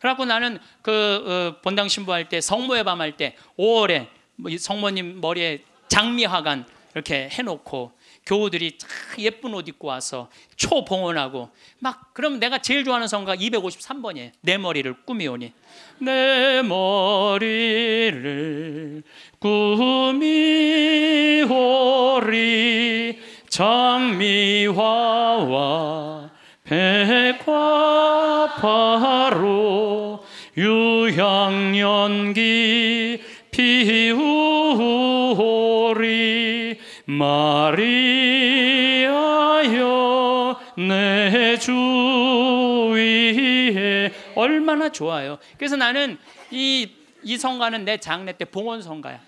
그래갖고 나는 그 어, 본당 신부할 때 성모의 밤 할 때 5월에 뭐 성모님 머리에 장미화관 이렇게 해놓고 교우들이 예쁜 옷 입고 와서 초봉헌하고 막 그럼 내가 제일 좋아하는 성가 253번이에요. 내 머리를 꾸미오니 내 머리를 꾸미오리 장미화와 백화파로 유향연기 피우리 마리아여 내 주위에 얼마나 좋아요. 그래서 나는 이, 이 성가는 내 장례 때 봉헌 성가야.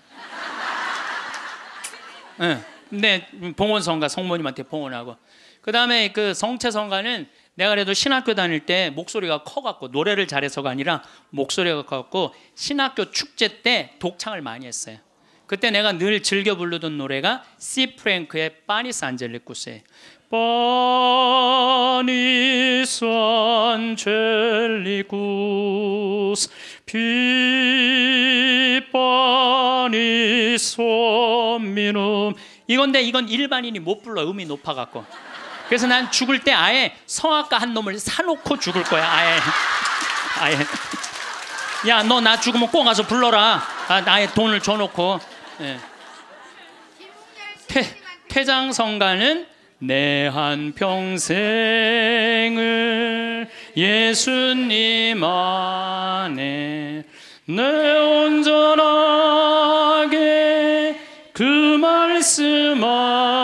네, 봉헌 성가 성모님한테 봉헌하고 그 다음에 그 성체 성가는 내가 그래도 신학교 다닐 때 목소리가 커갖고 노래를 잘해서가 아니라 목소리가 커갖고 신학교 축제 때 독창을 많이 했어요. 그때 내가 늘 즐겨 부르던 노래가 시 프랭크의 파니스 안젤리쿠스예요. 파니스 안젤리쿠스 피파니스 미눔 이건데 이건 일반인이 못 불러 음이 높아갖고 그래서 난 죽을 때 아예 성악가 한 놈을 사놓고 죽을 거야. 아예. 아예. 야, 너 나 죽으면 꼭 가서 불러라. 아, 나의 돈을 줘놓고. 예. 태, 태장성가는 내 한 평생을 예수님 안에 내 온전하게 그 말씀 안에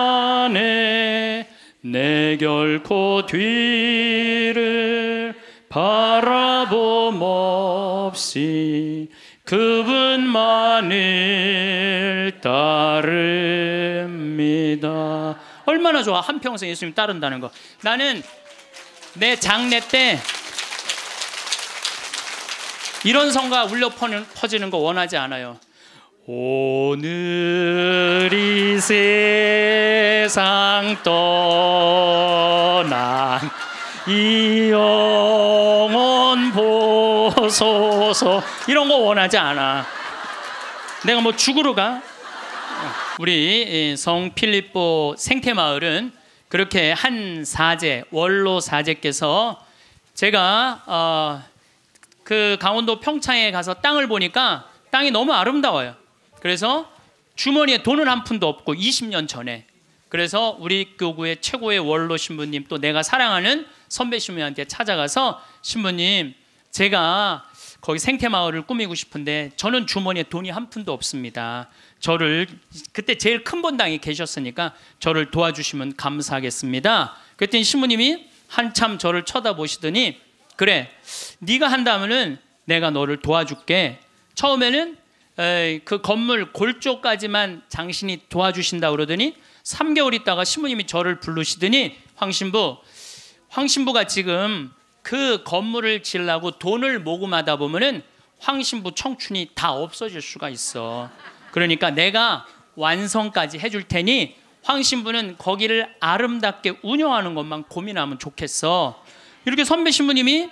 내 결코 뒤를 바라봄 없이 그분만을 따릅니다. 얼마나 좋아. 한평생 예수님 따른다는 거. 나는 내 장례 때 이런 성가 울려 퍼지는 거 원하지 않아요. 오늘 이 세상 떠난 이 영혼 보소서 이런 거 원하지 않아. 내가 뭐 죽으러 가? 우리 성 필립보 생태 마을은 그렇게 한 사제 원로 사제께서 제가 어, 그 강원도 평창에 가서 땅을 보니까 땅이 너무 아름다워요. 그래서 주머니에 돈은 한 푼도 없고 20년 전에 그래서 우리 교구의 최고의 원로 신부님 또 내가 사랑하는 선배 신부님한테 찾아가서 신부님 제가 거기 생태마을을 꾸미고 싶은데 저는 주머니에 돈이 한 푼도 없습니다. 저를 그때 제일 큰 본당에 계셨으니까 저를 도와주시면 감사하겠습니다. 그랬더니 신부님이 한참 저를 쳐다보시더니 그래 네가 한다면은 내가 너를 도와줄게. 처음에는 그 건물 골조까지만 장신이 도와주신다 그러더니 3개월 있다가 신부님이 저를 부르시더니 황신부 황신부가 지금 그 건물을 지으려고 돈을 모금하다 보면은 황신부 청춘이 다 없어질 수가 있어. 그러니까 내가 완성까지 해줄 테니 황신부는 거기를 아름답게 운영하는 것만 고민하면 좋겠어. 이렇게 선배 신부님이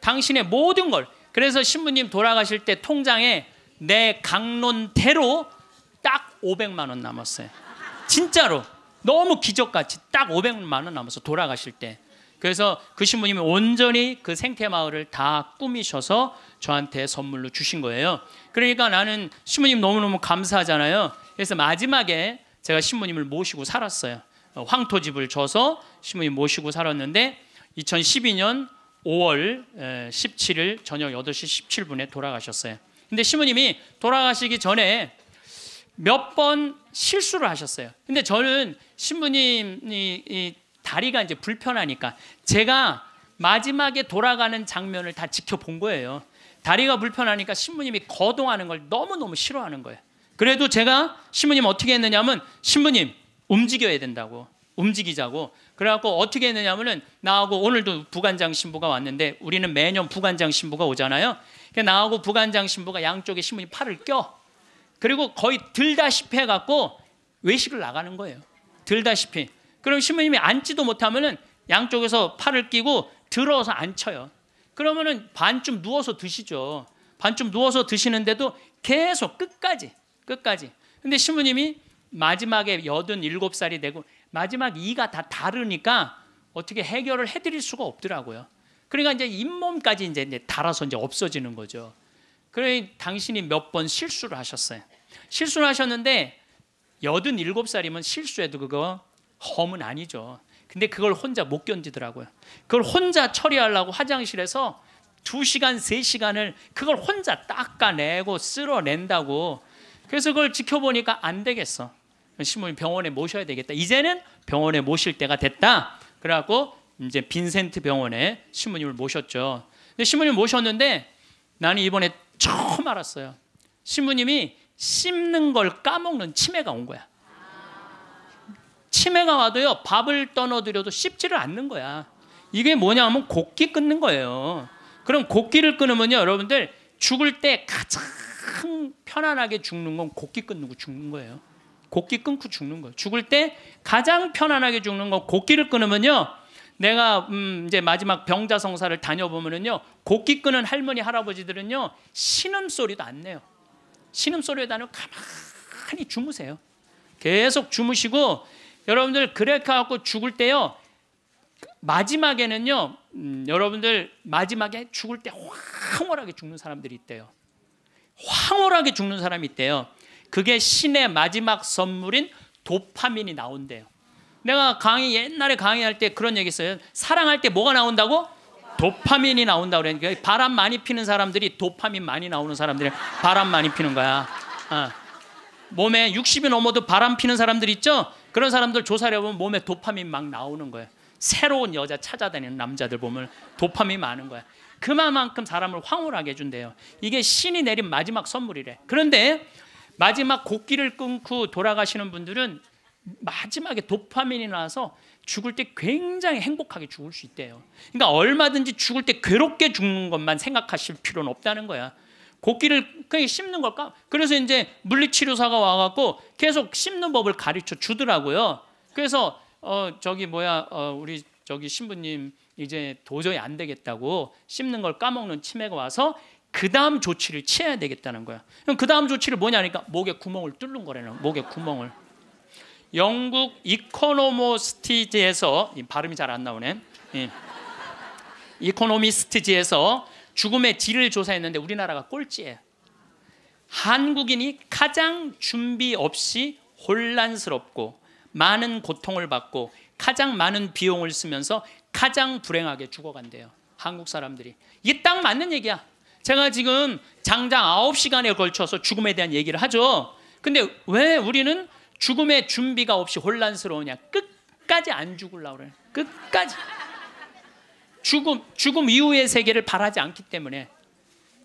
당신의 모든 걸 그래서 신부님 돌아가실 때 통장에 내 강론대로 딱 500만 원 남았어요. 진짜로 너무 기적같이 딱 500만 원 남았어 돌아가실 때. 그래서 그 신부님이 온전히 그 생태 마을을 다 꾸미셔서 저한테 선물로 주신 거예요. 그러니까 나는 신부님 너무너무 감사하잖아요. 그래서 마지막에 제가 신부님을 모시고 살았어요. 황토집을 줘서 신부님 모시고 살았는데 2012년 5월 17일 저녁 8시 17분에 돌아가셨어요. 근데 시부님이 돌아가시기 전에 몇 번 실수를 하셨어요. 근데 저는 신부님이 다리가 이제 불편하니까 제가 마지막에 돌아가는 장면을 다 지켜본 거예요. 다리가 불편하니까 신부님이 거동하는 걸 너무너무 싫어하는 거예요. 그래도 제가 신부님 어떻게 했느냐면 신부님 움직여야 된다고 움직이자고 그래갖고 어떻게 했느냐면은 나하고 오늘도 부관장 신부가 왔는데 우리는 매년 부관장 신부가 오잖아요. 그러니까 나하고 부관장 신부가 양쪽에 신부님 팔을 껴. 그리고 거의 들다시피 해갖고 외식을 나가는 거예요. 들다시피. 그럼 신부님이 앉지도 못하면은 양쪽에서 팔을 끼고 들어서 앉혀요. 그러면은 반쯤 누워서 드시죠. 반쯤 누워서 드시는데도 계속 끝까지, 끝까지. 근데 신부님이 마지막에 여든 일곱 살이 되고 마지막 이가 다 다르니까 어떻게 해결을 해드릴 수가 없더라고요. 그러니까 이제 잇몸까지 이제, 달아서 이제 없어지는 거죠. 그래 당신이 몇 번 실수를 하셨어요. 실수를 하셨는데 여든 일곱 살이면 실수해도 그거 험은 아니죠. 근데 그걸 혼자 못 견디더라고요. 그걸 혼자 처리하려고 화장실에서 두시간세시간을 그걸 혼자 닦아내고 쓸어낸다고. 그래서 그걸 지켜보니까 안 되겠어. 신부님 병원에 모셔야 되겠다. 이제는 병원에 모실 때가 됐다. 그래갖고 이제 빈센트 병원에 신부님을 모셨죠. 근데 신부님 모셨는데 나는 이번에 처음 알았어요. 신부님이 씹는 걸 까먹는 치매가 온 거야. 치매가 와도요 밥을 떠넣어드려도 씹지를 않는 거야. 이게 뭐냐면 곡기 끊는 거예요. 그럼 곡기를 끊으면요 여러분들 죽을 때 가장 편안하게 죽는 건 곡기 끊는 거 죽는 거예요. 곡기 끊고 죽는 거예요. 죽을 때 가장 편안하게 죽는 건 곡기를 끊으면요 내가 음 이제 마지막 병자성사를 다녀보면은요 곡기 끄는 할머니 할아버지들은요 신음 소리도 안 내요. 신음 소리에다 내고 가만히 주무세요. 계속 주무시고 여러분들 그렇게 하고 죽을 때요 마지막에는요 음, 여러분들 마지막에 죽을 때 황홀하게 죽는 사람들이 있대요. 황홀하게 죽는 사람이 있대요. 그게 신의 마지막 선물인 도파민이 나온대요. 내가 강의 옛날에 강의할 때 그런 얘기 했어요. 사랑할 때 뭐가 나온다고? 도파민이 나온다고 그러니까 바람 많이 피는 사람들이 도파민 많이 나오는 사람들이 바람 많이 피는 거야. 어. 몸에 60이 넘어도 바람 피는 사람들 있죠? 그런 사람들 조사 해보면 몸에 도파민 막 나오는 거예요. 새로운 여자 찾아다니는 남자들 보면 도파민 많은 거야. 그만큼 사람을 황홀하게 해준대요. 이게 신이 내린 마지막 선물이래. 그런데 마지막 곡기를 끊고 돌아가시는 분들은 마지막에 도파민이 나서 죽을 때 굉장히 행복하게 죽을 수 있대요. 그러니까 얼마든지 죽을 때 괴롭게 죽는 것만 생각하실 필요는 없다는 거야. 고기를 그냥 씹는 걸까? 그래서 이제 물리치료사가 와갖고 계속 씹는 법을 가르쳐 주더라고요. 그래서 어 저기 뭐야 어 우리 저기 신부님 이제 도저히 안 되겠다고 씹는 걸 까먹는 치매가 와서 그 다음 조치를 취해야 되겠다는 거야. 그럼 그 다음 조치를 뭐냐니까 목에 구멍을 뚫는 거래는 목에 구멍을. 영국 이코노모스티지에서 발음이 잘 안 나오네. 예. 이코노미스트지에서 죽음의 질을 조사했는데 우리나라가 꼴찌예요. 한국인이 가장 준비 없이 혼란스럽고 많은 고통을 받고 가장 많은 비용을 쓰면서 가장 불행하게 죽어간대요. 한국 사람들이. 이게 딱 맞는 얘기야. 제가 지금 장장 9시간에 걸쳐서 죽음에 대한 얘기를 하죠. 근데 왜 우리는 죽음의 준비가 없이 혼란스러우냐? 끝까지 안 죽을라 그래. 끝까지. 죽음 죽음 이후의 세계를 바라지 않기 때문에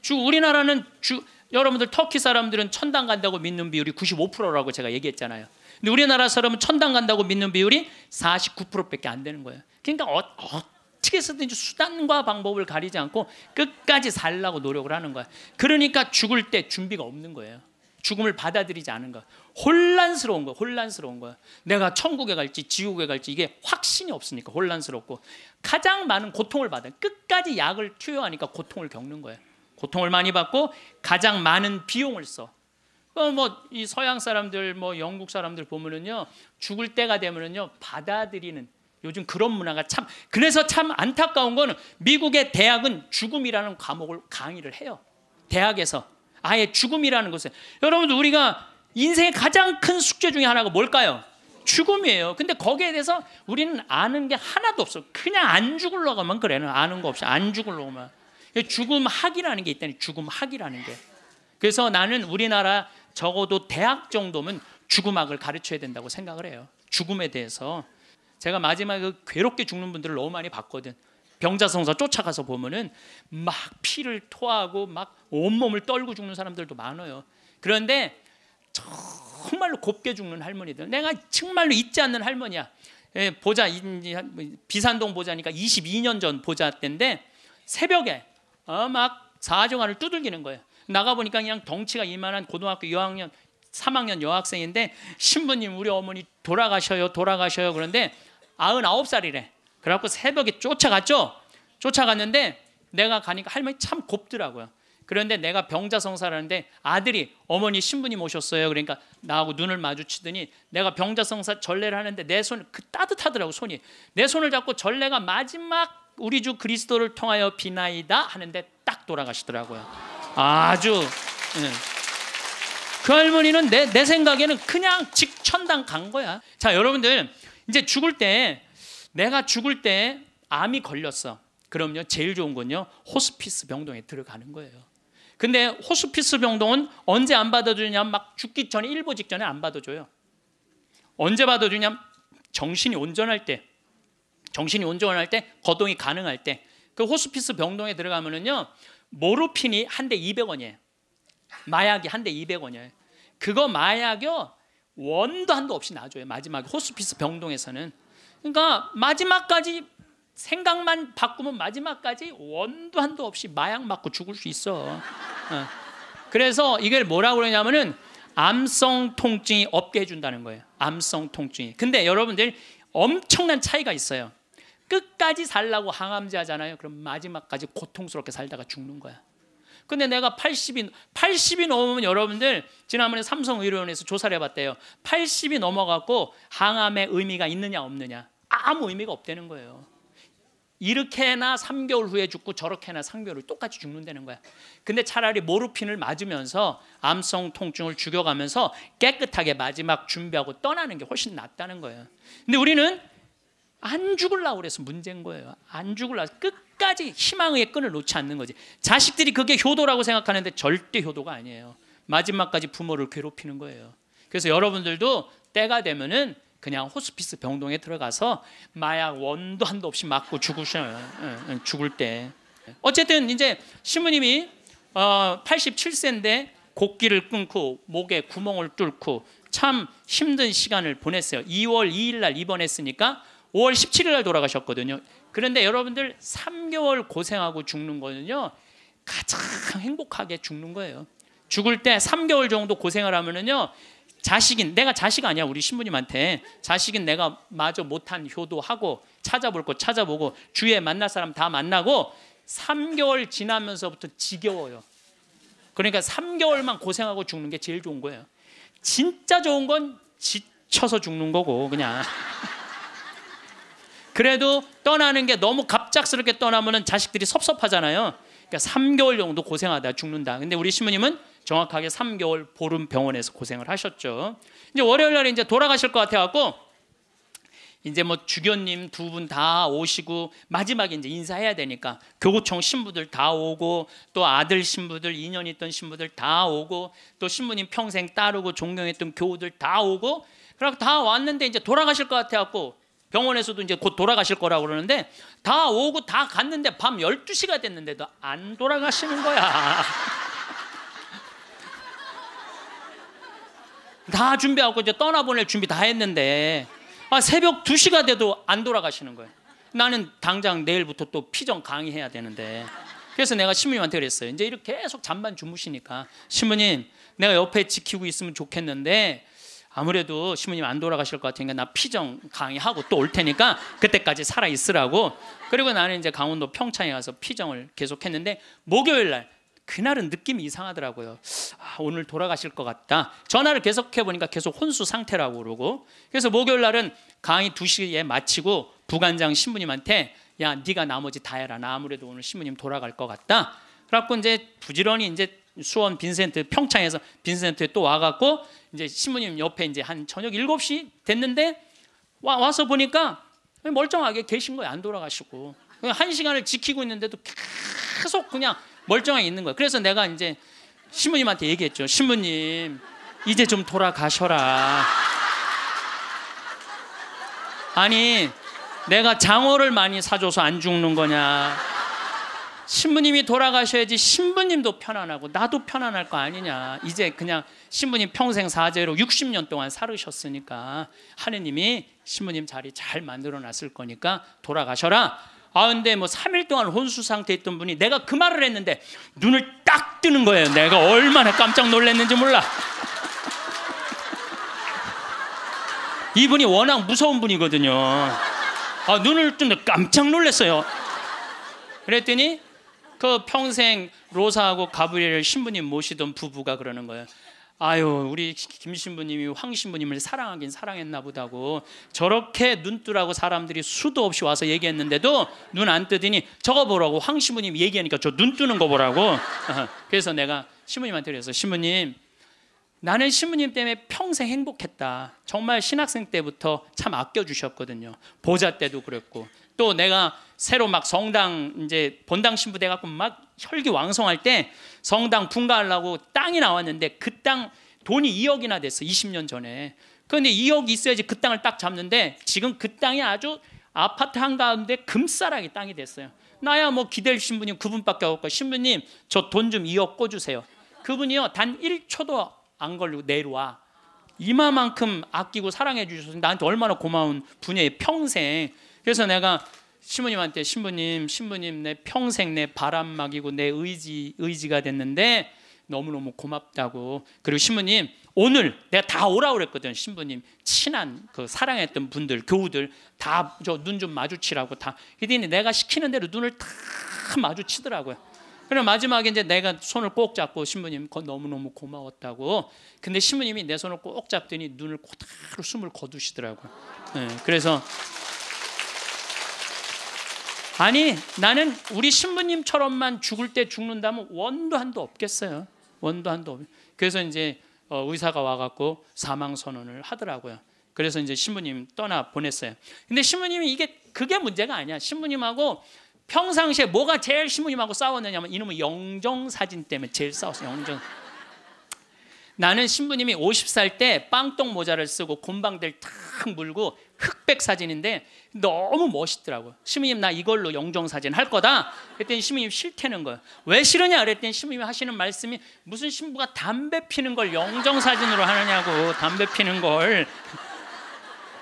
주 우리나라는 주 여러분들 터키 사람들은 천당 간다고 믿는 비율이 95%라고 제가 얘기했잖아요. 근데 우리나라 사람은 천당 간다고 믿는 비율이 49%밖에 안 되는 거예요. 그러니까 어, 어떻게 해서든지 수단과 방법을 가리지 않고 끝까지 살라고 노력을 하는 거야. 그러니까 죽을 때 준비가 없는 거예요. 죽음을 받아들이지 않은 거. 혼란스러운 거야. 혼란스러운 거야. 내가 천국에 갈지 지옥에 갈지 이게 확신이 없으니까 혼란스럽고 가장 많은 고통을 받아. 끝까지 약을 투여하니까 고통을 겪는 거야. 고통을 많이 받고 가장 많은 비용을 써. 어, 뭐이 서양 사람들 뭐 영국 사람들 보면은요. 죽을 때가 되면은요. 받아들이는 요즘 그런 문화가 참 그래서 참 안타까운 거는 미국의 대학은 죽음이라는 과목을 강의를 해요. 대학에서 아예 죽음이라는 것을 여러분 들 우리가 인생의 가장 큰 숙제 중에 하나가 뭘까요? 죽음이에요. 근데 거기에 대해서 우리는 아는 게 하나도 없어. 그냥 안 죽으려고 하면 그래는 아는 거 없이 안 죽으려고 하면. 죽음 학이라는 게 있다니 죽음 학이라는 게. 그래서 나는 우리나라 적어도 대학 정도면 죽음학을 가르쳐야 된다고 생각을 해요. 죽음에 대해서 제가 마지막에 괴롭게 죽는 분들을 너무 많이 봤거든. 병자성사 쫓아가서 보면은 막 피를 토하고 막 온몸을 떨고 죽는 사람들도 많아요. 그런데 정말로 곱게 죽는 할머니들. 내가 정말로 잊지 않는 할머니야. 예, 보자 뭐, 비산동 보자니까 22년 전 보자 때인데 새벽에 어, 막 사정안을 두들기는 거예요. 나가 보니까 그냥 덩치가 이만한 고등학교 여학년 3학년 여학생인데 신부님 우리 어머니 돌아가셔요 돌아가셔요 그런데 99살이래. 그래갖고 새벽에 쫓아갔죠. 쫓아갔는데 내가 가니까 할머니 참 곱더라고요. 그런데 내가 병자성사라는데 아들이 어머니 신부님 오셨어요. 그러니까 나하고 눈을 마주치더니 내가 병자성사 전례를 하는데 내손그 따뜻하더라고 손이 내 손을 잡고 전례가 마지막 우리 주 그리스도를 통하여 비나이다 하는데 딱 돌아가시더라고요. 아주 네. 그 할머니는 내, 내 생각에는 그냥 직천당 간 거야. 자 여러분들 이제 죽을 때 내가 죽을 때 암이 걸렸어. 그럼요 제일 좋은 건요 호스피스 병동에 들어가는 거예요. 근데 호스피스 병동은 언제 안 받아주냐 막 죽기 전에 일보 직전에 안 받아줘요. 언제 받아주냐 정신이 온전할 때, 정신이 온전할 때, 거동이 가능할 때. 그 호스피스 병동에 들어가면은요 모르핀이 한 대 200원이에요. 마약이 한 대 200원이에요. 그거 마약이요 원도 한도 없이 놔줘요. 마지막 호스피스 병동에서는. 그러니까 마지막까지 생각만 바꾸면 마지막까지 원도 한도 없이 마약 맞고 죽을 수 있어. 어. 그래서 이걸 뭐라고 그러냐면은 암성 통증이 없게 해준다는 거예요. 암성 통증이. 근데 여러분들 엄청난 차이가 있어요. 끝까지 살라고 항암제잖아요 그럼 마지막까지 고통스럽게 살다가 죽는 거야. 근데 내가 80이 80이 넘으면 여러분들 지난번에 삼성 의료원에서 조사를 해봤대요. 80이 넘어갖고 항암의 의미가 있느냐 없느냐 아무 의미가 없다는 거예요. 이렇게나 3개월 후에 죽고 저렇게나 3개월 후에 똑같이 죽는다는 거야. 근데 차라리 모르핀을 맞으면서 암성 통증을 죽여가면서 깨끗하게 마지막 준비하고 떠나는 게 훨씬 낫다는 거예요. 근데 우리는 안 죽을라 그래서 문제인 거예요. 안 죽을라 끝까지 희망의 끈을 놓지 않는 거지. 자식들이 그게 효도라고 생각하는데 절대 효도가 아니에요. 마지막까지 부모를 괴롭히는 거예요. 그래서 여러분들도 때가 되면은 그냥 호스피스 병동에 들어가서 마약 원도 한도 없이 맞고 죽으셔요. 예, 예, 죽을 때. 어쨌든 이제 신부님이 어 87세인데 곡기를 끊고 목에 구멍을 뚫고 참 힘든 시간을 보냈어요. 2월 2일 날 입원했으니까 5월 17일 날 돌아가셨거든요. 그런데 여러분들 3개월 고생하고 죽는 거는요. 가장 행복하게 죽는 거예요. 죽을 때 3개월 정도 고생을 하면은요. 자식인 내가 자식 아니야 우리 신부님한테 자식인 내가 마저 못한 효도하고 찾아볼 거 찾아보고 주위에 만날 사람 다 만나고 3개월 지나면서부터 지겨워요. 그러니까 3개월만 고생하고 죽는 게 제일 좋은 거예요. 진짜 좋은 건 지쳐서 죽는 거고 그냥. 그래도 떠나는 게 너무 갑작스럽게 떠나면은 자식들이 섭섭하잖아요. 그러니까 3개월 정도 고생하다 죽는다. 근데 우리 신부님은 정확하게 3개월 보름 병원에서 고생을 하셨죠. 이제 월요일 날 이제 돌아가실 것 같아 갖고 이제 뭐 주교님 두 분 다 오시고 마지막에 이제 인사해야 되니까 교구청 신부들 다 오고 또 아들 신부들 인연 있던 신부들 다 오고 또 신부님 평생 따르고 존경했던 교우들 다 오고 그러고 다 왔는데 이제 돌아가실 것 같아 갖고 병원에서도 이제 곧 돌아가실 거라고 그러는데 다 오고 다 갔는데 밤 12시가 됐는데도 안 돌아가시는 거야. 다 준비하고 이제 떠나보낼 준비 다 했는데 아, 새벽 2시가 돼도 안 돌아가시는 거예요. 나는 당장 내일부터 또 피정 강의해야 되는데. 그래서 내가 신부님한테 그랬어요. 이제 이렇게 계속 잠만 주무시니까 신부님 내가 옆에 지키고 있으면 좋겠는데 아무래도 신부님 안 돌아가실 것 같으니까 나 피정 강의하고 또 올 테니까 그때까지 살아 있으라고. 그리고 나는 이제 강원도 평창에 가서 피정을 계속했는데 목요일 날 그날은 느낌이 이상하더라고요. 아, 오늘 돌아가실 것 같다. 전화를 계속해 보니까 계속 혼수 상태라고 그러고 그래서 목요일 날은 강의 2시에 마치고 부관장 신부님한테 야 네가 나머지 다 해라. 나 아무래도 오늘 신부님 돌아갈 것 같다. 그래갖고 이제 부지런히 이제 수원 빈센트 평창에서 빈센트에 또 와갖고 이제 신부님 옆에 이제 한 저녁 7시 됐는데 와, 와서 보니까 멀쩡하게 계신 거예요. 안 돌아가시고 한 시간을 지키고 있는데도 계속 그냥 멀쩡하게 있는 거예요 그래서 내가 이제 신부님한테 얘기했죠. 신부님, 이제 좀 돌아가셔라. 아니, 내가 장어를 많이 사줘서 안 죽는 거냐. 신부님이 돌아가셔야지 신부님도 편안하고 나도 편안할 거 아니냐. 이제 그냥 신부님 평생 사제로 60년 동안 살으셨으니까 하느님이 신부님 자리 잘 만들어 놨을 거니까 돌아가셔라. 아 근데 뭐 3일 동안 혼수 상태에 있던 분이 내가 그 말을 했는데 눈을 딱 뜨는 거예요. 내가 얼마나 깜짝 놀랐는지 몰라. 이분이 워낙 무서운 분이거든요. 아 눈을 뜨는데 깜짝 놀랐어요. 그랬더니 그 평생 로사하고 가브리엘 신부님 모시던 부부가 그러는 거예요. 아유 우리 김 신부님이 황 신부님을 사랑하긴 사랑했나 보다고 저렇게 눈뜨라고 사람들이 수도 없이 와서 얘기했는데도 눈 안 뜨더니 저거 보라고 황 신부님 얘기하니까 저 눈 뜨는 거 보라고 그래서 내가 신부님한테 그래서 신부님 나는 신부님 때문에 평생 행복했다 정말 신학생 때부터 참 아껴주셨거든요 보자 때도 그랬고 또 내가 새로 막 성당 이제 본당 신부 돼 갖고 막 혈기 왕성할 때 성당 분가하려고 땅이 나왔는데 그 땅 돈이 2억이나 됐어. 20년 전에. 그런데 2억이 있어야지 그 땅을 딱 잡는데 지금 그 땅이 아주 아파트 한가운데 금사랑이 땅이 됐어요. 나야 뭐 기댈 신부님 그분밖에 없고 신부님 저 돈 좀 2억 꿔주세요. 그분이요 단 1초도 안 걸리고 내려와. 이마만큼 아끼고 사랑해 주셔서 나한테 얼마나 고마운 분이에요. 평생 그래서 내가 신부님한테 신부님, 신부님 내 평생 내 바람막이고 내 의지 의지가 됐는데 너무너무 고맙다고. 그리고 신부님 오늘 내가 다 오라 그랬거든. 신부님 친한 그 사랑했던 분들 교우들 다 저 눈 좀 마주치라고 다. 그랬더니 내가 시키는 대로 눈을 다 마주치더라고요. 그럼 마지막에 이제 내가 손을 꼭 잡고 신부님 거 너무너무 고마웠다고. 근데 신부님이 내 손을 꼭 잡더니 눈을 고다로 숨을 거두시더라고요. 네, 그래서 아니 나는 우리 신부님처럼만 죽을 때 죽는다면 원도 한도 없겠어요. 원도 한도 없. 그래서 이제 어, 의사가 와갖고 사망 선언을 하더라고요. 그래서 이제 신부님 떠나 보냈어요. 근데 신부님이 이게 그게 문제가 아니야. 신부님하고 평상시에 뭐가 제일 신부님하고 싸웠느냐면 이놈의 영정 사진 때문에 제일 싸웠어. 영정. 나는 신부님이 50살 때 빵똥 모자를 쓰고 곰방들 탁 물고 흑백 사진인데 너무 멋있더라고요. 시무님 나 이걸로 영정 사진 할 거다. 그랬더니 시무님 싫다는 거예요. 왜 싫으냐 그랬더니 시무님 하시는 말씀이 무슨 신부가 담배 피는 걸 영정 사진으로 하느냐고 담배 피는 걸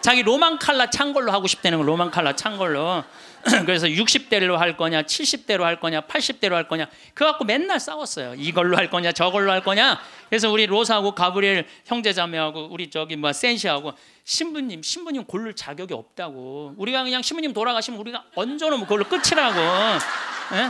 자기 로만 칼라 찬 걸로 하고 싶다는 거 로만 칼라 찬 걸로. 그래서 60대로 할 거냐, 70대로 할 거냐, 80대로 할 거냐. 그 갖고 맨날 싸웠어요. 이걸로 할 거냐, 저걸로 할 거냐. 그래서 우리 로사하고 가브리엘 형제자매하고 우리 저기 뭐 센시하고 신부님, 신부님 고를 자격이 없다고. 우리가 그냥 신부님 돌아가시면 우리가 얹어놓으면 그걸로 끝이라고. 에? 예?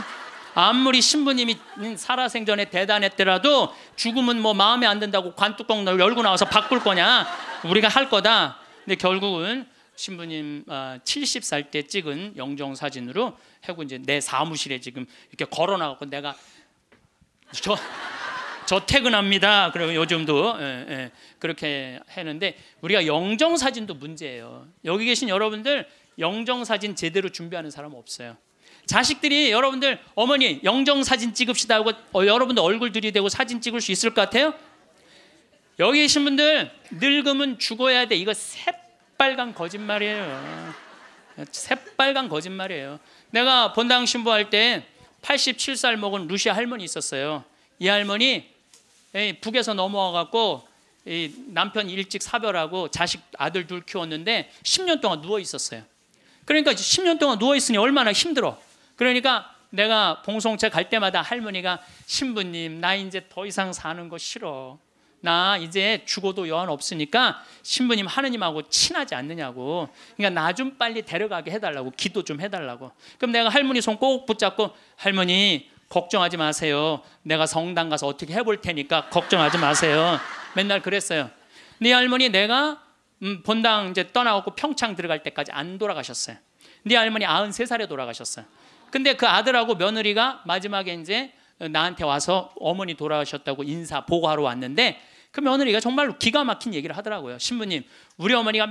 아무리 신부님이 살아생전에 대단했더라도 죽음은 뭐 마음에 안 든다고 관뚜껑 열고 나와서 바꿀 거냐. 우리가 할 거다. 근데 결국은 신부님 70살 아, 때 찍은 영정 사진으로 해고 이제 내 사무실에 지금 이렇게 걸어 나갖고 내가 저, 저 퇴근합니다. 그러면 요즘도 예, 예, 그렇게 했는데 우리가 영정 사진도 문제예요. 여기 계신 여러분들 영정 사진 제대로 준비하는 사람 없어요. 자식들이 여러분들 어머니 영정 사진 찍읍시다 하고 어, 여러분들 얼굴 들이대고 사진 찍을 수 있을 것 같아요? 여기 계신 분들 늙으면 죽어야 돼. 이거 세 새빨간 거짓말이에요. 새빨간 거짓말이에요. 내가 본당 신부할 때 87살 먹은 루시 할머니 있었어요. 이 할머니 북에서 넘어와 갖고 남편 일찍 사별하고 자식 아들 둘 키웠는데 10년 동안 누워 있었어요. 그러니까 10년 동안 누워 있으니 얼마나 힘들어. 그러니까 내가 봉송채 갈 때마다 할머니가 신부님 나 이제 더 이상 사는 거 싫어. 나 이제 죽어도 여한 없으니까 신부님 하느님하고 친하지 않느냐고. 그러니까 나 좀 빨리 데려가게 해달라고 기도 좀 해달라고. 그럼 내가 할머니 손 꼭 붙잡고 할머니 걱정하지 마세요. 내가 성당 가서 어떻게 해볼 테니까 걱정하지 마세요. 맨날 그랬어요. 네 할머니 내가 음, 본당 이제 떠나갖고 평창 들어갈 때까지 안 돌아가셨어요. 네 할머니 93살에 돌아가셨어요. 근데 그 아들하고 며느리가 마지막에 이제 나한테 와서 어머니 돌아가셨다고 인사 보고하러 왔는데 그 며느리가 정말로 기가 막힌 얘기를 하더라고요. 신부님, 우리 어머니가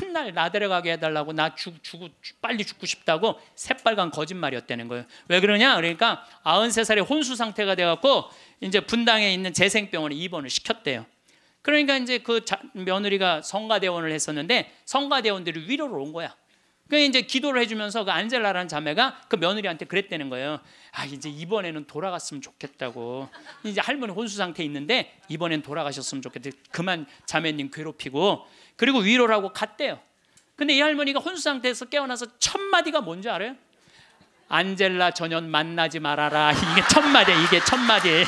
맨날 나 데려가게 해달라고 나 죽, 죽고 빨리 죽고 싶다고 새빨간 거짓말이었다는 거예요. 왜 그러냐? 그러니까 93살에 혼수 상태가 돼갖고 이제 분당에 있는 재생병원에 입원을 시켰대요. 그러니까 이제 그 자, 며느리가 성가대원을 했었는데 성가대원들이 위로를 온 거야. 그 이제 기도를 해주면서 그 안젤라라는 자매가 그 며느리한테 그랬다는 거예요. 아 이제 이번에는 돌아갔으면 좋겠다고. 이제 할머니 혼수 상태 있는데 이번엔 돌아가셨으면 좋겠다. 그만 자매님 괴롭히고 그리고 위로라고 갔대요. 근데 이 할머니가 혼수 상태에서 깨어나서 첫 마디가 뭔지 알아요? 안젤라 전연 만나지 말아라. 이게 첫 마디. 이게 첫 마디.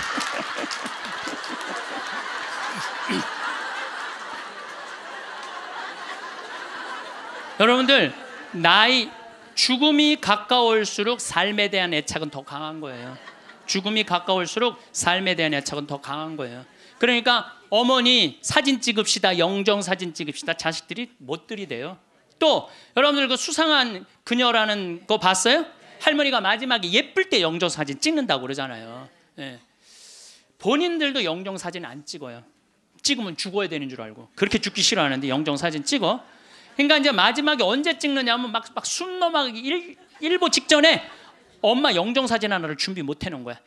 여러분들 나이 죽음이 가까울수록 삶에 대한 애착은 더 강한 거예요. 죽음이 가까울수록 삶에 대한 애착은 더 강한 거예요. 그러니까 어머니 사진 찍읍시다. 영정 사진 찍읍시다. 자식들이 못 들이대요. 또 여러분들 그 수상한 그녀라는 거 봤어요? 할머니가 마지막에 예쁠 때 영정 사진 찍는다고 그러잖아요. 예. 본인들도 영정 사진 안 찍어요. 찍으면 죽어야 되는 줄 알고 그렇게 죽기 싫어하는데 영정 사진 찍어. 그러니까 이제 마지막에 언제 찍느냐 하면 막, 막숨넘어가기 일, 일보 직전에 엄마 영정 사진 하나를 준비 못 해놓은 거야.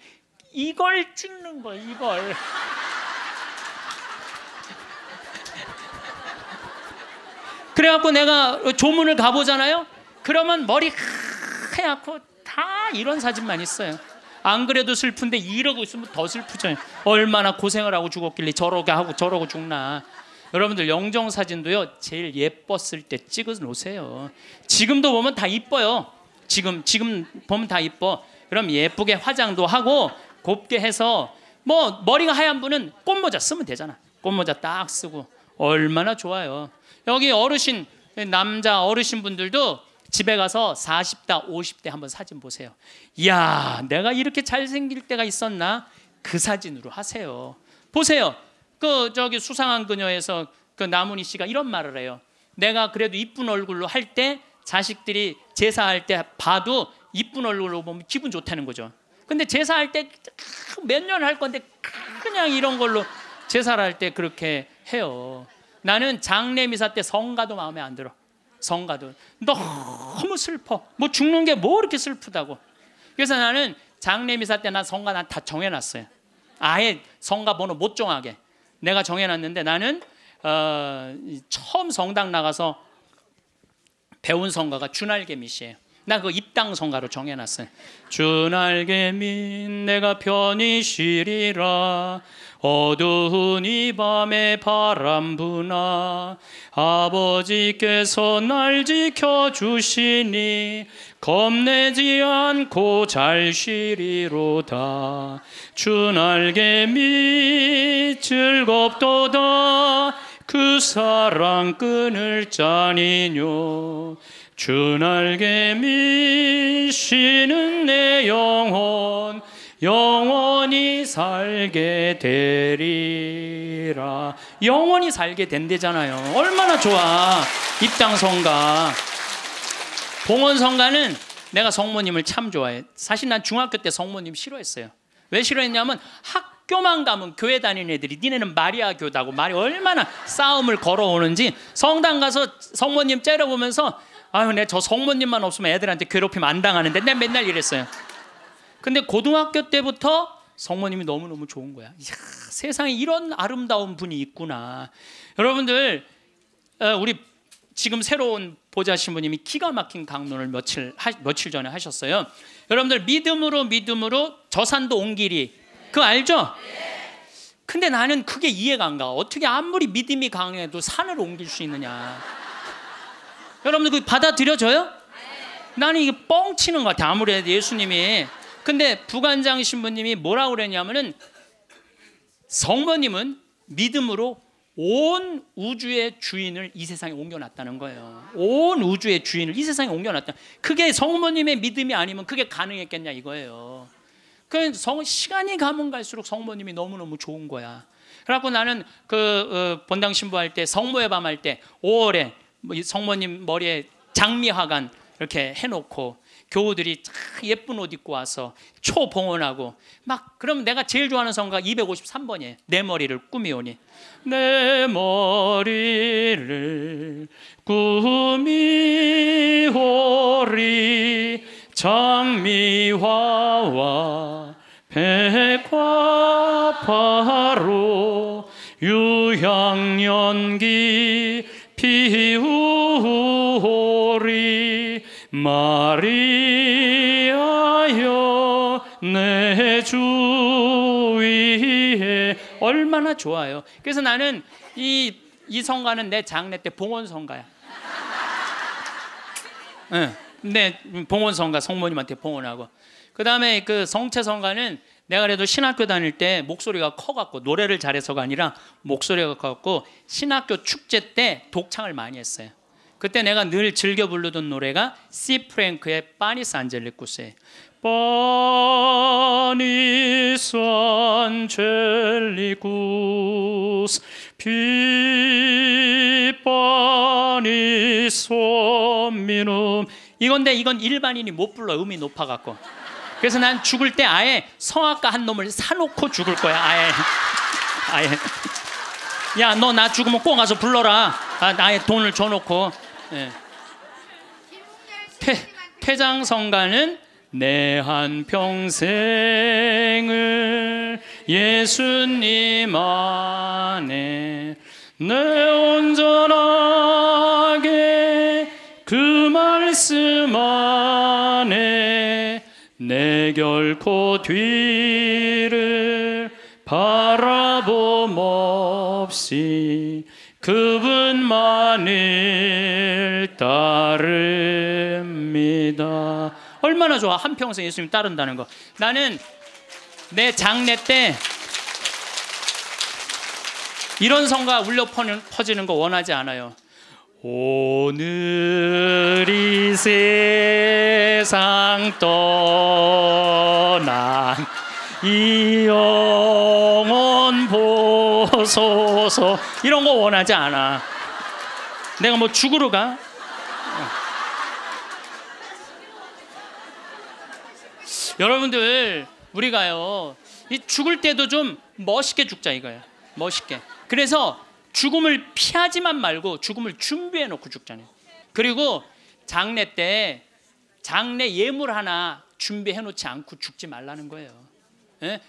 이걸 찍는 거야, 이걸. 그래갖고 내가 조문을 가보잖아요. 그러면 머리 하얗고 다 이런 사진만 있어요. 안 그래도 슬픈데 이러고 있으면 더 슬프죠. 얼마나 고생을 하고 죽었길래 저러게 하고 저러고 죽나. 여러분들 영정 사진도요 제일 예뻤을 때 찍어 놓으세요. 지금도 보면 다 이뻐요. 지금 지금 보면 다 이뻐. 그럼 예쁘게 화장도 하고 곱게 해서 뭐 머리가 하얀 분은 꽃모자 쓰면 되잖아. 꽃모자 딱 쓰고 얼마나 좋아요. 여기 어르신 남자 어르신 분들도 집에 가서 40대 50대 한번 사진 보세요. 야 내가 이렇게 잘생길 때가 있었나? 그 사진으로 하세요. 보세요. 그 저기 수상한 그녀에서 그 나문희 씨가 이런 말을 해요. 내가 그래도 이쁜 얼굴로 할 때 자식들이 제사할 때 봐도 이쁜 얼굴로 보면 기분 좋다는 거죠. 근데 제사할 때 몇 년 할 건데 그냥 이런 걸로 제사를 할 때 그렇게 해요. 나는 장례 미사 때 성가도 마음에 안 들어. 성가도 너무 슬퍼. 뭐 죽는 게 뭐 이렇게 슬프다고. 그래서 나는 장례 미사 때 난 성가 난 다 정해놨어요. 아예 성가 번호 못 정하게. 내가 정해놨는데 나는 어, 처음 성당 나가서 배운 성가가 주날개미시에요나그 입당 성가로 정해놨어요. 주날개민 내가 편히 쉬리라 어두운 이 밤에 바람 부나 아버지께서 날 지켜주시니 겁내지 않고 잘 쉬리로다 주 날개 밑 즐겁도다 그 사랑 끈을 짜니뇨 주 날개 밑 쉬는 내 영혼 영원히 살게 되리라 영원히 살게 된대잖아요 얼마나 좋아 입당 성가 봉헌 성가는 내가 성모님을 참 좋아해. 사실 난 중학교 때 성모님 싫어했어요. 왜 싫어했냐면 학교만 가면 교회 다니는 애들이 니네는 마리아 교다고 말이 얼마나 싸움을 걸어오는지 성당 가서 성모님 째려보면서 아유 내 저 성모님만 없으면 애들한테 괴롭힘 안 당하는데 내 맨날 이랬어요. 근데 고등학교 때부터 성모님이 너무너무 좋은 거야. 이야, 세상에 이런 아름다운 분이 있구나. 여러분들 어, 우리 지금 새로운 보좌 신부님이 기가 막힌 강론을 며칠 하, 며칠 전에 하셨어요. 여러분들 믿음으로 믿음으로 저산도 온 길이 그 알죠? 근데 나는 그게 이해가 안 가. 어떻게 아무리 믿음이 강해도 산을 옮길 수 있느냐. 여러분들 그 받아들여져요? 나는 이게 뻥치는 것 같아. 아무래도 예수님이. 근데 부관장 신부님이 뭐라고 그랬냐면은 성모님은 믿음으로 온 우주의 주인을 이 세상에 옮겨놨다는 거예요. 온 우주의 주인을 이 세상에 옮겨놨다. 그게 성모님의 믿음이 아니면 그게 가능했겠냐 이거예요. 그 시간이 가면 갈수록 성모님이 너무너무 좋은 거야. 그래갖고 나는 그 어, 본당 신부할 때 성모의 밤 할 때 5월에 뭐 성모님 머리에 장미화관 이렇게 해놓고 교우들이 예쁜 옷 입고 와서 초봉헌하고 막 그럼 내가 제일 좋아하는 성가 253번이에요. 내 머리를 꾸미오니 내 머리를 꾸미오리 장미화와 백화파로 유향연기 피우오리 마리아여 내 주위에 얼마나 좋아요. 그래서 나는 이, 이 성가는 내 장례 때 봉헌 성가야. 응, 네, 봉헌 성가 성모님한테 봉헌하고 그 다음에 그 성체 성가는 내가 그래도 신학교 다닐 때 목소리가 커갖고 노래를 잘해서가 아니라 목소리가 커갖고 신학교 축제 때 독창을 많이 했어요. 그때 내가 늘 즐겨 부르던 노래가 시 프랭크의 파니스 안젤리쿠스예요. 파니스 안젤리쿠스 피 파니스 미눔 이건데 이건 일반인이 못 불러 음이 높아 갖고. 그래서 난 죽을 때 아예 성악가 한 놈을 사놓고 죽을 거야. 아예. 아예. 야, 너 나 죽으면 꼭 가서 불러라. 아, 나의 돈을 줘놓고. 네. 예. 폐, 장성가는 내 한 평생을 예수님 안에 내 온전하게 그 말씀 안에 내 결코 뒤를 바라봄 없이 그분만을 따릅니다. 얼마나 좋아. 한평생 예수님 따른다는 거. 나는 내 장례 때 이런 성가 울려 퍼지는 거 원하지 않아요. 오늘 이 세상 떠난 이 영혼 보소서 이런 거 원하지 않아. 내가 뭐 죽으러 가? 여러분들 우리가요 이 죽을 때도 좀 멋있게 죽자 이거예요. 멋있게. 그래서 죽음을 피하지만 말고 죽음을 준비해 놓고 죽잖아요. 그리고 장례 때 장례 예물 하나 준비해 놓지 않고 죽지 말라는 거예요. 예?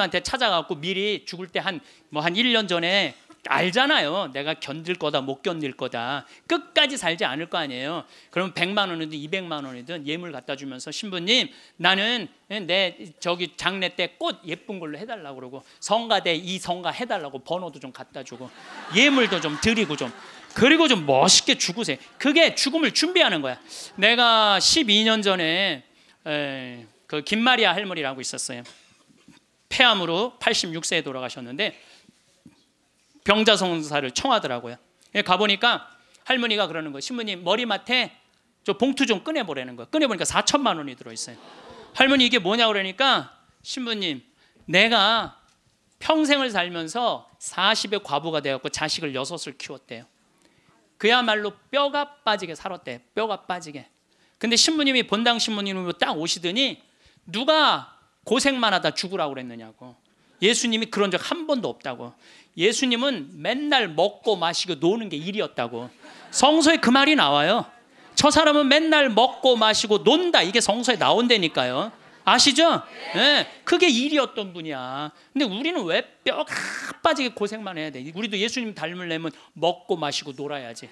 신부님한테 찾아가고 미리 죽을 때 한 뭐 한 1년 전에 알잖아요. 내가 견딜 거다 못 견딜 거다. 끝까지 살지 않을 거 아니에요. 그럼 100만 원이든 200만 원이든 예물 갖다 주면서 신부님 나는 내 저기 장례 때 꽃 예쁜 걸로 해달라고 그러고 성가대 이 성가 해달라고 번호도 좀 갖다 주고 예물도 좀 드리고 좀 그리고 좀 멋있게 죽으세요. 그게 죽음을 준비하는 거야. 내가 12년 전에 에, 그 김마리아 할머니라고 있었어요. 폐암으로 86세에 돌아가셨는데 병자성사를 청하더라고요. 예, 가보니까 할머니가 그러는 거예요. 신부님 머리맡에 저 봉투 좀 꺼내보라는 거예요. 꺼내보니까 4천만 원이 들어있어요. 할머니 이게 뭐냐 그러니까 신부님 내가 평생을 살면서 40의 과부가 되었고 자식을 여섯을 키웠대요. 그야말로 뼈가 빠지게 살았대. 뼈가 빠지게. 근데 신부님이 본당 신부님으로 딱 오시더니 누가 고생만 하다 죽으라고 그랬느냐고. 예수님이 그런 적 한 번도 없다고. 예수님은 맨날 먹고 마시고 노는 게 일이었다고. 성서에 그 말이 나와요. 저 사람은 맨날 먹고 마시고 논다. 이게 성서에 나온다니까요. 아시죠? 예. 네. 그게 일이었던 분이야. 근데 우리는 왜뼈 빠지게 고생만 해야 돼? 우리도 예수님 닮으려면 먹고 마시고 놀아야지.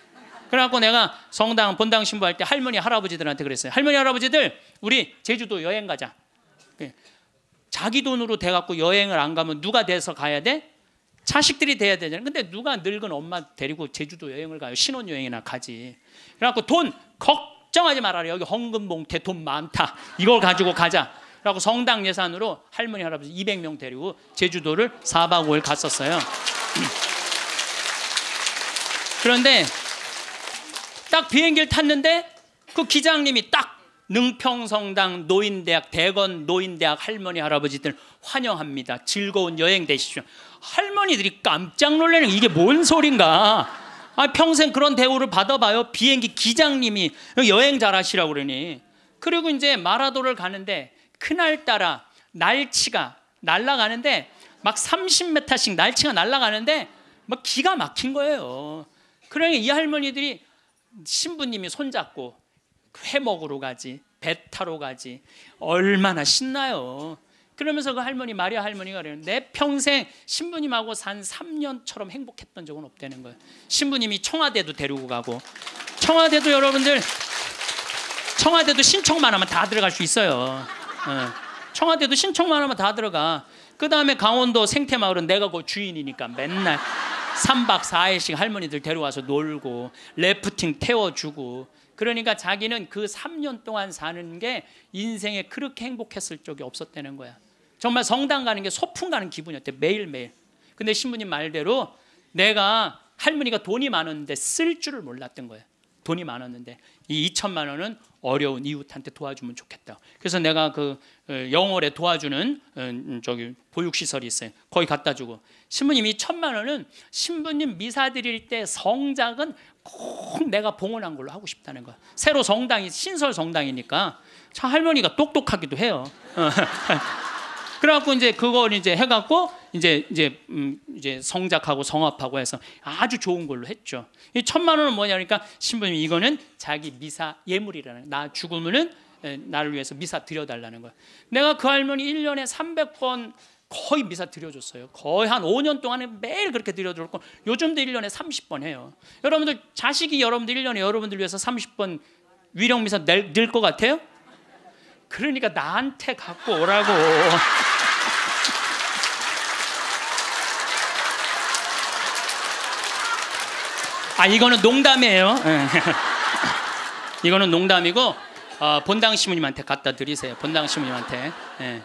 그래갖고 내가 성당 본당 신부할 때 할머니 할아버지들한테 그랬어요. 할머니 할아버지들 우리 제주도 여행 가자. 예, 자기 돈으로 돼갖고 여행을 안 가면 누가 돼서 가야 돼? 자식들이 돼야 되잖아요. 근데 누가 늙은 엄마 데리고 제주도 여행을 가요? 신혼여행이나 가지. 그래갖고 돈 걱정하지 말아라. 여기 헌금 봉태 돈 많다. 이걸 가지고 가자. 라고 성당 예산으로 할머니 할아버지 200명 데리고 제주도를 4박 5일 갔었어요. 그런데 딱 비행기를 탔는데 그 기장님이 딱 능평성당 노인대학 대건 노인대학 할머니 할아버지들 환영합니다. 즐거운 여행 되십시오. 할머니들이 깜짝 놀라는 이게 뭔 소린가? 아 평생 그런 대우를 받아봐요. 비행기 기장님이 여행 잘하시라고 그러니. 그리고 이제 마라도를 가는데 그날따라 날치가 날아가는데 막 30m씩 날치가 날아가는데 막 기가 막힌 거예요. 그러니이 할머니들이 신부님이 손잡고 회 먹으러 가지, 배 타러 가지. 얼마나 신나요. 그러면서 그 할머니 마리아 할머니가 그래요. 내 평생 신부님하고 산 3년처럼 행복했던 적은 없다는 거예요. 신부님이 청와대도 데리고 가고 청와대도 여러분들 청와대도 신청만 하면 다 들어갈 수 있어요. 어. 청와대도 신청만 하면 다 들어가. 그 다음에 강원도 생태마을은 내가 그 주인이니까 맨날 3박 4일씩 할머니들 데려와서 놀고 래프팅 태워주고 그러니까 자기는 그 3년 동안 사는 게 인생에 그렇게 행복했을 적이 없었다는 거야. 정말 성당 가는 게 소풍 가는 기분이었대 매일매일. 근데 신부님 말대로 내가 할머니가 돈이 많았는데 쓸 줄을 몰랐던 거예 돈이 많았는데 이 2천만 원은 어려운 이웃한테 도와주면 좋겠다. 그래서 내가 그 어, 영월에 도와주는 어, 음, 저기 보육 시설이 있어요. 거기 갖다 주고 신부님이 천만 원은 신부님 미사 드릴 때 성작은 꼭 내가 봉헌한 걸로 하고 싶다는 거야. 새로 성당이 신설 성당이니까 참 할머니가 똑똑하기도 해요. 그래갖고 이제 그걸 이제 해갖고 이제 이제 음 이제 성작하고 성합하고 해서 아주 좋은 걸로 했죠. 이 천만 원은 뭐냐니까 니까 신부님 이거는 자기 미사 예물이라는 나 죽으면은 나를 위해서 미사 드려달라는 거야. 내가 그 할머니 1년에 300번 거의 미사 드려줬어요. 거의 한 5년 동안에 매일 그렇게 드려줬고 요즘도 1년에 30번 해요. 여러분들 자식이 여러분들 1년에 여러분들 위해서 30번 위령 미사 낼것 같아요? 그러니까 나한테 갖고 오라고. 아 이거는 농담이에요. 예. 이거는 농담이고 어, 본당 시무님한테 갖다 드리세요. 본당 시무님한테. 예.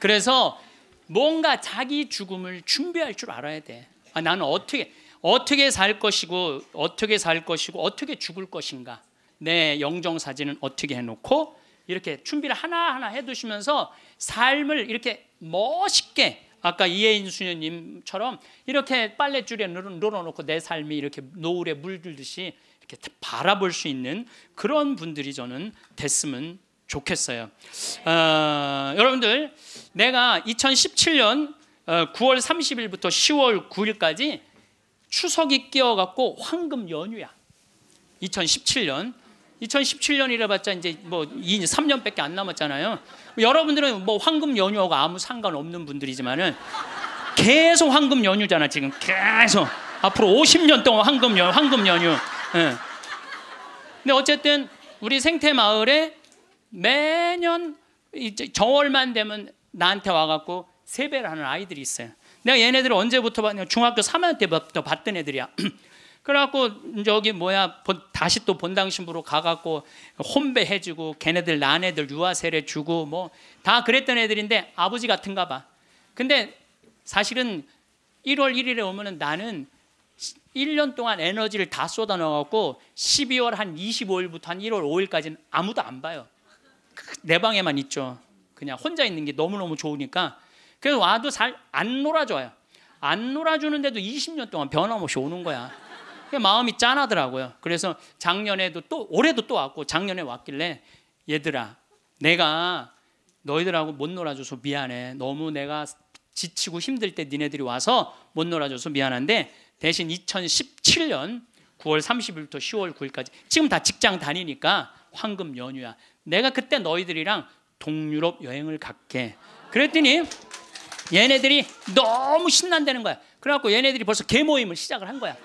그래서 뭔가 자기 죽음을 준비할 줄 알아야 돼. 아, 나는 어떻게 어떻게 살 것이고 어떻게 살 것이고 어떻게 죽을 것인가. 내 영정 사진은 어떻게 해놓고 이렇게 준비를 하나하나 해두시면서 삶을 이렇게 멋있게 아까 이혜인 수녀님처럼 이렇게 빨랫줄에 늘어놓고 내 삶이 이렇게 노을에 물들듯이 이렇게 바라볼 수 있는 그런 분들이 저는 됐으면 좋겠어요. 어, 여러분들 내가 2017년 9월 어, 30일부터 10월 9일까지 추석이 끼어갖고 황금 연휴야. 2017년 2017년이라 봤자 이제 뭐 3년밖에 안 남았잖아요. 여러분들은 뭐 황금 연휴하고 아무 상관없는 분들이지만은 계속 황금 연휴잖아 지금 계속 앞으로 50년 동안 황금 연 황금 연휴. 예. 근데 어쨌든 우리 생태 마을에 매년 이제 정월만 되면 나한테 와갖고 세배를 하는 아이들이 있어요. 내가 얘네들을 언제부터 봤냐? 중학교 3학년 때부터 봤던 애들이야. 그래갖고 저기 뭐야 다시 또 본당신부로 가갖고 혼배해주고 걔네들 난애들 유아세례 주고 뭐 다 그랬던 애들인데 아버지 같은가 봐. 근데 사실은 1월 1일에 오면은 나는 1년 동안 에너지를 다 쏟아 넣어갖고 12월 한 25일부터 한 1월 5일까지는 아무도 안 봐요. 내 방에만 있죠. 그냥 혼자 있는 게 너무너무 좋으니까 그래서 와도 잘 안 놀아줘요. 안 놀아주는데도 20년 동안 변함없이 오는 거야. 마음이 짠하더라고요. 그래서 작년에도 또 올해도 또 왔고 작년에 왔길래 얘들아 내가 너희들하고 못 놀아줘서 미안해. 너무 내가 지치고 힘들 때 니네들이 와서 못 놀아줘서 미안한데 대신 2017년 9월 30일부터 10월 9일까지 지금 다 직장 다니니까 황금 연휴야. 내가 그때 너희들이랑 동유럽 여행을 갈게. 그랬더니 얘네들이 너무 신난다는 거야. 그래갖고 얘네들이 벌써 개모임을 시작을 한 거야.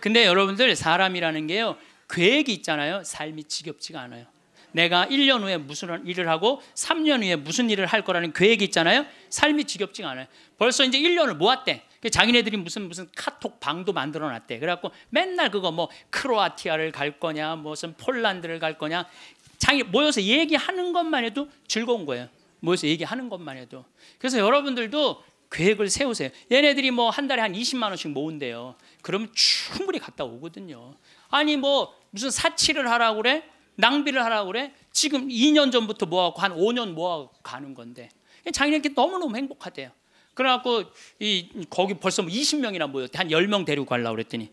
근데 여러분들 사람이라는 게요. 계획이 있잖아요. 삶이 지겹지가 않아요. 내가 1년 후에 무슨 일을 하고 3년 후에 무슨 일을 할 거라는 계획이 있잖아요. 삶이 지겹지가 않아요. 벌써 이제 1년을 모았대. 그 자기네들이 무슨 무슨 카톡 방도 만들어 놨대. 그래갖고 맨날 그거 뭐 크로아티아를 갈 거냐, 무슨 폴란드를 갈 거냐. 자기 모여서 얘기하는 것만 해도 즐거운 거예요. 모여서 얘기하는 것만 해도. 그래서 여러분들도 계획을 세우세요. 얘네들이 뭐 한 달에 한 20만 원씩 모은대요. 그럼 충분히 갔다 오거든요. 아니 뭐 무슨 사치를 하라고 그래? 낭비를 하라고 그래? 지금 2년 전부터 모아갖고 한 5년 모아고 가는 건데 자기네끼 너무너무 행복하대요. 그래갖고 이 거기 벌써 뭐 20명이나 모였대. 한 10명 데리고 가려고 그랬더니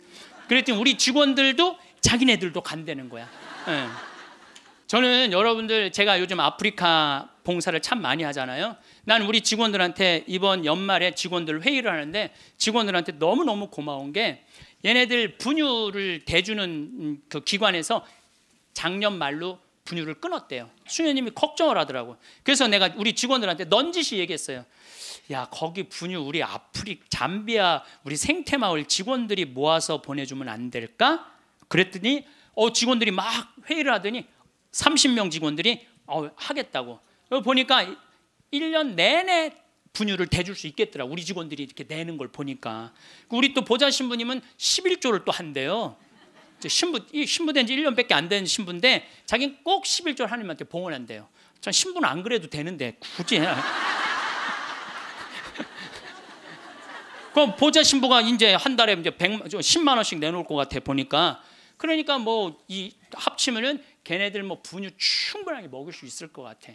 그랬더니 우리 직원들도 자기네들도 간다는 거야. 네. 저는 여러분들 제가 요즘 아프리카 봉사를 참 많이 하잖아요. 난 우리 직원들한테 이번 연말에 직원들 회의를 하는데 직원들한테 너무너무 고마운 게 얘네들 분유를 대주는 그 기관에서 작년 말로 분유를 끊었대요. 수녀님이 걱정을 하더라고. 그래서 내가 우리 직원들한테 넌지시 얘기했어요. 야 거기 분유 우리 아프리 잠비아 우리 생태마을 직원들이 모아서 보내주면 안 될까? 그랬더니 어 직원들이 막 회의를 하더니 30명 직원들이 어 하겠다고. 보니까 1년 내내 분유를 대줄 수 있겠더라. 우리 직원들이 이렇게 내는 걸 보니까. 우리 또 보좌신부님은 11조를 또 한대요. 신부 이 신부된 지 1년밖에 안 된 신부인데 자기는 꼭1 1조 하나님한테 봉헌한대요. 전 신부는 안 그래도 되는데 굳이 그럼 보좌 신부가 이제 한 달에 이제 100만 10만 원씩 내놓을 것 같아 보니까 그러니까 뭐 이 합치면은 걔네들 뭐 분유 충분하게 먹을 수 있을 것 같아.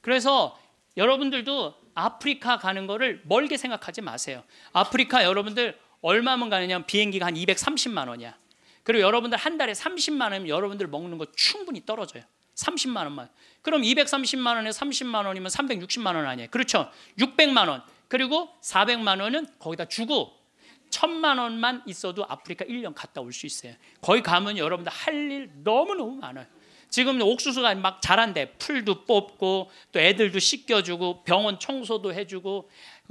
그래서 여러분들도 아프리카 가는 거를 멀게 생각하지 마세요. 아프리카 여러분들 얼마만 가느냐 비행기가 한 230만 원이야. 그리고 여러분들 한 달에 30만 원이면 여러분들 먹는 거 충분히 떨어져요. 30만 원만. 그럼 230만 원에 30만 원이면 360만 원 아니에요. 그렇죠. 600만 원. 그리고 400만 원은 거기다 주고 천만 원만 있어도 아프리카 1년 갔다 올 수 있어요. 거기 가면 여러분들 할 일 너무너무 많아요. 지금 옥수수가 막 자란대. 풀도 뽑고 또 애들도 씻겨주고 병원 청소도 해주고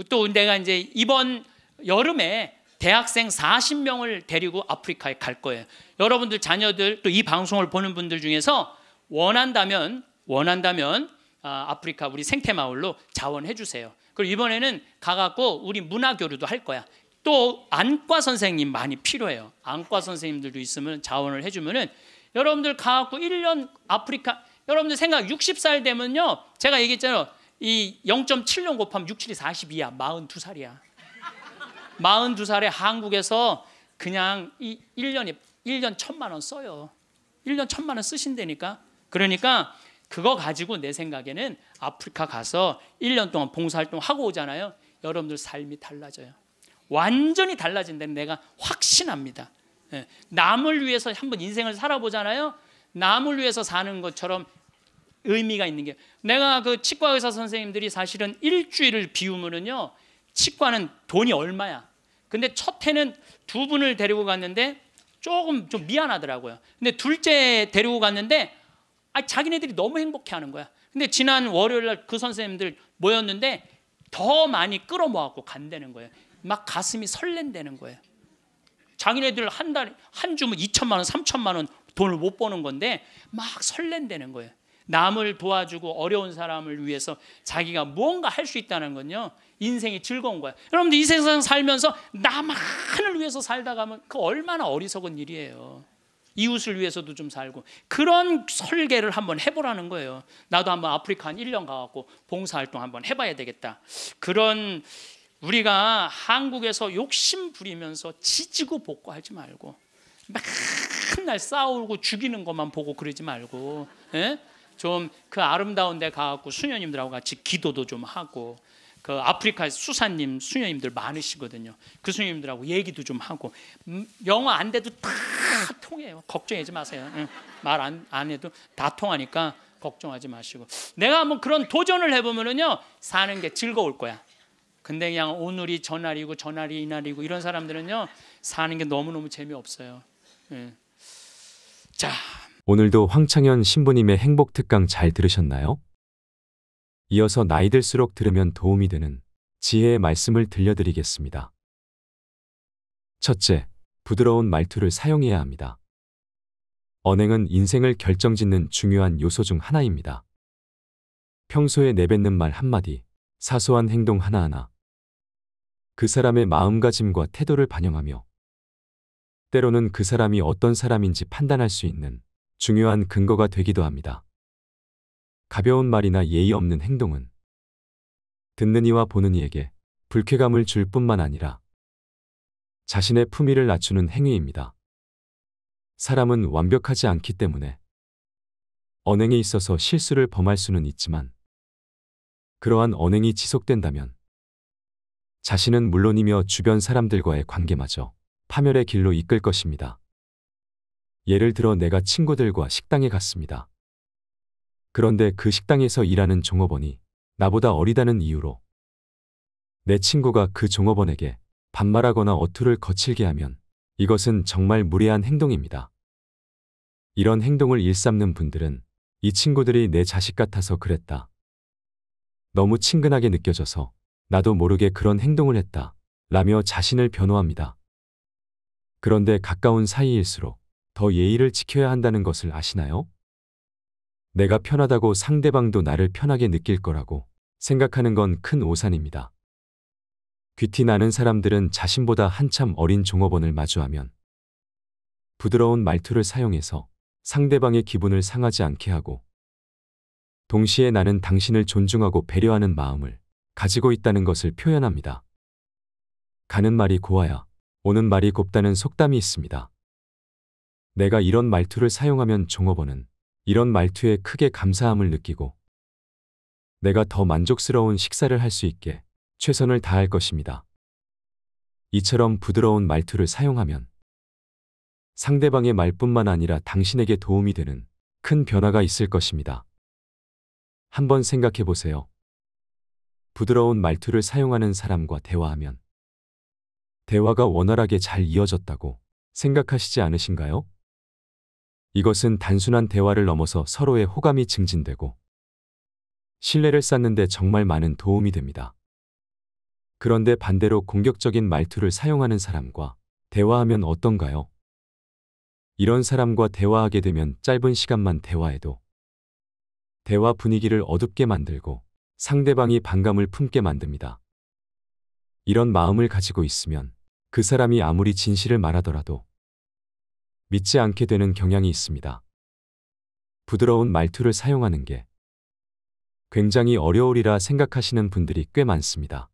또 내가 이제 이번 여름에 대학생 40명을 데리고 아프리카에 갈 거예요. 여러분들 자녀들 또 이 방송을 보는 분들 중에서 원한다면 원한다면 아, 프리카 우리 생태 마을로 자원해 주세요. 그리고 이번에는 가갖고 우리 문화 교류도 할 거야. 또 안과 선생님 많이 필요해요. 안과 선생님들도 있으면 자원을 해주면은 여러분들 가갖고 1년 아프리카 여러분들 생각 60살 되면요 제가 얘기했잖아요 이 0.7년 곱하면 6, 7이 42야 42살이야 42살에 한국에서 그냥 이1년에 1년 천만 원 써요. 1년 천만 원 쓰신다니까. 그러니까 그거 가지고 내 생각에는 아프리카 가서 1년 동안 봉사활동 하고 오잖아요. 여러분들 삶이 달라져요. 완전히 달라진다는 내가 확신합니다. 예. 남을 위해서 한번 인생을 살아보잖아요. 남을 위해서 사는 것처럼 의미가 있는 게 내가 그 치과 의사 선생님들이 사실은 일주일을 비우면은요 치과는 돈이 얼마야 근데 첫 해는 두 분을 데리고 갔는데 조금 좀 미안하더라고요. 근데 둘째 데리고 갔는데 아, 자기네들이 너무 행복해 하는 거야. 근데 지난 월요일 날그 선생님들 모였는데 더 많이 끌어모았고 간다는 거예요. 막 가슴이 설렌다는 거예요. 자기네들 한 달에 한 주면 2천만 원, 3천만 원 돈을 못 버는 건데 막 설렌다는 거예요. 남을 도와주고 어려운 사람을 위해서 자기가 무언가 할 수 있다는 건요. 인생이 즐거운 거야. 여러분들 이 세상 살면서 나만을 위해서 살다가면 그 얼마나 어리석은 일이에요. 이웃을 위해서도 좀 살고 그런 설계를 한번 해보라는 거예요. 나도 한번 아프리카 한 1년 가갖고 봉사활동 한번 해봐야 되겠다. 그런 우리가 한국에서 욕심 부리면서 지지고 복고하지 말고 맨날 싸우고 죽이는 것만 보고 그러지 말고 에? 예? 좀그 아름다운 데 가갖고 수녀님들하고 같이 기도도 좀 하고 그 아프리카 수사님 수녀님들 많으시거든요. 그 수녀님들하고 얘기도 좀 하고 음, 영어 안 돼도 다 통해요. 걱정하지 마세요. 말안 안 해도 다 통하니까 걱정하지 마시고 내가 한번 그런 도전을 해보면은요 사는 게 즐거울 거야. 근데 그냥 오늘이 전날이고 전날이 이날이고 이런 사람들은요 사는 게 너무 너무 재미없어요. 예. 자 오늘도 황창현 신부님의 행복 특강 잘 들으셨나요? 이어서 나이 들수록 들으면 도움이 되는 지혜의 말씀을 들려드리겠습니다. 첫째, 부드러운 말투를 사용해야 합니다. 언행은 인생을 결정짓는 중요한 요소 중 하나입니다. 평소에 내뱉는 말 한마디, 사소한 행동 하나하나, 그 사람의 마음가짐과 태도를 반영하며 때로는 그 사람이 어떤 사람인지 판단할 수 있는 중요한 근거가 되기도 합니다. 가벼운 말이나 예의 없는 행동은 듣는 이와 보는 이에게 불쾌감을 줄 뿐만 아니라 자신의 품위를 낮추는 행위입니다. 사람은 완벽하지 않기 때문에 언행에 있어서 실수를 범할 수는 있지만 그러한 언행이 지속된다면 자신은 물론이며 주변 사람들과의 관계마저 파멸의 길로 이끌 것입니다. 예를 들어 내가 친구들과 식당에 갔습니다. 그런데 그 식당에서 일하는 종업원이 나보다 어리다는 이유로 내 친구가 그 종업원에게 반말하거나 어투를 거칠게 하면 이것은 정말 무례한 행동입니다. 이런 행동을 일삼는 분들은 이 친구들이 내 자식 같아서 그랬다. 너무 친근하게 느껴져서 나도 모르게 그런 행동을 했다. 라며 자신을 변호합니다. 그런데 가까운 사이일수록 더 예의를 지켜야 한다는 것을 아시나요? 내가 편하다고 상대방도 나를 편하게 느낄 거라고 생각하는 건 큰 오산입니다. 귀티 나는 사람들은 자신보다 한참 어린 종업원을 마주하면 부드러운 말투를 사용해서 상대방의 기분을 상하지 않게 하고 동시에 나는 당신을 존중하고 배려하는 마음을 가지고 있다는 것을 표현합니다. 가는 말이 고와야 오는 말이 곱다는 속담이 있습니다. 내가 이런 말투를 사용하면 종업원은 이런 말투에 크게 감사함을 느끼고 내가 더 만족스러운 식사를 할 수 있게 최선을 다할 것입니다. 이처럼 부드러운 말투를 사용하면 상대방의 말뿐만 아니라 당신에게 도움이 되는 큰 변화가 있을 것입니다. 한번 생각해 보세요. 부드러운 말투를 사용하는 사람과 대화하면 대화가 원활하게 잘 이어졌다고 생각하시지 않으신가요? 이것은 단순한 대화를 넘어서 서로의 호감이 증진되고 신뢰를 쌓는데 정말 많은 도움이 됩니다. 그런데 반대로 공격적인 말투를 사용하는 사람과 대화하면 어떤가요? 이런 사람과 대화하게 되면 짧은 시간만 대화해도 대화 분위기를 어둡게 만들고 상대방이 반감을 품게 만듭니다. 이런 마음을 가지고 있으면 그 사람이 아무리 진실을 말하더라도 믿지 않게 되는 경향이 있습니다. 부드러운 말투를 사용하는 게 굉장히 어려우리라 생각하시는 분들이 꽤 많습니다.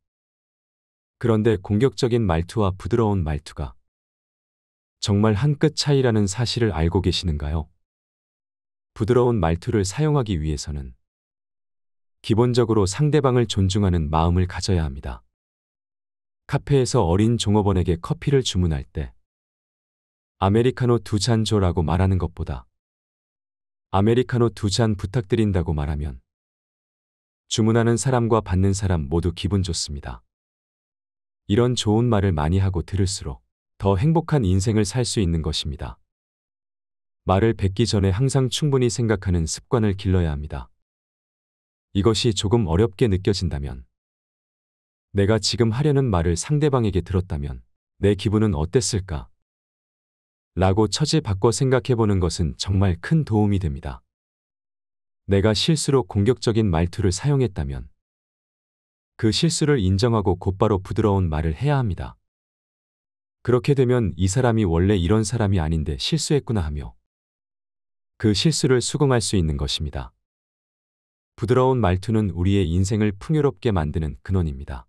그런데 공격적인 말투와 부드러운 말투가 정말 한 끗 차이라는 사실을 알고 계시는가요? 부드러운 말투를 사용하기 위해서는 기본적으로 상대방을 존중하는 마음을 가져야 합니다. 카페에서 어린 종업원에게 커피를 주문할 때 아메리카노 두 잔 줘라고 말하는 것보다 아메리카노 두 잔 부탁드린다고 말하면 주문하는 사람과 받는 사람 모두 기분 좋습니다. 이런 좋은 말을 많이 하고 들을수록 더 행복한 인생을 살 수 있는 것입니다. 말을 뱉기 전에 항상 충분히 생각하는 습관을 길러야 합니다. 이것이 조금 어렵게 느껴진다면 내가 지금 하려는 말을 상대방에게 들었다면 내 기분은 어땠을까? 라고 처지 바꿔 생각해보는 것은 정말 큰 도움이 됩니다. 내가 실수로 공격적인 말투를 사용했다면 그 실수를 인정하고 곧바로 부드러운 말을 해야 합니다. 그렇게 되면 이 사람이 원래 이런 사람이 아닌데 실수했구나 하며 그 실수를 수긍할 수 있는 것입니다. 부드러운 말투는 우리의 인생을 풍요롭게 만드는 근원입니다.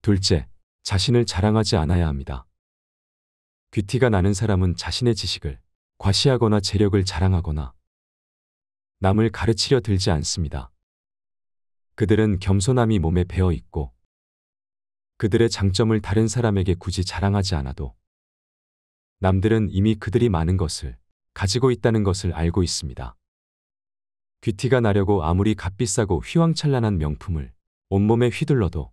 둘째, 자신을 자랑하지 않아야 합니다. 귀티가 나는 사람은 자신의 지식을 과시하거나 재력을 자랑하거나 남을 가르치려 들지 않습니다. 그들은 겸손함이 몸에 배어 있고 그들의 장점을 다른 사람에게 굳이 자랑하지 않아도 남들은 이미 그들이 많은 것을 가지고 있다는 것을 알고 있습니다. 귀티가 나려고 아무리 값비싸고 휘황찬란한 명품을 온몸에 휘둘러도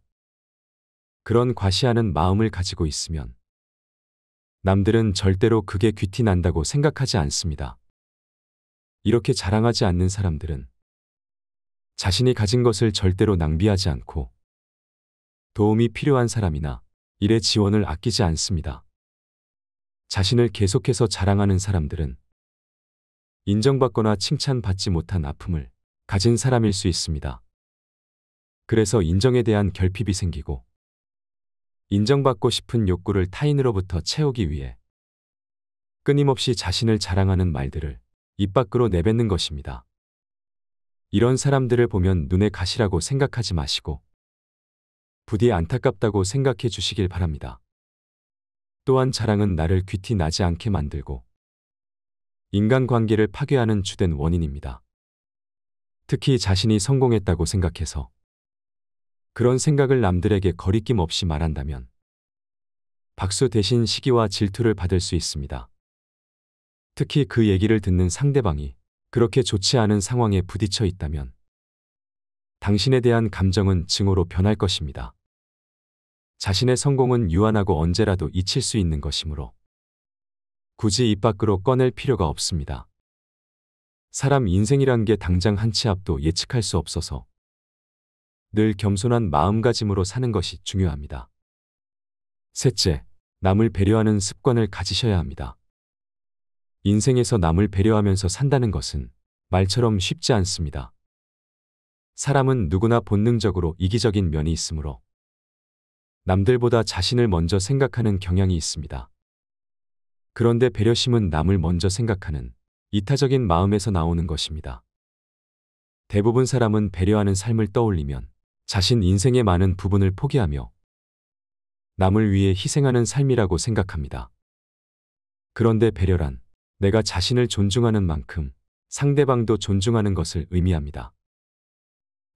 그런 과시하는 마음을 가지고 있으면 남들은 절대로 그게 귀티 난다고 생각하지 않습니다. 이렇게 자랑하지 않는 사람들은 자신이 가진 것을 절대로 낭비하지 않고 도움이 필요한 사람이나 일의 지원을 아끼지 않습니다. 자신을 계속해서 자랑하는 사람들은 인정받거나 칭찬받지 못한 아픔을 가진 사람일 수 있습니다. 그래서 인정에 대한 결핍이 생기고 인정받고 싶은 욕구를 타인으로부터 채우기 위해 끊임없이 자신을 자랑하는 말들을 입 밖으로 내뱉는 것입니다. 이런 사람들을 보면 눈에 가시라고 생각하지 마시고 부디 안타깝다고 생각해 주시길 바랍니다. 또한 자랑은 나를 귀티 나지 않게 만들고 인간관계를 파괴하는 주된 원인입니다. 특히 자신이 성공했다고 생각해서 그런 생각을 남들에게 거리낌 없이 말한다면 박수 대신 시기와 질투를 받을 수 있습니다. 특히 그 얘기를 듣는 상대방이 그렇게 좋지 않은 상황에 부딪혀 있다면 당신에 대한 감정은 증오로 변할 것입니다. 자신의 성공은 유한하고 언제라도 잊힐 수 있는 것이므로 굳이 입 밖으로 꺼낼 필요가 없습니다. 사람 인생이란 게 당장 한치 앞도 예측할 수 없어서 늘 겸손한 마음가짐으로 사는 것이 중요합니다. 셋째, 남을 배려하는 습관을 가지셔야 합니다. 인생에서 남을 배려하면서 산다는 것은 말처럼 쉽지 않습니다. 사람은 누구나 본능적으로 이기적인 면이 있으므로 남들보다 자신을 먼저 생각하는 경향이 있습니다. 그런데 배려심은 남을 먼저 생각하는 이타적인 마음에서 나오는 것입니다. 대부분 사람은 배려하는 삶을 떠올리면 자신 인생의 많은 부분을 포기하며 남을 위해 희생하는 삶이라고 생각합니다. 그런데 배려란 내가 자신을 존중하는 만큼 상대방도 존중하는 것을 의미합니다.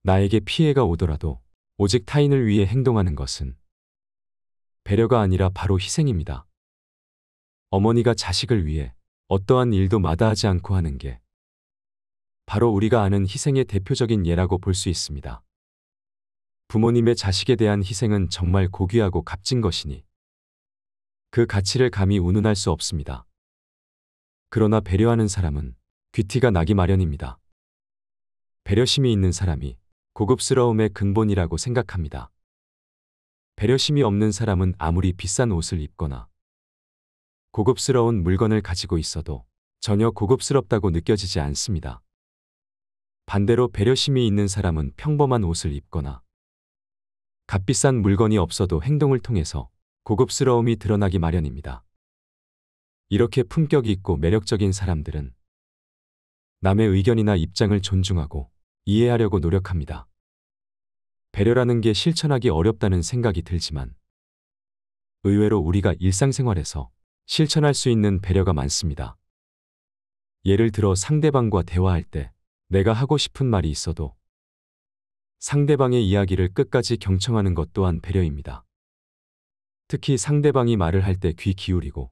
나에게 피해가 오더라도 오직 타인을 위해 행동하는 것은 배려가 아니라 바로 희생입니다. 어머니가 자식을 위해 어떠한 일도 마다하지 않고 하는 게 바로 우리가 아는 희생의 대표적인 예라고 볼 수 있습니다. 부모님의 자식에 대한 희생은 정말 고귀하고 값진 것이니 그 가치를 감히 운운할 수 없습니다. 그러나 배려하는 사람은 귀티가 나기 마련입니다. 배려심이 있는 사람이 고급스러움의 근본이라고 생각합니다. 배려심이 없는 사람은 아무리 비싼 옷을 입거나 고급스러운 물건을 가지고 있어도 전혀 고급스럽다고 느껴지지 않습니다. 반대로 배려심이 있는 사람은 평범한 옷을 입거나 값비싼 물건이 없어도 행동을 통해서 고급스러움이 드러나기 마련입니다. 이렇게 품격 있고 매력적인 사람들은 남의 의견이나 입장을 존중하고 이해하려고 노력합니다. 배려라는 게 실천하기 어렵다는 생각이 들지만 의외로 우리가 일상생활에서 실천할 수 있는 배려가 많습니다. 예를 들어 상대방과 대화할 때 내가 하고 싶은 말이 있어도 상대방의 이야기를 끝까지 경청하는 것 또한 배려입니다. 특히 상대방이 말을 할 때 귀 기울이고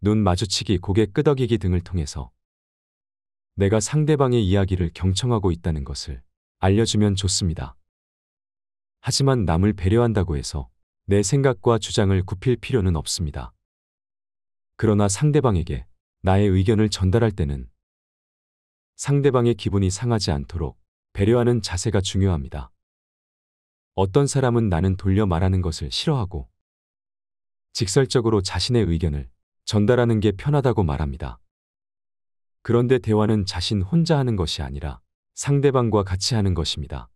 눈 마주치기, 고개 끄덕이기 등을 통해서 내가 상대방의 이야기를 경청하고 있다는 것을 알려주면 좋습니다. 하지만 남을 배려한다고 해서 내 생각과 주장을 굽힐 필요는 없습니다. 그러나 상대방에게 나의 의견을 전달할 때는 상대방의 기분이 상하지 않도록 배려하는 자세가 중요합니다. 어떤 사람은 나는 돌려 말하는 것을 싫어하고 직설적으로 자신의 의견을 전달하는 게 편하다고 말합니다. 그런데 대화는 자신 혼자 하는 것이 아니라 상대방과 같이 하는 것입니다.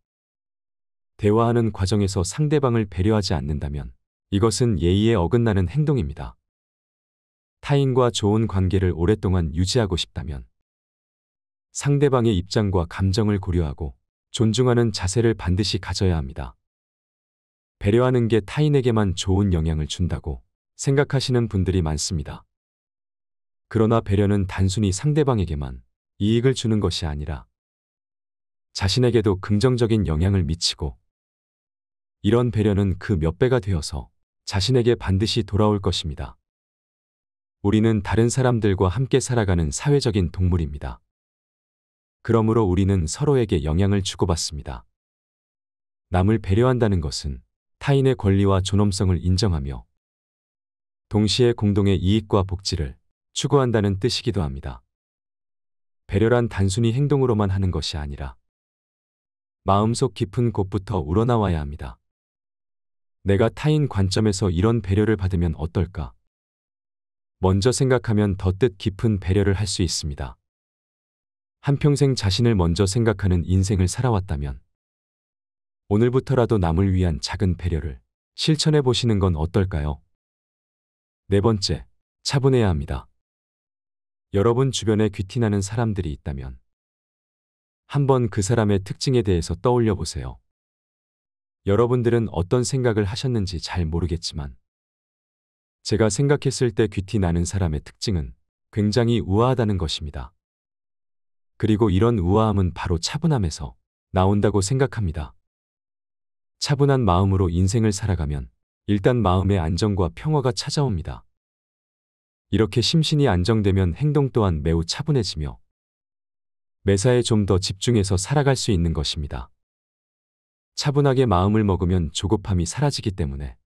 대화하는 과정에서 상대방을 배려하지 않는다면 이것은 예의에 어긋나는 행동입니다. 타인과 좋은 관계를 오랫동안 유지하고 싶다면 상대방의 입장과 감정을 고려하고 존중하는 자세를 반드시 가져야 합니다. 배려하는 게 타인에게만 좋은 영향을 준다고 생각하시는 분들이 많습니다. 그러나 배려는 단순히 상대방에게만 이익을 주는 것이 아니라 자신에게도 긍정적인 영향을 미치고 이런 배려는 그 몇 배가 되어서 자신에게 반드시 돌아올 것입니다. 우리는 다른 사람들과 함께 살아가는 사회적인 동물입니다. 그러므로 우리는 서로에게 영향을 주고받습니다. 남을 배려한다는 것은 타인의 권리와 존엄성을 인정하며 동시에 공동의 이익과 복지를 추구한다는 뜻이기도 합니다. 배려란 단순히 행동으로만 하는 것이 아니라 마음속 깊은 곳부터 우러나와야 합니다. 내가 타인 관점에서 이런 배려를 받으면 어떨까? 먼저 생각하면 더 뜻 깊은 배려를 할 수 있습니다. 한평생 자신을 먼저 생각하는 인생을 살아왔다면 오늘부터라도 남을 위한 작은 배려를 실천해 보시는 건 어떨까요? 네 번째, 차분해야 합니다. 여러분 주변에 귀티나는 사람들이 있다면 한번 그 사람의 특징에 대해서 떠올려 보세요. 여러분들은 어떤 생각을 하셨는지 잘 모르겠지만 제가 생각했을 때 귀티 나는 사람의 특징은 굉장히 우아하다는 것입니다. 그리고 이런 우아함은 바로 차분함에서 나온다고 생각합니다. 차분한 마음으로 인생을 살아가면 일단 마음의 안정과 평화가 찾아옵니다. 이렇게 심신이 안정되면 행동 또한 매우 차분해지며 매사에 좀 더 집중해서 살아갈 수 있는 것입니다. 차분하게 마음을 먹으면 조급함이 사라지기 때문에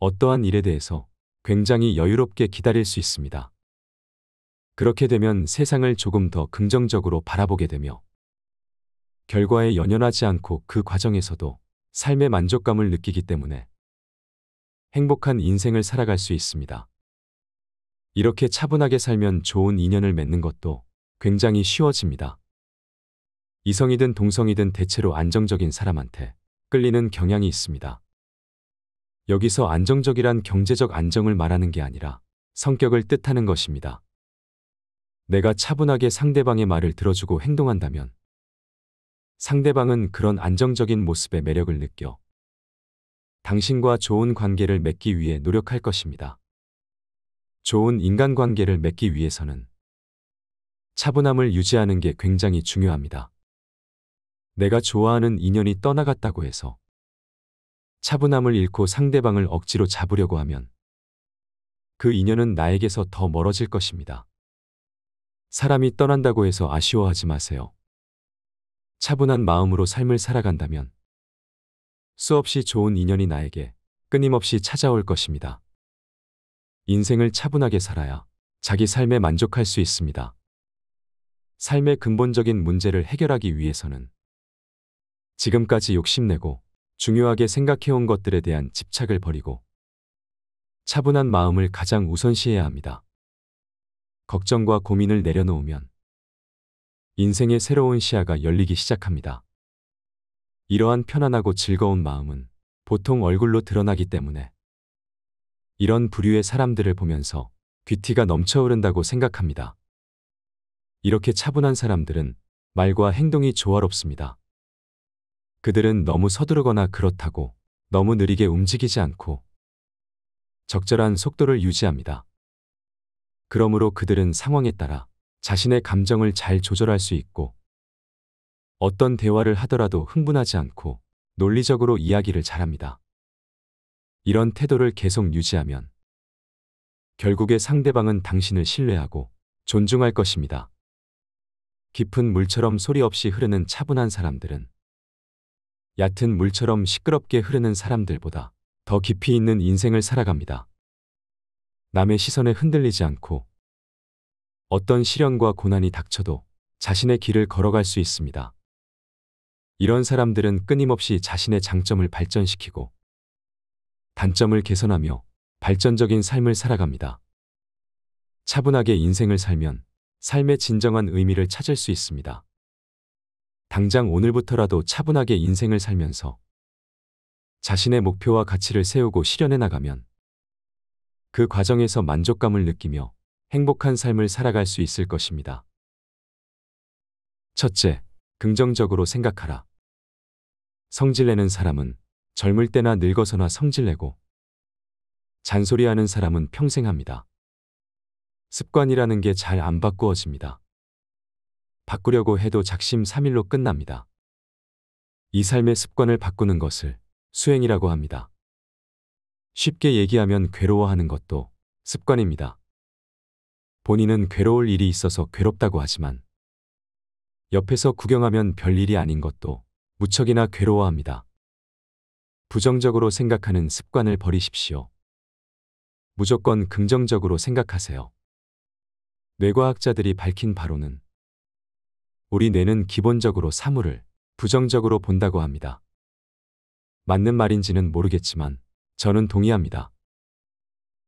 어떠한 일에 대해서 굉장히 여유롭게 기다릴 수 있습니다. 그렇게 되면 세상을 조금 더 긍정적으로 바라보게 되며 결과에 연연하지 않고 그 과정에서도 삶의 만족감을 느끼기 때문에 행복한 인생을 살아갈 수 있습니다. 이렇게 차분하게 살면 좋은 인연을 맺는 것도 굉장히 쉬워집니다. 이성이든 동성이든 대체로 안정적인 사람한테 끌리는 경향이 있습니다. 여기서 안정적이란 경제적 안정을 말하는 게 아니라 성격을 뜻하는 것입니다. 내가 차분하게 상대방의 말을 들어주고 행동한다면 상대방은 그런 안정적인 모습의 매력을 느껴 당신과 좋은 관계를 맺기 위해 노력할 것입니다. 좋은 인간관계를 맺기 위해서는 차분함을 유지하는 게 굉장히 중요합니다. 내가 좋아하는 인연이 떠나갔다고 해서 차분함을 잃고 상대방을 억지로 잡으려고 하면 그 인연은 나에게서 더 멀어질 것입니다. 사람이 떠난다고 해서 아쉬워하지 마세요. 차분한 마음으로 삶을 살아간다면 수없이 좋은 인연이 나에게 끊임없이 찾아올 것입니다. 인생을 차분하게 살아야 자기 삶에 만족할 수 있습니다. 삶의 근본적인 문제를 해결하기 위해서는 지금까지 욕심내고 중요하게 생각해온 것들에 대한 집착을 버리고 차분한 마음을 가장 우선시해야 합니다. 걱정과 고민을 내려놓으면 인생의 새로운 시야가 열리기 시작합니다. 이러한 편안하고 즐거운 마음은 보통 얼굴로 드러나기 때문에 이런 부류의 사람들을 보면서 귀티가 넘쳐 흐른다고 생각합니다. 이렇게 차분한 사람들은 말과 행동이 조화롭습니다. 그들은 너무 서두르거나 그렇다고 너무 느리게 움직이지 않고 적절한 속도를 유지합니다. 그러므로 그들은 상황에 따라 자신의 감정을 잘 조절할 수 있고 어떤 대화를 하더라도 흥분하지 않고 논리적으로 이야기를 잘합니다. 이런 태도를 계속 유지하면 결국에 상대방은 당신을 신뢰하고 존중할 것입니다. 깊은 물처럼 소리 없이 흐르는 차분한 사람들은 얕은 물처럼 시끄럽게 흐르는 사람들보다 더 깊이 있는 인생을 살아갑니다. 남의 시선에 흔들리지 않고 어떤 시련과 고난이 닥쳐도 자신의 길을 걸어갈 수 있습니다. 이런 사람들은 끊임없이 자신의 장점을 발전시키고 단점을 개선하며 발전적인 삶을 살아갑니다. 차분하게 인생을 살면 삶의 진정한 의미를 찾을 수 있습니다. 당장 오늘부터라도 차분하게 인생을 살면서 자신의 목표와 가치를 세우고 실현해 나가면 그 과정에서 만족감을 느끼며 행복한 삶을 살아갈 수 있을 것입니다. 첫째, 긍정적으로 생각하라. 성질내는 사람은 젊을 때나 늙어서나 성질내고 잔소리하는 사람은 평생 합니다. 습관이라는 게 잘 안 바꾸어집니다. 바꾸려고 해도 작심3일로 끝납니다. 이 삶의 습관을 바꾸는 것을 수행이라고 합니다. 쉽게 얘기하면 괴로워하는 것도 습관입니다. 본인은 괴로울 일이 있어서 괴롭다고 하지만 옆에서 구경하면 별일이 아닌 것도 무척이나 괴로워합니다. 부정적으로 생각하는 습관을 버리십시오. 무조건 긍정적으로 생각하세요. 뇌과학자들이 밝힌 바로는 우리 뇌는 기본적으로 사물을 부정적으로 본다고 합니다. 맞는 말인지는 모르겠지만 저는 동의합니다.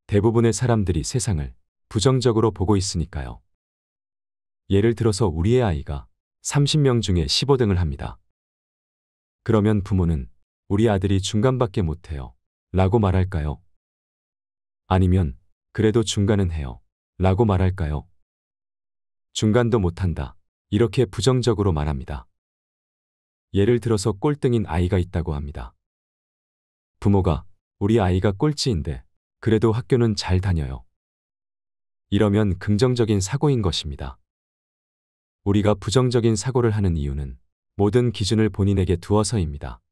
대부분의 사람들이 세상을 부정적으로 보고 있으니까요. 예를 들어서 우리의 아이가 30명 중에 15등을 합니다. 그러면 부모는 우리 아들이 중간밖에 못해요. 라고 말할까요? 아니면 그래도 중간은 해요. 라고 말할까요? 중간도 못한다. 이렇게 부정적으로 말합니다. 예를 들어서 꼴등인 아이가 있다고 합니다. 부모가 우리 아이가 꼴찌인데 그래도 학교는 잘 다녀요. 이러면 긍정적인 사고인 것입니다. 우리가 부정적인 사고를 하는 이유는 모든 기준을 본인에게 두어서입니다.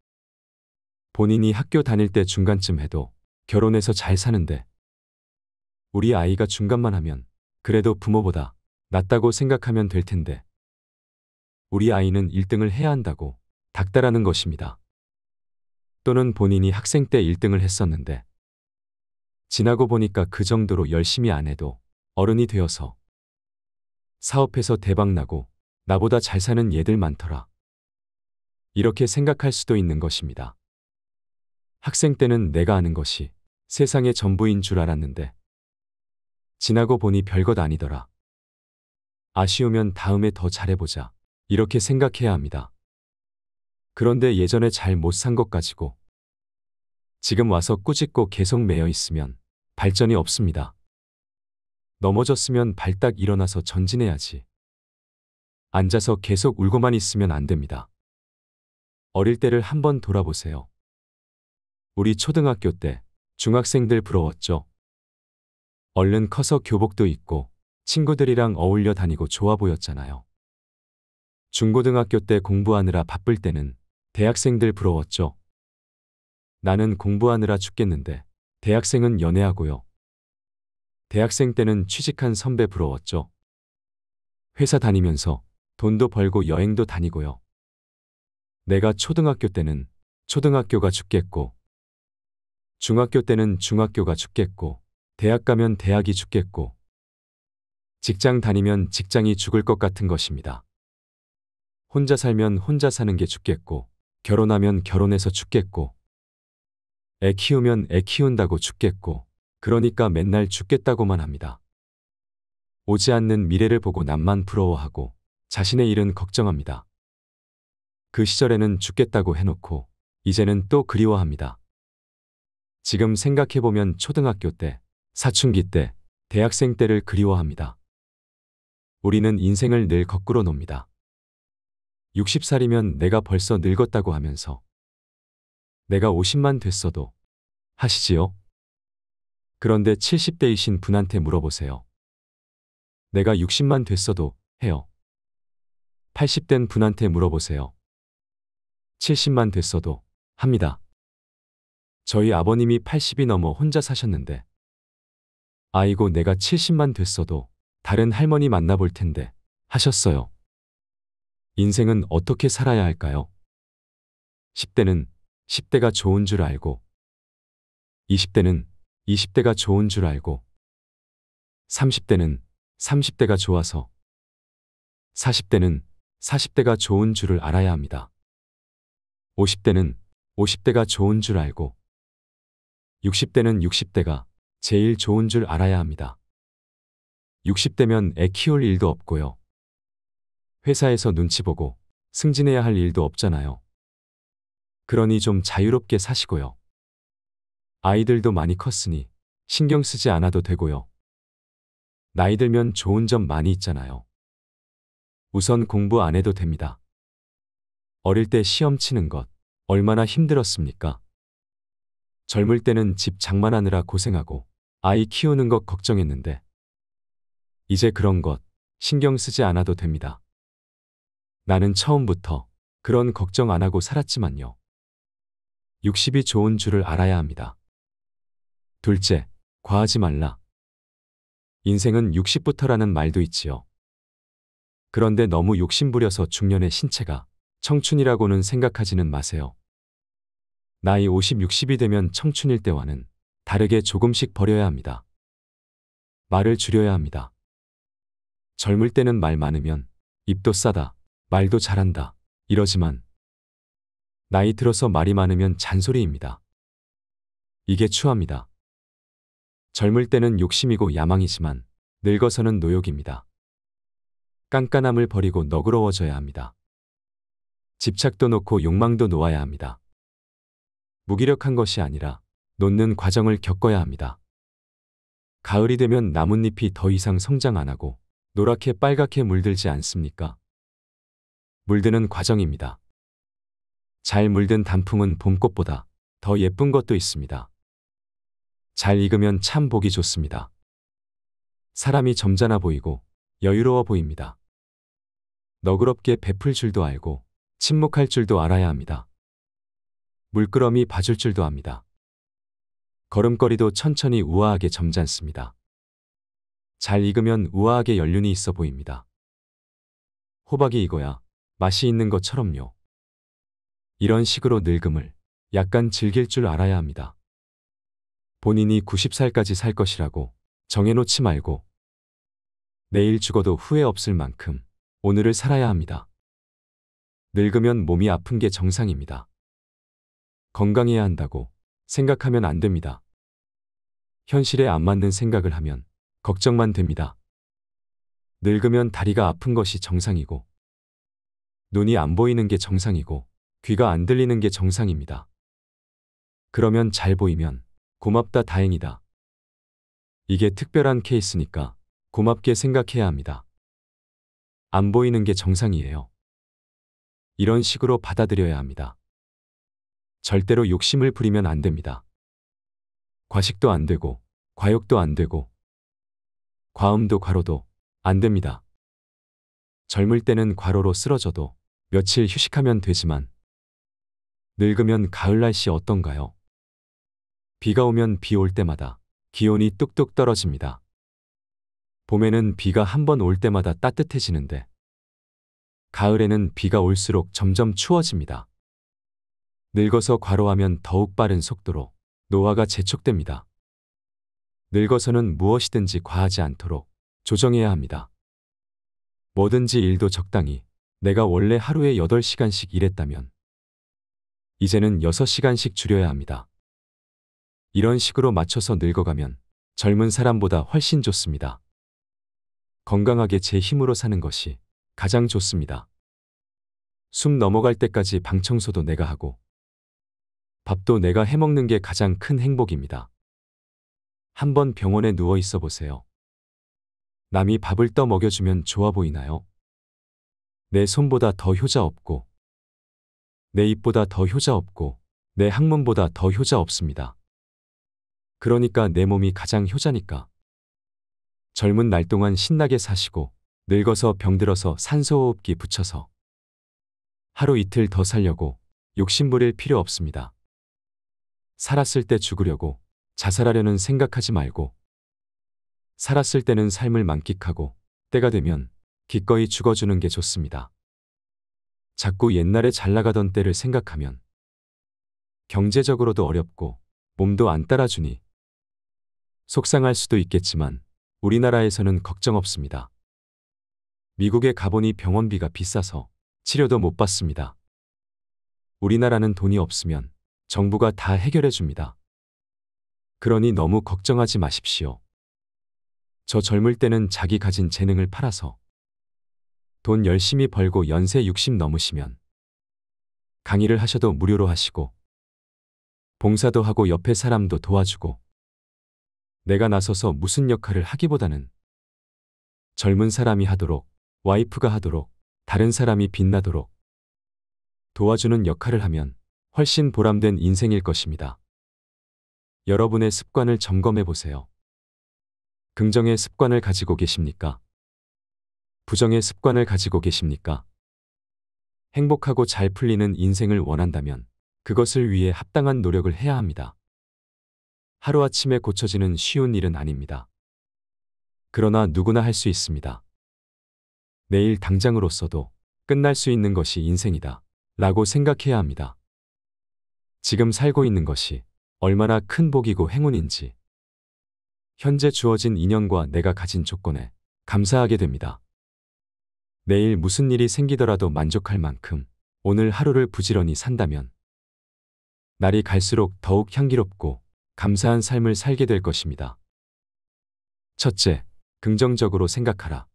본인이 학교 다닐 때 중간쯤 해도 결혼해서 잘 사는데 우리 아이가 중간만 하면 그래도 부모보다 낫다고 생각하면 될 텐데 우리 아이는 1등을 해야 한다고 닥달하는 것입니다. 또는 본인이 학생 때 1등을 했었는데 지나고 보니까 그 정도로 열심히 안 해도 어른이 되어서 사업해서 대박나고 나보다 잘 사는 얘들 많더라. 이렇게 생각할 수도 있는 것입니다. 학생 때는 내가 아는 것이 세상의 전부인 줄 알았는데 지나고 보니 별것 아니더라. 아쉬우면 다음에 더 잘해보자. 이렇게 생각해야 합니다. 그런데 예전에 잘 못 산 것 가지고 지금 와서 꾸짖고 계속 매여 있으면 발전이 없습니다. 넘어졌으면 발딱 일어나서 전진해야지. 앉아서 계속 울고만 있으면 안 됩니다. 어릴 때를 한번 돌아보세요. 우리 초등학교 때 중학생들 부러웠죠. 얼른 커서 교복도 입고 친구들이랑 어울려 다니고 좋아 보였잖아요. 중고등학교 때 공부하느라 바쁠 때는 대학생들 부러웠죠. 나는 공부하느라 죽겠는데 대학생은 연애하고요. 대학생 때는 취직한 선배 부러웠죠. 회사 다니면서 돈도 벌고 여행도 다니고요. 내가 초등학교 때는 초등학교가 죽겠고 중학교 때는 중학교가 죽겠고 대학 가면 대학이 죽겠고 직장 다니면 직장이 죽을 것 같은 것입니다. 혼자 살면 혼자 사는 게 죽겠고 결혼하면 결혼해서 죽겠고 애 키우면 애 키운다고 죽겠고 그러니까 맨날 죽겠다고만 합니다. 오지 않는 미래를 보고 남만 부러워하고 자신의 일은 걱정합니다. 그 시절에는 죽겠다고 해놓고 이제는 또 그리워합니다. 지금 생각해보면 초등학교 때, 사춘기 때, 대학생 때를 그리워합니다. 우리는 인생을 늘 거꾸로 놉니다. 60살이면 내가 벌써 늙었다고 하면서 내가 50만 됐어도 하시지요? 그런데 70대이신 분한테 물어보세요. 내가 60만 됐어도 해요. 80된 분한테 물어보세요. 70만 됐어도 합니다. 저희 아버님이 80이 넘어 혼자 사셨는데 아이고 내가 70만 됐어도 다른 할머니 만나볼 텐데 하셨어요. 인생은 어떻게 살아야 할까요? 10대는 10대가 좋은 줄 알고 20대는 20대가 좋은 줄 알고 30대는 30대가 좋아서 40대는 40대가 좋은 줄을 알아야 합니다. 50대는 50대가 좋은 줄 알고 60대는 60대가 제일 좋은 줄 알아야 합니다. 60대면 애 키울 일도 없고요. 회사에서 눈치 보고 승진해야 할 일도 없잖아요. 그러니 좀 자유롭게 사시고요. 아이들도 많이 컸으니 신경 쓰지 않아도 되고요. 나이 들면 좋은 점 많이 있잖아요. 우선 공부 안 해도 됩니다. 어릴 때 시험 치는 것 얼마나 힘들었습니까? 젊을 때는 집 장만하느라 고생하고 아이 키우는 것 걱정했는데 이제 그런 것 신경 쓰지 않아도 됩니다. 나는 처음부터 그런 걱정 안 하고 살았지만요. 60이 좋은 줄을 알아야 합니다. 둘째, 과하지 말라. 인생은 60부터라는 말도 있지요. 그런데 너무 욕심부려서 중년의 신체가 청춘이라고는 생각하지는 마세요. 나이 50, 60이 되면 청춘일 때와는 다르게 조금씩 버려야 합니다. 말을 줄여야 합니다. 젊을 때는 말 많으면 입도 싸다, 말도 잘한다. 이러지만 나이 들어서 말이 많으면 잔소리입니다. 이게 추합니다. 젊을 때는 욕심이고 야망이지만 늙어서는 노욕입니다. 깐깐함을 버리고 너그러워져야 합니다. 집착도 놓고 욕망도 놓아야 합니다. 무기력한 것이 아니라 놓는 과정을 겪어야 합니다. 가을이 되면 나뭇잎이 더 이상 성장 안 하고 노랗게 빨갛게 물들지 않습니까? 물드는 과정입니다. 잘 물든 단풍은 봄꽃보다 더 예쁜 것도 있습니다. 잘 익으면 참 보기 좋습니다. 사람이 점잖아 보이고 여유로워 보입니다. 너그럽게 베풀 줄도 알고 침묵할 줄도 알아야 합니다. 물끄러미 봐줄 줄도 합니다 걸음걸이도 천천히 우아하게 점잖습니다. 잘 익으면 우아하게 연륜이 있어 보입니다. 호박이 익어야 맛이 있는 것처럼요. 이런 식으로 늙음을 약간 즐길 줄 알아야 합니다. 본인이 90살까지 살 것이라고 정해놓지 말고 내일 죽어도 후회 없을 만큼 오늘을 살아야 합니다. 늙으면 몸이 아픈 게 정상입니다. 건강해야 한다고 생각하면 안 됩니다. 현실에 안 맞는 생각을 하면 걱정만 됩니다. 늙으면 다리가 아픈 것이 정상이고 눈이 안 보이는 게 정상이고 귀가 안 들리는 게 정상입니다. 그러면 잘 보이면 고맙다 다행이다. 이게 특별한 케이스니까 고맙게 생각해야 합니다. 안 보이는 게 정상이에요. 이런 식으로 받아들여야 합니다. 절대로 욕심을 부리면 안 됩니다. 과식도 안 되고, 과욕도 안 되고, 과음도 과로도 안 됩니다. 젊을 때는 과로로 쓰러져도 며칠 휴식하면 되지만 늙으면 가을 날씨 어떤가요? 비가 오면 비 올 때마다 기온이 뚝뚝 떨어집니다. 봄에는 비가 한 번 올 때마다 따뜻해지는데 가을에는 비가 올수록 점점 추워집니다. 늙어서 과로하면 더욱 빠른 속도로 노화가 재촉됩니다. 늙어서는 무엇이든지 과하지 않도록 조정해야 합니다. 뭐든지 일도 적당히 내가 원래 하루에 8시간씩 일했다면 이제는 6시간씩 줄여야 합니다. 이런 식으로 맞춰서 늙어가면 젊은 사람보다 훨씬 좋습니다. 건강하게 제 힘으로 사는 것이 가장 좋습니다. 숨 넘어갈 때까지 방 청소도 내가 하고 밥도 내가 해먹는 게 가장 큰 행복입니다. 한번 병원에 누워 있어 보세요. 남이 밥을 떠먹여주면 좋아 보이나요? 내 손보다 더 효자 없고 내 입보다 더 효자 없고 내 학문보다 더 효자 없습니다. 그러니까 내 몸이 가장 효자니까. 젊은 날 동안 신나게 사시고 늙어서 병들어서 산소호흡기 붙여서 하루 이틀 더 살려고 욕심 부릴 필요 없습니다. 살았을 때 죽으려고 자살하려는 생각하지 말고 살았을 때는 삶을 만끽하고 때가 되면 기꺼이 죽어주는 게 좋습니다. 자꾸 옛날에 잘 나가던 때를 생각하면 경제적으로도 어렵고 몸도 안 따라주니 속상할 수도 있겠지만 우리나라에서는 걱정 없습니다. 미국에 가보니 병원비가 비싸서 치료도 못 받습니다. 우리나라는 돈이 없으면 정부가 다 해결해 줍니다. 그러니 너무 걱정하지 마십시오. 저 젊을 때는 자기 가진 재능을 팔아서 돈 열심히 벌고 연세 60 넘으시면 강의를 하셔도 무료로 하시고 봉사도 하고 옆에 사람도 도와주고 내가 나서서 무슨 역할을 하기보다는 젊은 사람이 하도록 와이프가 하도록 다른 사람이 빛나도록 도와주는 역할을 하면 훨씬 보람된 인생일 것입니다. 여러분의 습관을 점검해 보세요. 긍정의 습관을 가지고 계십니까? 부정의 습관을 가지고 계십니까? 행복하고 잘 풀리는 인생을 원한다면 그것을 위해 합당한 노력을 해야 합니다. 하루아침에 고쳐지는 쉬운 일은 아닙니다. 그러나 누구나 할 수 있습니다. 내일 당장으로서도 끝날 수 있는 것이 인생이다. 라고 생각해야 합니다. 지금 살고 있는 것이 얼마나 큰 복이고 행운인지 현재 주어진 인연과 내가 가진 조건에 감사하게 됩니다. 내일 무슨 일이 생기더라도 만족할 만큼 오늘 하루를 부지런히 산다면 날이 갈수록 더욱 향기롭고 감사한 삶을 살게 될 것입니다. 첫째, 긍정적으로 생각하라.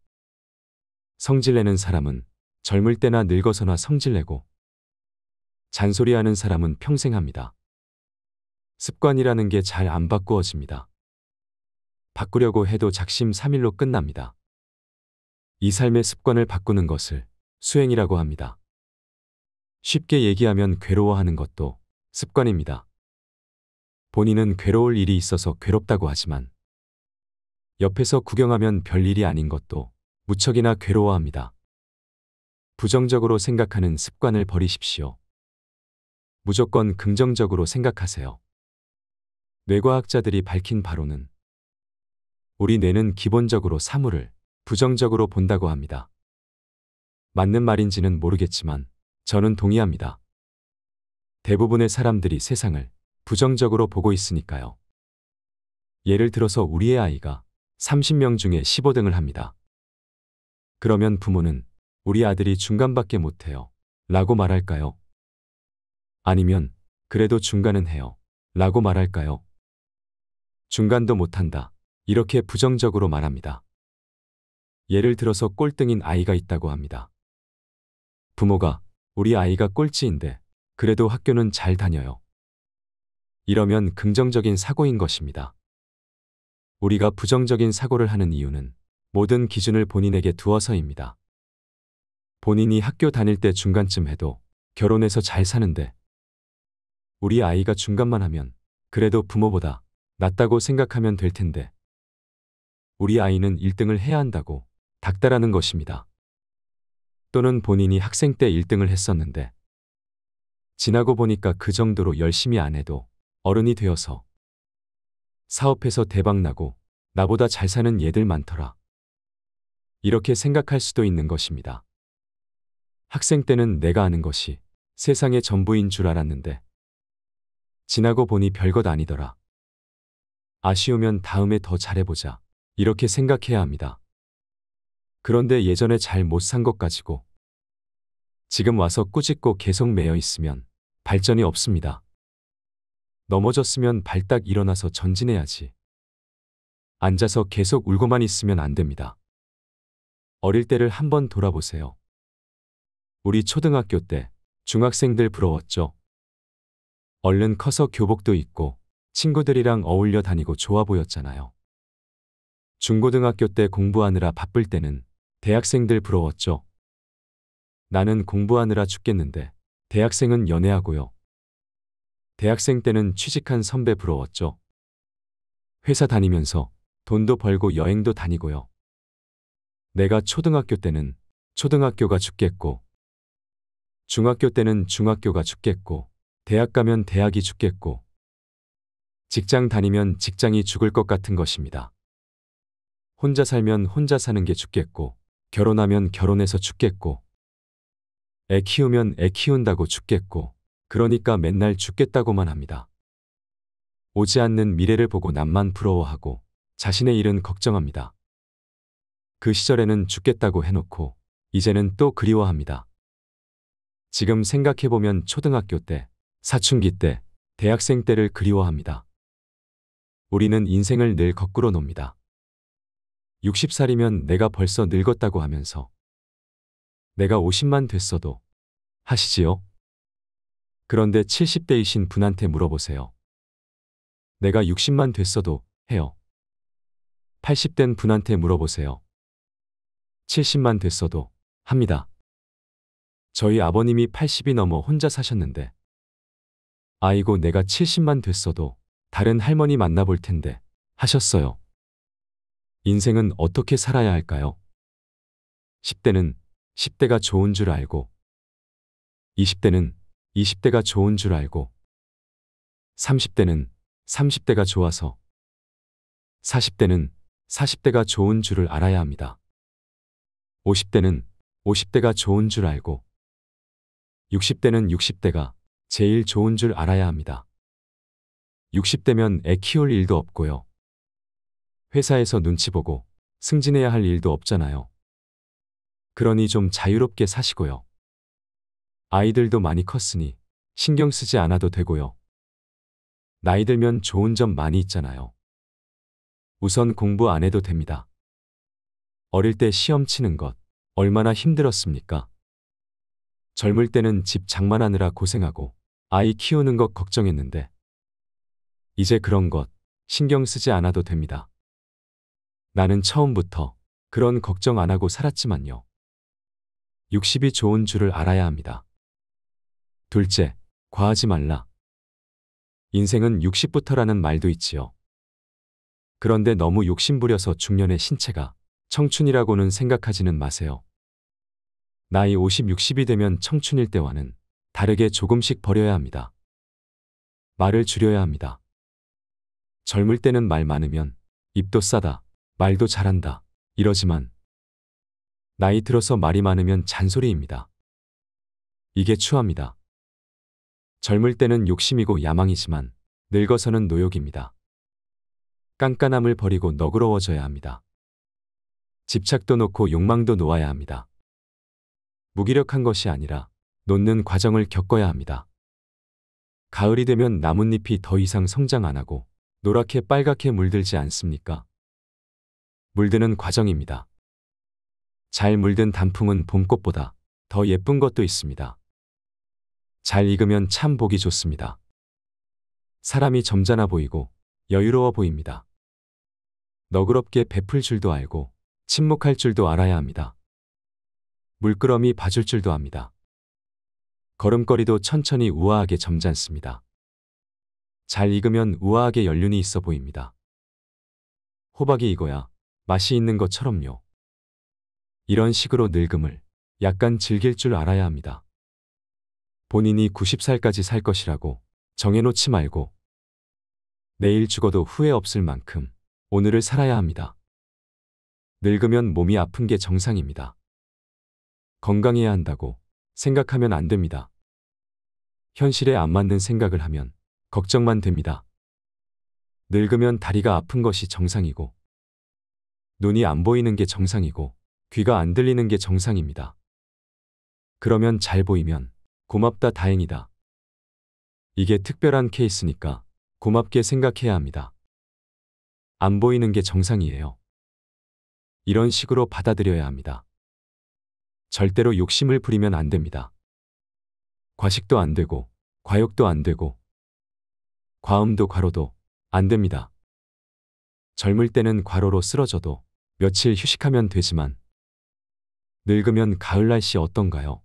성질내는 사람은 젊을 때나 늙어서나 성질내고 잔소리하는 사람은 평생 합니다. 습관이라는 게 잘 안 바꾸어집니다. 바꾸려고 해도 작심 3일로 끝납니다. 이 삶의 습관을 바꾸는 것을 수행이라고 합니다. 쉽게 얘기하면 괴로워하는 것도 습관입니다. 본인은 괴로울 일이 있어서 괴롭다고 하지만 옆에서 구경하면 별일이 아닌 것도 무척이나 괴로워합니다. 부정적으로 생각하는 습관을 버리십시오. 무조건 긍정적으로 생각하세요. 뇌과학자들이 밝힌 바로는 우리 뇌는 기본적으로 사물을 부정적으로 본다고 합니다. 맞는 말인지는 모르겠지만 저는 동의합니다. 대부분의 사람들이 세상을 부정적으로 보고 있으니까요. 예를 들어서 우리의 아이가 30명 중에 15등을 합니다. 그러면 부모는 우리 아들이 중간밖에 못해요. 라고 말할까요? 아니면 그래도 중간은 해요. 라고 말할까요? 중간도 못한다. 이렇게 부정적으로 말합니다. 예를 들어서 꼴등인 아이가 있다고 합니다. 부모가 우리 아이가 꼴찌인데 그래도 학교는 잘 다녀요. 이러면 긍정적인 사고인 것입니다. 우리가 부정적인 사고를 하는 이유는 모든 기준을 본인에게 두어서입니다. 본인이 학교 다닐 때 중간쯤 해도 결혼해서 잘 사는데 우리 아이가 중간만 하면 그래도 부모보다 낫다고 생각하면 될 텐데 우리 아이는 1등을 해야 한다고 닥다라는 것입니다. 또는 본인이 학생 때 1등을 했었는데 지나고 보니까 그 정도로 열심히 안 해도 어른이 되어서 사업해서 대박나고 나보다 잘 사는 얘들 많더라. 이렇게 생각할 수도 있는 것입니다. 학생 때는 내가 아는 것이 세상의 전부인 줄 알았는데 지나고 보니 별것 아니더라. 아쉬우면 다음에 더 잘해보자. 이렇게 생각해야 합니다. 그런데 예전에 잘 못 산 것 가지고 지금 와서 꾸짖고 계속 매여 있으면 발전이 없습니다. 넘어졌으면 발딱 일어나서 전진해야지. 앉아서 계속 울고만 있으면 안 됩니다. 어릴 때를 한번 돌아보세요. 우리 초등학교 때 중학생들 부러웠죠. 얼른 커서 교복도 입고 친구들이랑 어울려 다니고 좋아 보였잖아요. 중고등학교 때 공부하느라 바쁠 때는 대학생들 부러웠죠. 나는 공부하느라 죽겠는데 대학생은 연애하고요. 대학생 때는 취직한 선배 부러웠죠. 회사 다니면서 돈도 벌고 여행도 다니고요. 내가 초등학교 때는 초등학교가 죽겠고 중학교 때는 중학교가 죽겠고 대학 가면 대학이 죽겠고 직장 다니면 직장이 죽을 것 같은 것입니다. 혼자 살면 혼자 사는 게 죽겠고 결혼하면 결혼해서 죽겠고 애 키우면 애 키운다고 죽겠고 그러니까 맨날 죽겠다고만 합니다. 오지 않는 미래를 보고 남만 부러워하고 자신의 일은 걱정합니다. 그 시절에는 죽겠다고 해놓고 이제는 또 그리워합니다. 지금 생각해보면 초등학교 때, 사춘기 때, 대학생 때를 그리워합니다. 우리는 인생을 늘 거꾸로 놉니다. 60살이면 내가 벌써 늙었다고 하면서 내가 50만 됐어도 하시지요? 그런데 70대이신 분한테 물어보세요. 내가 60만 됐어도 해요. 80된 분한테 물어보세요. 70만 됐어도 합니다. 저희 아버님이 80이 넘어 혼자 사셨는데 아이고 내가 70만 됐어도 다른 할머니 만나볼 텐데 하셨어요. 인생은 어떻게 살아야 할까요? 10대는 10대가 좋은 줄 알고, 20대는 20대가 좋은 줄 알고, 30대는 30대가 좋아서, 40대는 40대가 좋은 줄을 알아야 합니다. 50대는 50대가 좋은 줄 알고, 60대는 60대가 제일 좋은 줄 알아야 합니다. 60대면 애 키울 일도 없고요. 회사에서 눈치 보고 승진해야 할 일도 없잖아요. 그러니 좀 자유롭게 사시고요. 아이들도 많이 컸으니 신경 쓰지 않아도 되고요. 나이 들면 좋은 점 많이 있잖아요. 우선 공부 안 해도 됩니다. 어릴 때 시험 치는 것 얼마나 힘들었습니까? 젊을 때는 집 장만하느라 고생하고 아이 키우는 것 걱정했는데 이제 그런 것 신경 쓰지 않아도 됩니다. 나는 처음부터 그런 걱정 안 하고 살았지만요. 60이 좋은 줄을 알아야 합니다. 둘째, 과하지 말라. 인생은 60부터라는 말도 있지요. 그런데 너무 욕심부려서 중년의 신체가 청춘이라고는 생각하지는 마세요. 나이 50, 60이 되면 청춘일 때와는 다르게 조금씩 버려야 합니다. 말을 줄여야 합니다. 젊을 때는 말 많으면 입도 싸다, 말도 잘한다. 이러지만 나이 들어서 말이 많으면 잔소리입니다. 이게 추합니다. 젊을 때는 욕심이고 야망이지만 늙어서는 노욕입니다. 깐깐함을 버리고 너그러워져야 합니다. 집착도 놓고 욕망도 놓아야 합니다. 무기력한 것이 아니라 놓는 과정을 겪어야 합니다. 가을이 되면 나뭇잎이 더 이상 성장 안 하고 노랗게 빨갛게 물들지 않습니까? 물드는 과정입니다. 잘 물든 단풍은 봄꽃보다 더 예쁜 것도 있습니다. 잘 익으면 참 보기 좋습니다. 사람이 점잖아 보이고 여유로워 보입니다. 너그럽게 베풀 줄도 알고 침묵할 줄도 알아야 합니다. 물끄러미 봐줄 줄도 압니다. 걸음걸이도 천천히 우아하게 점잖습니다. 잘 익으면 우아하게 연륜이 있어 보입니다. 호박이 이거야 맛이 있는 것처럼요. 이런 식으로 늙음을 약간 즐길 줄 알아야 합니다. 본인이 90살까지 살 것이라고 정해놓지 말고 내일 죽어도 후회 없을 만큼 오늘을 살아야 합니다. 늙으면 몸이 아픈 게 정상입니다. 건강해야 한다고 생각하면 안 됩니다. 현실에 안 맞는 생각을 하면 걱정만 됩니다. 늙으면 다리가 아픈 것이 정상이고 눈이 안 보이는 게 정상이고 귀가 안 들리는 게 정상입니다. 그러면 잘 보이면 고맙다 다행이다. 이게 특별한 케이스니까 고맙게 생각해야 합니다. 안 보이는 게 정상이에요. 이런 식으로 받아들여야 합니다. 절대로 욕심을 부리면 안 됩니다. 과식도 안 되고, 과욕도 안 되고, 과음도 과로도 안 됩니다. 젊을 때는 과로로 쓰러져도 며칠 휴식하면 되지만 늙으면 가을 날씨 어떤가요?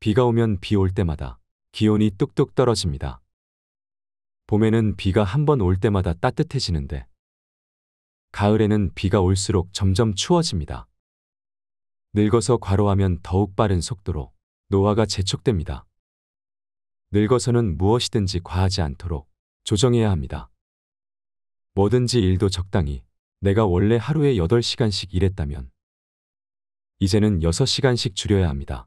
비가 오면 비 올 때마다 기온이 뚝뚝 떨어집니다. 봄에는 비가 한 번 올 때마다 따뜻해지는데 가을에는 비가 올수록 점점 추워집니다. 늙어서 과로하면 더욱 빠른 속도로 노화가 재촉됩니다. 늙어서는 무엇이든지 과하지 않도록 조정해야 합니다. 뭐든지 일도 적당히 내가 원래 하루에 8시간씩 일했다면 이제는 6시간씩 줄여야 합니다.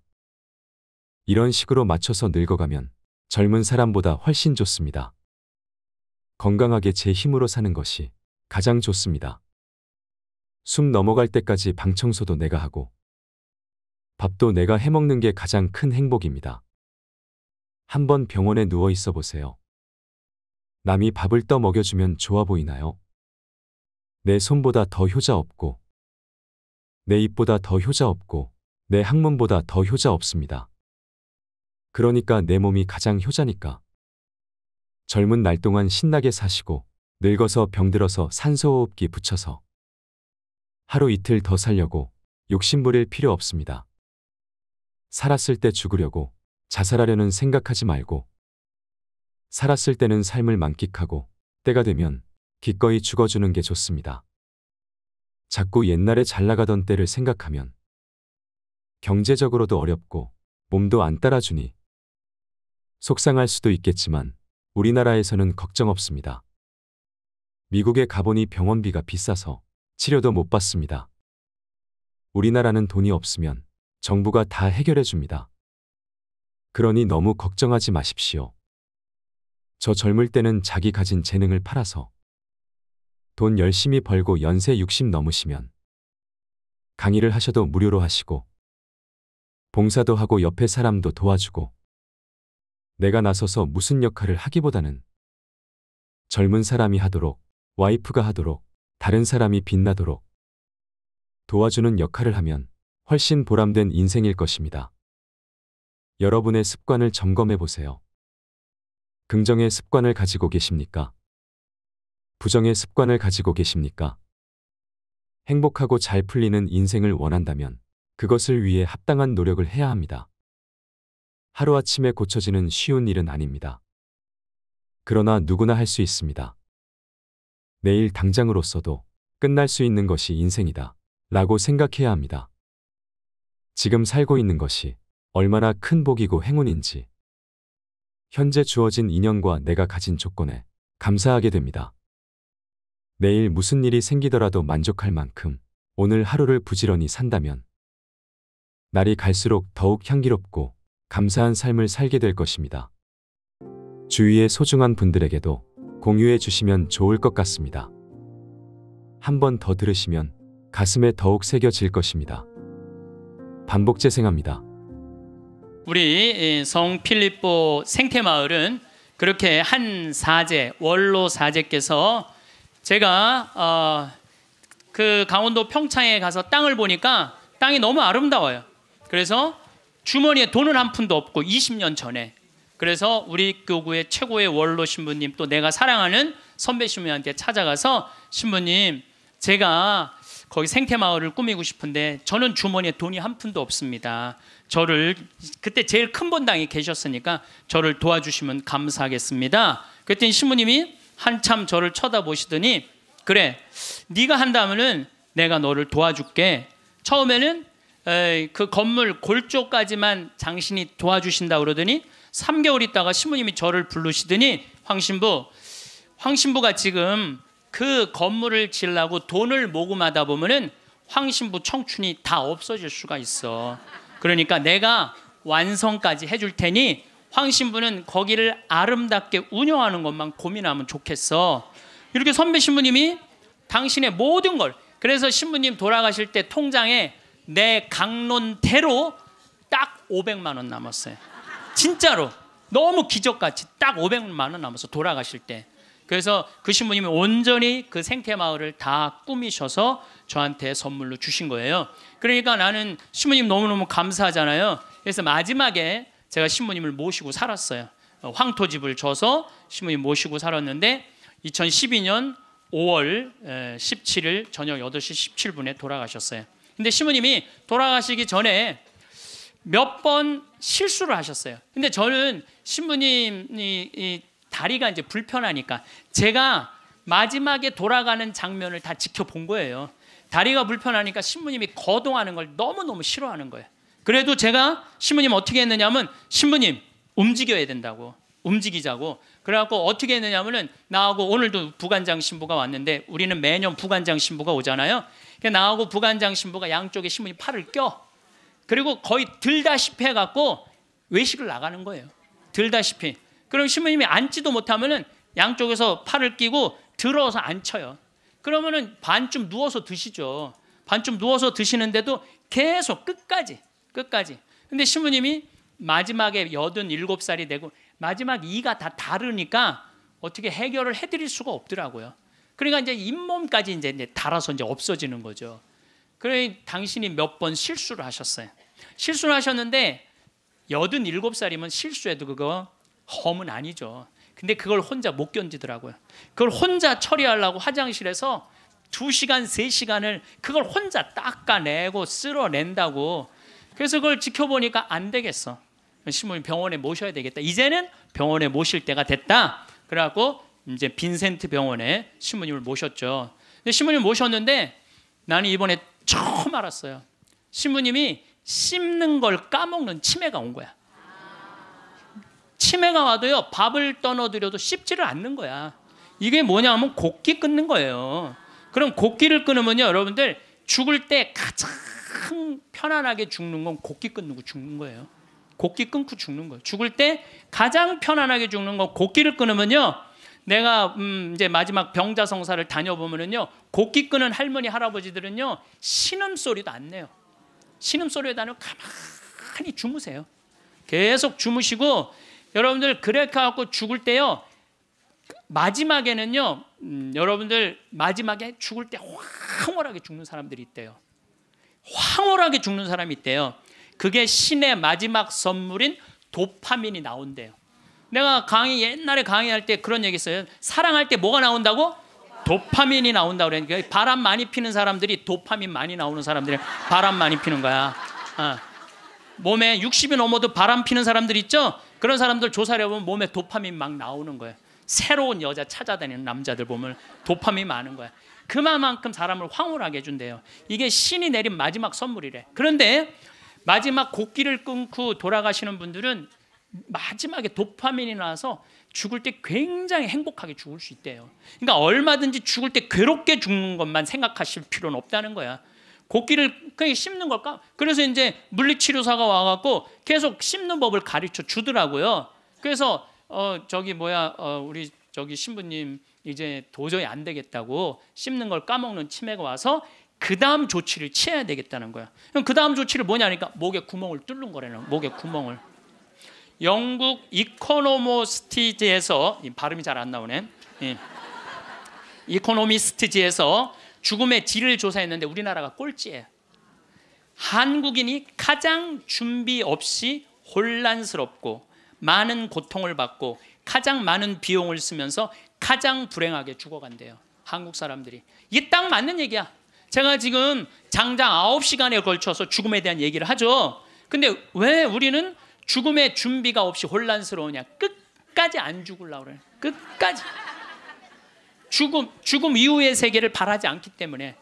이런 식으로 맞춰서 늙어가면 젊은 사람보다 훨씬 좋습니다. 건강하게 제 힘으로 사는 것이 가장 좋습니다. 숨 넘어갈 때까지 방 청소도 내가 하고 밥도 내가 해먹는 게 가장 큰 행복입니다. 한번 병원에 누워 있어 보세요. 남이 밥을 떠 먹여주면 좋아 보이나요? 내 손보다 더 효자 없고 내 입보다 더 효자 없고 내 학문보다 더 효자 없습니다. 그러니까 내 몸이 가장 효자니까. 젊은 날 동안 신나게 사시고 늙어서 병들어서 산소호흡기 붙여서 하루 이틀 더 살려고 욕심 부릴 필요 없습니다. 살았을 때 죽으려고 자살하려는 생각하지 말고 살았을 때는 삶을 만끽하고 때가 되면 기꺼이 죽어주는 게 좋습니다. 자꾸 옛날에 잘 나가던 때를 생각하면 경제적으로도 어렵고 몸도 안 따라주니 속상할 수도 있겠지만 우리나라에서는 걱정 없습니다. 미국에 가보니 병원비가 비싸서 치료도 못 받습니다. 우리나라는 돈이 없으면 정부가 다 해결해 줍니다. 그러니 너무 걱정하지 마십시오. 저 젊을 때는 자기 가진 재능을 팔아서 돈 열심히 벌고 연세 60 넘으시면 강의를 하셔도 무료로 하시고 봉사도 하고 옆에 사람도 도와주고 내가 나서서 무슨 역할을 하기보다는 젊은 사람이 하도록 와이프가 하도록 다른 사람이 빛나도록 도와주는 역할을 하면 훨씬 보람된 인생일 것입니다. 여러분의 습관을 점검해 보세요. 긍정의 습관을 가지고 계십니까? 부정의 습관을 가지고 계십니까? 행복하고 잘 풀리는 인생을 원한다면 그것을 위해 합당한 노력을 해야 합니다. 하루아침에 고쳐지는 쉬운 일은 아닙니다. 그러나 누구나 할 수 있습니다. 내일 당장으로서도 끝날 수 있는 것이 인생이다. 라고 생각해야 합니다. 지금 살고 있는 것이 얼마나 큰 복이고 행운인지 현재 주어진 인연과 내가 가진 조건에 감사하게 됩니다. 내일 무슨 일이 생기더라도 만족할 만큼 오늘 하루를 부지런히 산다면 날이 갈수록 더욱 향기롭고 감사한 삶을 살게 될 것입니다. 주위의 소중한 분들에게도 공유해 주시면 좋을 것 같습니다. 한 번 더 들으시면 가슴에 더욱 새겨질 것입니다. 반복 재생합니다. 우리 성 필립보 생태마을은 그렇게 한 사제, 원로 사제께서 제가 어, 그 강원도 평창에 가서 땅을 보니까 땅이 너무 아름다워요. 그래서 주머니에 돈은 한 푼도 없고 20년 전에 그래서 우리 교구의 최고의 원로 신부님 또 내가 사랑하는 선배 신부님한테 찾아가서 신부님 제가 거기 생태 마을을 꾸미고 싶은데 저는 주머니에 돈이 한 푼도 없습니다. 저를 그때 제일 큰본당이 계셨으니까 저를 도와주시면 감사하겠습니다. 그랬더니 신부님이 한참 저를 쳐다보시더니 그래 네가 한다면은 내가 너를 도와줄게. 처음에는 에이, 그 건물 골조까지만 당신이 도와주신다 그러더니 3개월 있다가 신부님이 저를 부르시더니 황신부 황신부가 지금 그 건물을 질라고 돈을 모금하다 보면은 황신부 청춘이 다 없어질 수가 있어. 그러니까 내가 완성까지 해줄 테니 황 신부는 거기를 아름답게 운영하는 것만 고민하면 좋겠어. 이렇게 선배 신부님이 당신의 모든 걸 그래서 신부님 돌아가실 때 통장에 내 강론대로 딱 500만 원 남았어요. 진짜로 너무 기적같이 딱 500만 원 남았어 돌아가실 때. 그래서 그 신부님이 온전히 그 생태 마을을 다 꾸미셔서 저한테 선물로 주신 거예요. 그러니까 나는 신부님 너무너무 감사하잖아요. 그래서 마지막에 제가 신부님을 모시고 살았어요. 어, 황토집을 줘서 신부님 모시고 살았는데 2012년 5월 17일 저녁 8시 17분에 돌아가셨어요. 근데 신부님이 돌아가시기 전에 몇 번 실수를 하셨어요. 근데 저는 신부님이 다리가 이제 불편하니까 제가 마지막에 돌아가는 장면을 다 지켜본 거예요. 다리가 불편하니까 신부님이 거동하는 걸 너무너무 싫어하는 거예요. 그래도 제가 신부님 어떻게 했느냐면 신부님 움직여야 된다고 움직이자고 그래갖고 어떻게 했느냐면은 나하고 오늘도 부관장 신부가 왔는데 우리는 매년 부관장 신부가 오잖아요. 그러 그러니까 나하고 부관장 신부가 양쪽에 신부님 팔을 껴 그리고 거의 들다시피 해갖고 외식을 나가는 거예요. 들다시피 그럼 신부님이 앉지도 못하면은 양쪽에서 팔을 끼고 들어서 앉혀요. 그러면은 반쯤 누워서 드시죠. 반쯤 누워서 드시는데도 계속 끝까지 끝까지. 근데 신부님이 마지막에 여든 일곱 살이 되고 마지막 이가 다 다르니까 어떻게 해결을 해드릴 수가 없더라고요. 그러니까 이제 잇몸까지 이제, 달아서 이제 없어지는 거죠. 그래 당신이 몇 번 실수를 하셨어요. 실수를 하셨는데 여든 일곱 살이면 실수해도 그거 험은 아니죠. 근데 그걸 혼자 못 견디더라고요. 그걸 혼자 처리하려고 화장실에서 2시간, 3시간을 그걸 혼자 닦아내고 쓸어낸다고 그래서 그걸 지켜보니까 안 되겠어. 신부님 병원에 모셔야 되겠다. 이제는 병원에 모실 때가 됐다. 그래갖고 이제 빈센트 병원에 신부님을 모셨죠. 신부님 모셨는데 나는 이번에 처음 알았어요. 신부님이 씹는 걸 까먹는 치매가 온 거야. 치매가 와도요 밥을 떠넣어드려도 씹지를 않는 거야. 이게 뭐냐면 곡기 끊는 거예요. 그럼 곡기를 끊으면요 여러분들 죽을 때 가장 가 편안하게 죽는 건 곡기 끊고 죽는 거예요. 곡기 끊고 죽는 거예요. 죽을 때 가장 편안하게 죽는 건 곡기를 끊으면요. 내가 음 이제 마지막 병자성사를 다녀보면요 곡기 끊은 할머니 할아버지들은요. 신음 소리도 안 내요. 신음 소리도 안내 가만히 주무세요. 계속 주무시고 여러분들 그렇게 하고 죽을 때요. 마지막에는요. 음 여러분들 마지막에 죽을 때 황홀하게 죽는 사람들이 있대요. 황홀하게 죽는 사람이 있대요. 그게 신의 마지막 선물인 도파민이 나온대요. 내가 강의 옛날에 강의할 때 그런 얘기 했어요. 사랑할 때 뭐가 나온다고? 도파민이 나온다고 그러니까 바람 많이 피는 사람들이 도파민 많이 나오는 사람들이 바람 많이 피는 거야. 어. 몸에 60이 넘어도 바람 피는 사람들 있죠? 그런 사람들 조사 해보면 몸에 도파민 막 나오는 거예요. 새로운 여자 찾아다니는 남자들 보면 도파민 많은 거야. 그만큼 사람을 황홀하게 해준대요. 이게 신이 내린 마지막 선물이래. 그런데 마지막 곡기를 끊고 돌아가시는 분들은 마지막에 도파민이 나와서 죽을 때 굉장히 행복하게 죽을 수 있대요. 그러니까 얼마든지 죽을 때 괴롭게 죽는 것만 생각하실 필요는 없다는 거야. 곡기를 그냥 씹는 걸까? 그래서 이제 물리치료사가 와갖고 계속 씹는 법을 가르쳐 주더라고요. 그래서 어 저기 뭐야 어 우리 저기 신부님 이제 도저히 안 되겠다고 씹는 걸 까먹는 치매가 와서 그 다음 조치를 취해야 되겠다는 거야. 그럼 그 다음 조치를 뭐냐니까 목에 구멍을 뚫는 거라는 목에 구멍을. 영국 이코노모스티지에서 발음이 잘 안 나오네. 예. 이코노미스트지에서 죽음의 질을 조사했는데 우리나라가 꼴찌예요. 한국인이 가장 준비 없이 혼란스럽고 많은 고통을 받고 가장 많은 비용을 쓰면서 가장 불행하게 죽어간대요. 한국 사람들이. 이게 딱 맞는 얘기야. 제가 지금 장장 9시간에 걸쳐서 죽음에 대한 얘기를 하죠. 근데 왜 우리는 죽음의 준비가 없이 혼란스러우냐? 끝까지 안 죽으려고 그래. 끝까지. 죽음 죽음 이후의 세계를 바라지 않기 때문에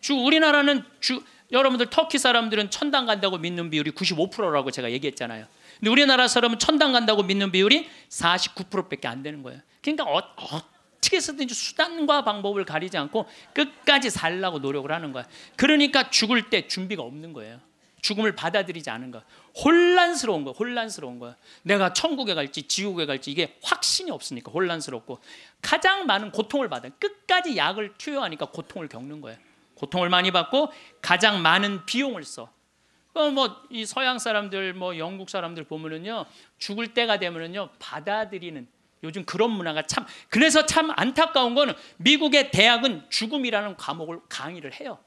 주 우리나라는 주 여러분들 터키 사람들은 천당 간다고 믿는 비율이 95%라고 제가 얘기했잖아요. 근데 우리나라 사람은 천당 간다고 믿는 비율이 49%밖에 안 되는 거예요. 그러니까 어, 어떻게 해서든지 수단과 방법을 가리지 않고 끝까지 살라고 노력을 하는 거야. 그러니까 죽을 때 준비가 없는 거예요. 죽음을 받아들이지 않은 거 혼란스러운 거 혼란스러운 거야. 내가 천국에 갈지 지옥에 갈지 이게 확신이 없으니까 혼란스럽고 가장 많은 고통을 받아. 끝까지 약을 투여하니까 고통을 겪는 거야. 고통을 많이 받고 가장 많은 비용을 써. 뭐이 서양 사람들 뭐 영국 사람들 보면은요 죽을 때가 되면은요 받아들이는 요즘 그런 문화가 참 그래서 참 안타까운 거는 미국의 대학은 죽음이라는 과목을 강의를 해요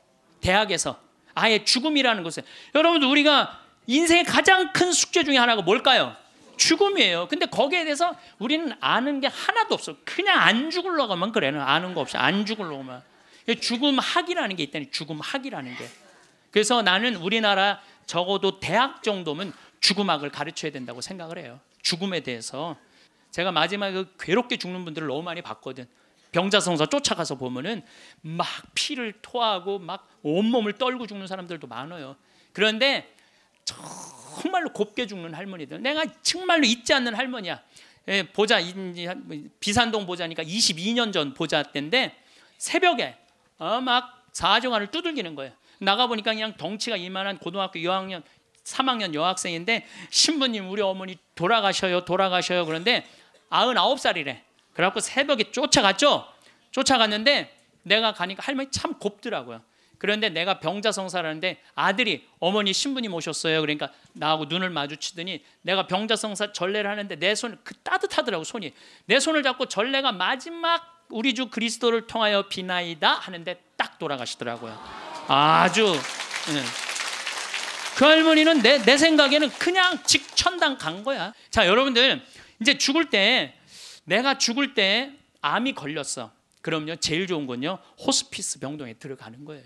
대학에서 아예 죽음이라는 것을 여러분들 우리가 인생의 가장 큰 숙제 중에 하나가 뭘까요? 죽음이에요. 근데 거기에 대해서 우리는 아는 게 하나도 없어. 그냥 안 죽으려고만 그래는 아는 거 없이 안 죽으려고만. 죽음학이라는 게 있다니 죽음학이라는 게. 그래서 나는 우리나라 적어도 대학 정도면 죽음학을 가르쳐야 된다고 생각을 해요. 죽음에 대해서 제가 마지막에 괴롭게 죽는 분들을 너무 많이 봤거든. 병자성사 쫓아가서 보면은 막 피를 토하고 막 온몸을 떨고 죽는 사람들도 많아요. 그런데 정말로 곱게 죽는 할머니들. 내가 정말로 잊지 않는 할머니야. 예, 보자 뭐, 비산동 보자니까 22년 전 보자 때인데 새벽에 어, 막 사정안을 두들기는 거예요. 나가 보니까 그냥 덩치가 이만한 고등학교 여학년 3학년 여학생인데 신부님 우리 어머니 돌아가셔요 돌아가셔요 그런데 99살이래 그래갖고 새벽에 쫓아갔죠 쫓아갔는데 내가 가니까 할머니 참 곱더라고요 그런데 내가 병자성사라는데 아들이 어머니 신부님 오셨어요 그러니까 나하고 눈을 마주치더니 내가 병자성사 전례를 하는데 내손그 따뜻하더라고 손이 내 손을 잡고 전례가 마지막 우리 주 그리스도를 통하여 비나이다 하는데 딱 돌아가시더라고요 아주 예. 그 할머니는 내, 내 생각에는 그냥 직천당 간 거야. 자, 여러분들 이제 죽을 때 내가 죽을 때 암이 걸렸어. 그럼요. 제일 좋은 건요. 호스피스 병동에 들어가는 거예요.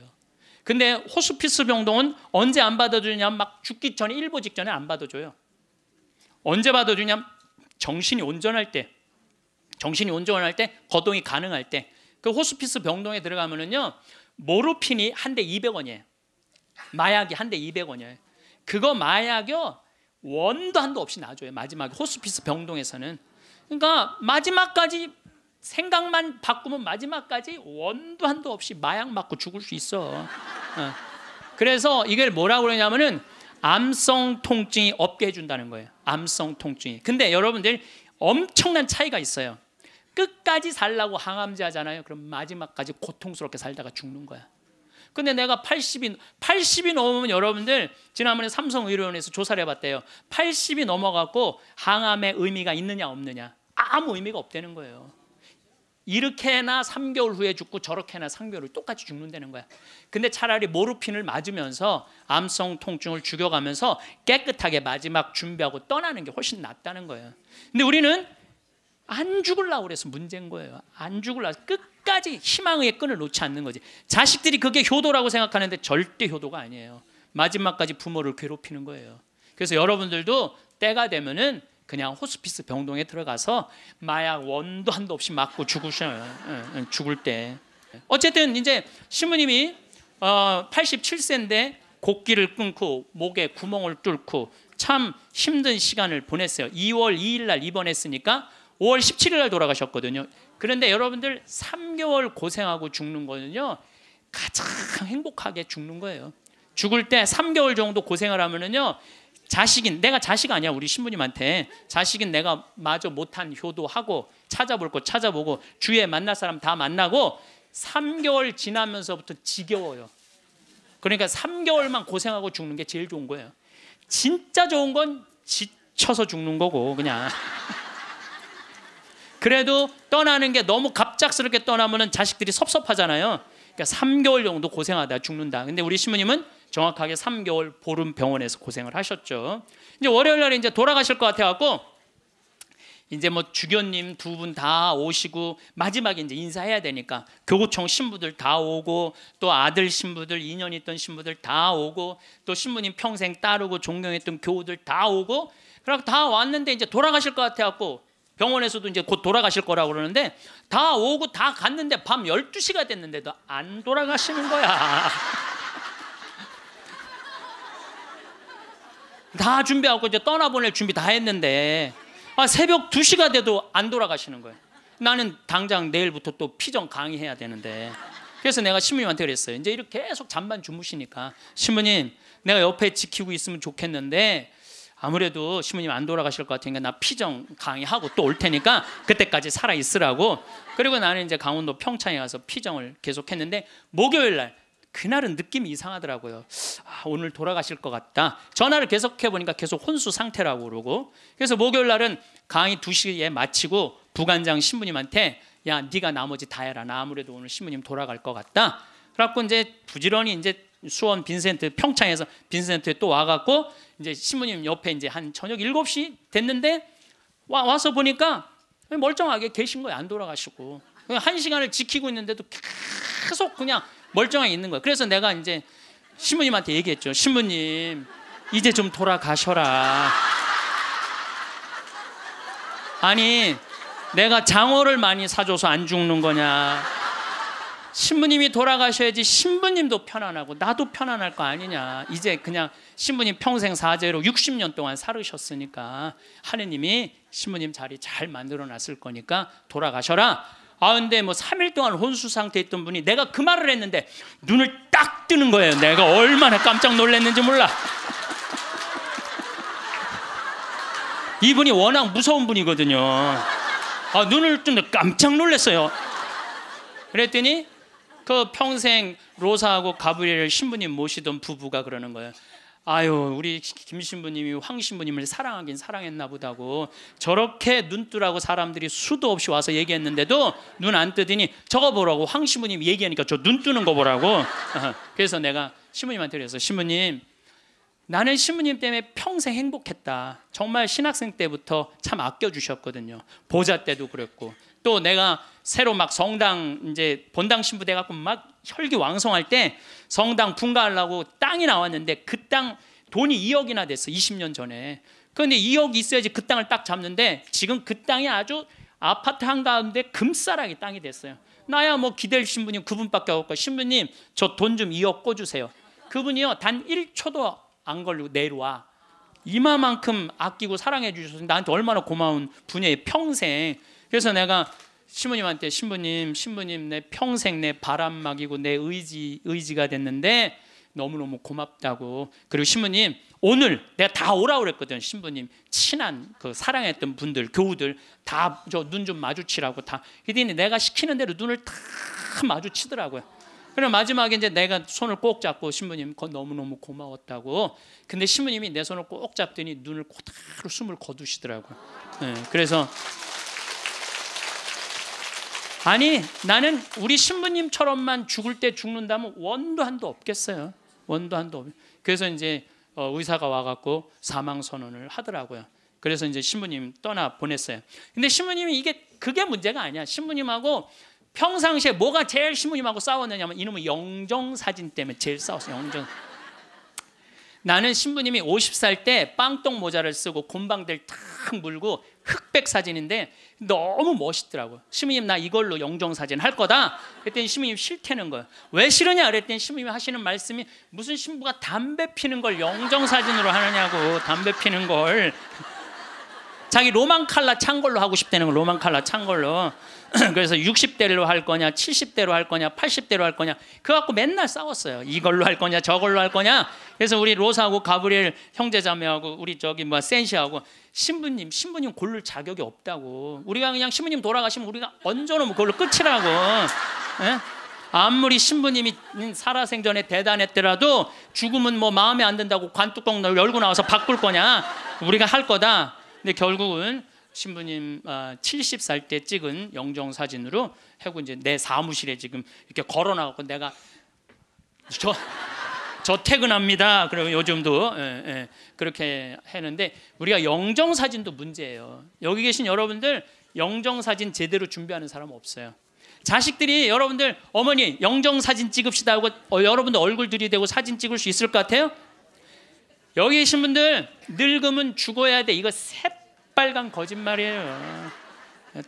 근데 호스피스 병동은 언제 안 받아주냐? 막 죽기 전에 일보 직전에 안 받아줘요. 언제 받아주냐? 정신이 온전할 때, 정신이 온전할 때, 거동이 가능할 때. 그 호스피스 병동에 들어가면은요, 모르핀이 한 대 200원이에요. 마약이 한 대 200원이에요. 그거 마약이요. 원도 한도 없이 놔줘요. 마지막 호스피스 병동에서는. 그러니까 마지막까지 생각만 바꾸면 마지막까지 원도 한도 없이 마약 맞고 죽을 수 있어. 어. 그래서 이걸 뭐라고 그러냐면은 암성 통증이 없게 해준다는 거예요. 암성 통증이. 근데 여러분들 엄청난 차이가 있어요. 끝까지 살라고 항암제하잖아요. 그럼 마지막까지 고통스럽게 살다가 죽는 거야. 근데 내가 80이 80이 넘으면 여러분들 지난번에 삼성 의료원에서 조사를 해봤대요. 80이 넘어갖고 항암의 의미가 있느냐 없느냐 아무 의미가 없다는 거예요. 이렇게나 3개월 후에 죽고 저렇게나 3개월 후에 똑같이 죽는다는 거야. 근데 차라리 모르핀을 맞으면서 암성 통증을 죽여가면서 깨끗하게 마지막 준비하고 떠나는 게 훨씬 낫다는 거예요. 근데 우리는 안 죽을라 그래서 문제인 거예요. 안 죽을라 끝까지 희망의 끈을 놓지 않는 거지. 자식들이 그게 효도라고 생각하는데 절대 효도가 아니에요. 마지막까지 부모를 괴롭히는 거예요. 그래서 여러분들도 때가 되면은 그냥 호스피스 병동에 들어가서 마약 원도 한도 없이 맞고 죽으셔요. 예, 예, 죽을 때. 어쨌든 이제 신부님이 어 87세인데 곡기를 끊고 목에 구멍을 뚫고 참 힘든 시간을 보냈어요. 2월 2일 날 입원했으니까 5월 17일 날 돌아가셨거든요. 그런데 여러분들 3개월 고생하고 죽는 거는요. 가장 행복하게 죽는 거예요. 죽을 때 3개월 정도 고생을 하면은요. 자식인 내가 자식 아니야 우리 신부님한테 자식인 내가 마저 못한 효도하고 찾아볼 거 찾아보고 주위에 만날 사람 다 만나고 3개월 지나면서부터 지겨워요. 그러니까 3개월만 고생하고 죽는 게 제일 좋은 거예요. 진짜 좋은 건 지쳐서 죽는 거고 그냥 그래도 떠나는 게 너무 갑작스럽게 떠나면은 자식들이 섭섭하잖아요. 그러니까 3개월 정도 고생하다 죽는다. 근데 우리 신부님은 정확하게 3개월 보름 병원에서 고생을 하셨죠. 이제 월요일 날에 이제 돌아가실 것 같아 갖고 이제 뭐 주교님 두 분 다 오시고 마지막에 이제 인사해야 되니까 교구청 신부들 다 오고 또 아들 신부들 인연 있던 신부들 다 오고 또 신부님 평생 따르고 존경했던 교우들 다 오고 그러고 다 왔는데 이제 돌아가실 것 같아 갖고 병원에서도 이제 곧 돌아가실 거라고 그러는데 다 오고 다 갔는데 밤 12시가 됐는데도 안 돌아가시는 거야. 다 준비하고 이제 떠나보낼 준비 다 했는데 아, 새벽 2시가 돼도 안 돌아가시는 거예요. 나는 당장 내일부터 또 피정 강의해야 되는데 그래서 내가 신부님한테 그랬어요. 이제 이렇게 계속 잠만 주무시니까 신부님 내가 옆에 지키고 있으면 좋겠는데 아무래도 시부님 안 돌아가실 것 같으니까 나 피정 강의하고 또 올 테니까 그때까지 살아 있으라고. 그리고 나는 이제 강원도 평창에 가서 피정을 계속했는데 목요일 날 그날은 느낌이 이상하더라고요. 아, 오늘 돌아가실 것 같다. 전화를 계속 해보니까 계속 혼수 상태라고 그러고 그래서 목요일 날은 강의 2시에 마치고 부관장 신부님한테 야 네가 나머지 다 해라. 나 아무래도 오늘 신부님 돌아갈 것 같다. 그래갖고 이제 부지런히 이제 수원 빈센트 평창에서 빈센트에 또 와갖고 이제 신부님 옆에 이제 한 저녁 7시 됐는데 와, 와서 보니까 멀쩡하게 계신 거예요. 안 돌아가시고. 그한 시간을 지키고 있는데도 계속 그냥 멀쩡하게 있는 거예요. 그래서 내가 이제 신부님한테 얘기했죠. 신부님, 이제 좀 돌아가셔라. 아니, 내가 장어를 많이 사줘서 안 죽는 거냐. 신부님이 돌아가셔야지 신부님도 편안하고 나도 편안할 거 아니냐. 이제 그냥 신부님 평생 사제로 60년 동안 살으셨으니까 하느님이 신부님 자리 잘 만들어 놨을 거니까 돌아가셔라. 아 근데 뭐 3일 동안 혼수 상태에 있던 분이 내가 그 말을 했는데 눈을 딱 뜨는 거예요. 내가 얼마나 깜짝 놀랐는지 몰라. 이분이 워낙 무서운 분이거든요. 아 눈을 뜨는데 깜짝 놀랐어요. 그랬더니 그 평생 로사하고 가브리엘 신부님 모시던 부부가 그러는 거예요. 아유 우리 김 신부님이 황 신부님을 사랑하긴 사랑했나 보다고 저렇게 눈뜨라고 사람들이 수도 없이 와서 얘기했는데도 눈 안 뜨더니 저거 보라고 황 신부님 얘기하니까 저 눈 뜨는 거 보라고 그래서 내가 신부님한테 그래서 신부님 나는 신부님 때문에 평생 행복했다 정말 신학생 때부터 참 아껴주셨거든요 보자 때도 그랬고 또 내가 새로 막 성당 이제 본당 신부돼 갖고 막 혈기 왕성할 때 성당 분가하려고 땅이 나왔는데 그 땅 돈이 2억이나 됐어 20년 전에 그런데 2억이 있어야지 그 땅을 딱 잡는데 지금 그 땅이 아주 아파트 한가운데 금사랑이 땅이 됐어요 나야 뭐 기댈 신부님 그분밖에 없고 신부님 저 돈 좀 2억 꿔주세요 그분이요 단 1초도 안 걸리고 내려와 이마만큼 아끼고 사랑해 주셔서 나한테 얼마나 고마운 분이에요 평생 그래서 내가 신부님한테 신부님, 신부님 내 평생 내 바람막이고 내 의지 의지가 됐는데 너무너무 고맙다고. 그리고 신부님 오늘 내가 다오라 그랬거든. 신부님 친한 그 사랑했던 분들, 교우들 다 저 눈 좀 마주치라고 다. 그랬더니 내가 시키는 대로 눈을 다 마주치더라고요. 그럼 마지막에 이제 내가 손을 꼭 잡고 신부님 그 너무너무 고마웠다고. 근데 신부님이 내 손을 꼭 잡더니 눈을 고다로 숨을 거두시더라고요. 네, 그래서 아니 나는 우리 신부님처럼만 죽을 때 죽는다면 원도 한도 없겠어요. 원도 한도 없. 그래서 이제 어, 의사가 와갖고 사망 선언을 하더라고요. 그래서 이제 신부님 떠나 보냈어요. 근데 신부님이 이게 그게 문제가 아니야. 신부님하고 평상시에 뭐가 제일 신부님하고 싸웠느냐면 이놈의 영정 사진 때문에 제일 싸웠어요. 영정. 나는 신부님이 50살 때 빵똥 모자를 쓰고 곰방들 탁 물고 흑백 사진인데 너무 멋있더라고요. 시무님 나 이걸로 영정 사진 할 거다. 그랬더니 시무님 싫다는 거예요. 왜 싫으냐 그랬더니 시무님 하시는 말씀이 무슨 신부가 담배 피는 걸 영정 사진으로 하느냐고 담배 피는 걸 자기 로만 칼라 찬 걸로 하고 싶다는 거 로만 칼라 찬 걸로. 그래서 60대로 할 거냐, 70대로 할 거냐, 80대로 할 거냐. 그 갖고 맨날 싸웠어요. 이걸로 할 거냐, 저걸로 할 거냐. 그래서 우리 로사하고 가브리엘 형제자매하고 우리 저기 뭐 센시하고 신부님, 신부님 고를 자격이 없다고. 우리가 그냥 신부님 돌아가시면 우리가 얹어놓으면 뭐 그걸로 끝이라고. 에? 예? 아무리 신부님이 살아생전에 대단했더라도 죽음은 뭐 마음에 안 든다고 관뚜껑 열고 나와서 바꿀 거냐. 우리가 할 거다. 근데 결국은 신부님 70살 아, 때 찍은 영정 사진으로 해고 이제 내 사무실에 지금 이렇게 걸어 나갖고 내가 저, 저 퇴근합니다. 그러면 요즘도 예, 예, 그렇게 했는데 우리가 영정 사진도 문제예요. 여기 계신 여러분들 영정 사진 제대로 준비하는 사람 없어요. 자식들이 여러분들 어머니 영정 사진 찍읍시다 하고 어, 여러분들 얼굴 들이대고 사진 찍을 수 있을 것 같아요? 여기 계신 분들 늙으면 죽어야 돼. 이거 세 새빨간 거짓말이에요.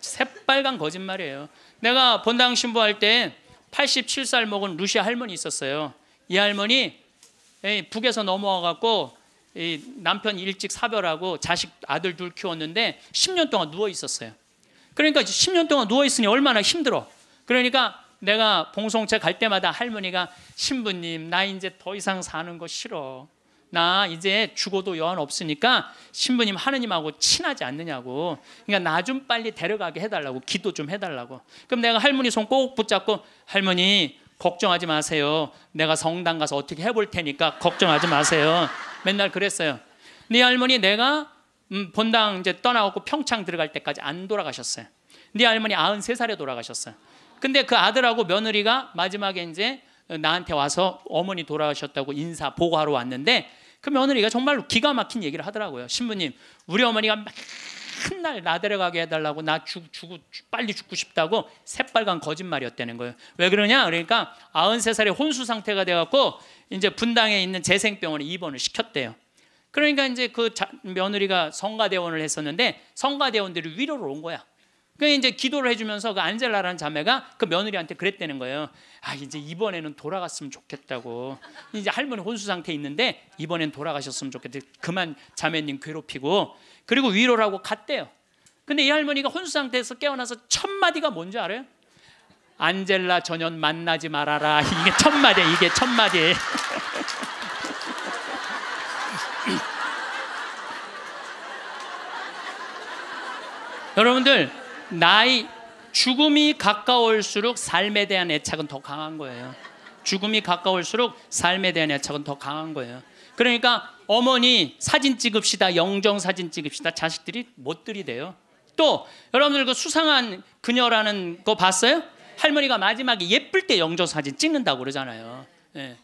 새빨간 거짓말이에요. 내가 본당 신부할 때 87살 먹은 루시 할머니 있었어요. 이 할머니 북에서 넘어와 갖고 남편 일찍 사별하고 자식 아들 둘 키웠는데 10년 동안 누워 있었어요. 그러니까 10년 동안 누워 있으니 얼마나 힘들어. 그러니까 내가 봉송채 갈 때마다 할머니가 신부님 나 이제 더 이상 사는 거 싫어. 나 이제 죽어도 여한 없으니까 신부님 하느님하고 친하지 않느냐고. 그러니까 나 좀 빨리 데려가게 해달라고 기도 좀 해달라고. 그럼 내가 할머니 손 꼭 붙잡고 할머니 걱정하지 마세요. 내가 성당 가서 어떻게 해볼 테니까 걱정하지 마세요. 맨날 그랬어요. 네 할머니 내가 음, 본당 이제 떠나갖고 평창 들어갈 때까지 안 돌아가셨어요. 네 할머니 93살에 돌아가셨어요. 근데 그 아들하고 며느리가 마지막에 이제 나한테 와서 어머니 돌아가셨다고 인사 보고하러 왔는데 그 며느리가 정말로 기가 막힌 얘기를 하더라고요. 신부님, 우리 어머니가 맨날 나 데려가게 해달라고 나 죽, 죽, 빨리 죽고 싶다고 새빨간 거짓말이었다는 거예요. 왜 그러냐? 그러니까 93살에 혼수 상태가 돼갖고 이제 분당에 있는 재생병원에 입원을 시켰대요. 그러니까 이제 그 자, 며느리가 성가대원을 했었는데 성가대원들이 위로를 온 거야. 그 이제 기도를 해주면서 그 안젤라라는 자매가 그 며느리한테 그랬다는 거예요. 아 이제 이번에는 돌아갔으면 좋겠다고. 이제 할머니 혼수 상태 있는데 이번엔 돌아가셨으면 좋겠다. 그만 자매님 괴롭히고 그리고 위로를 고 갔대요. 근데 이 할머니가 혼수 상태에서 깨어나서 첫 마디가 뭔지 알아요? 안젤라 전연 만나지 말아라. 이게 첫 마디, 이게 첫 마디. 여러분들 나이 죽음이 가까울수록 삶에 대한 애착은 더 강한 거예요. 죽음이 가까울수록 삶에 대한 애착은 더 강한 거예요. 그러니까 어머니 사진 찍읍시다. 영정 사진 찍읍시다. 자식들이 못 들이대요. 또 여러분들 그 수상한 그녀라는 거 봤어요? 할머니가 마지막에 예쁠 때 영정 사진 찍는다고 그러잖아요. 예.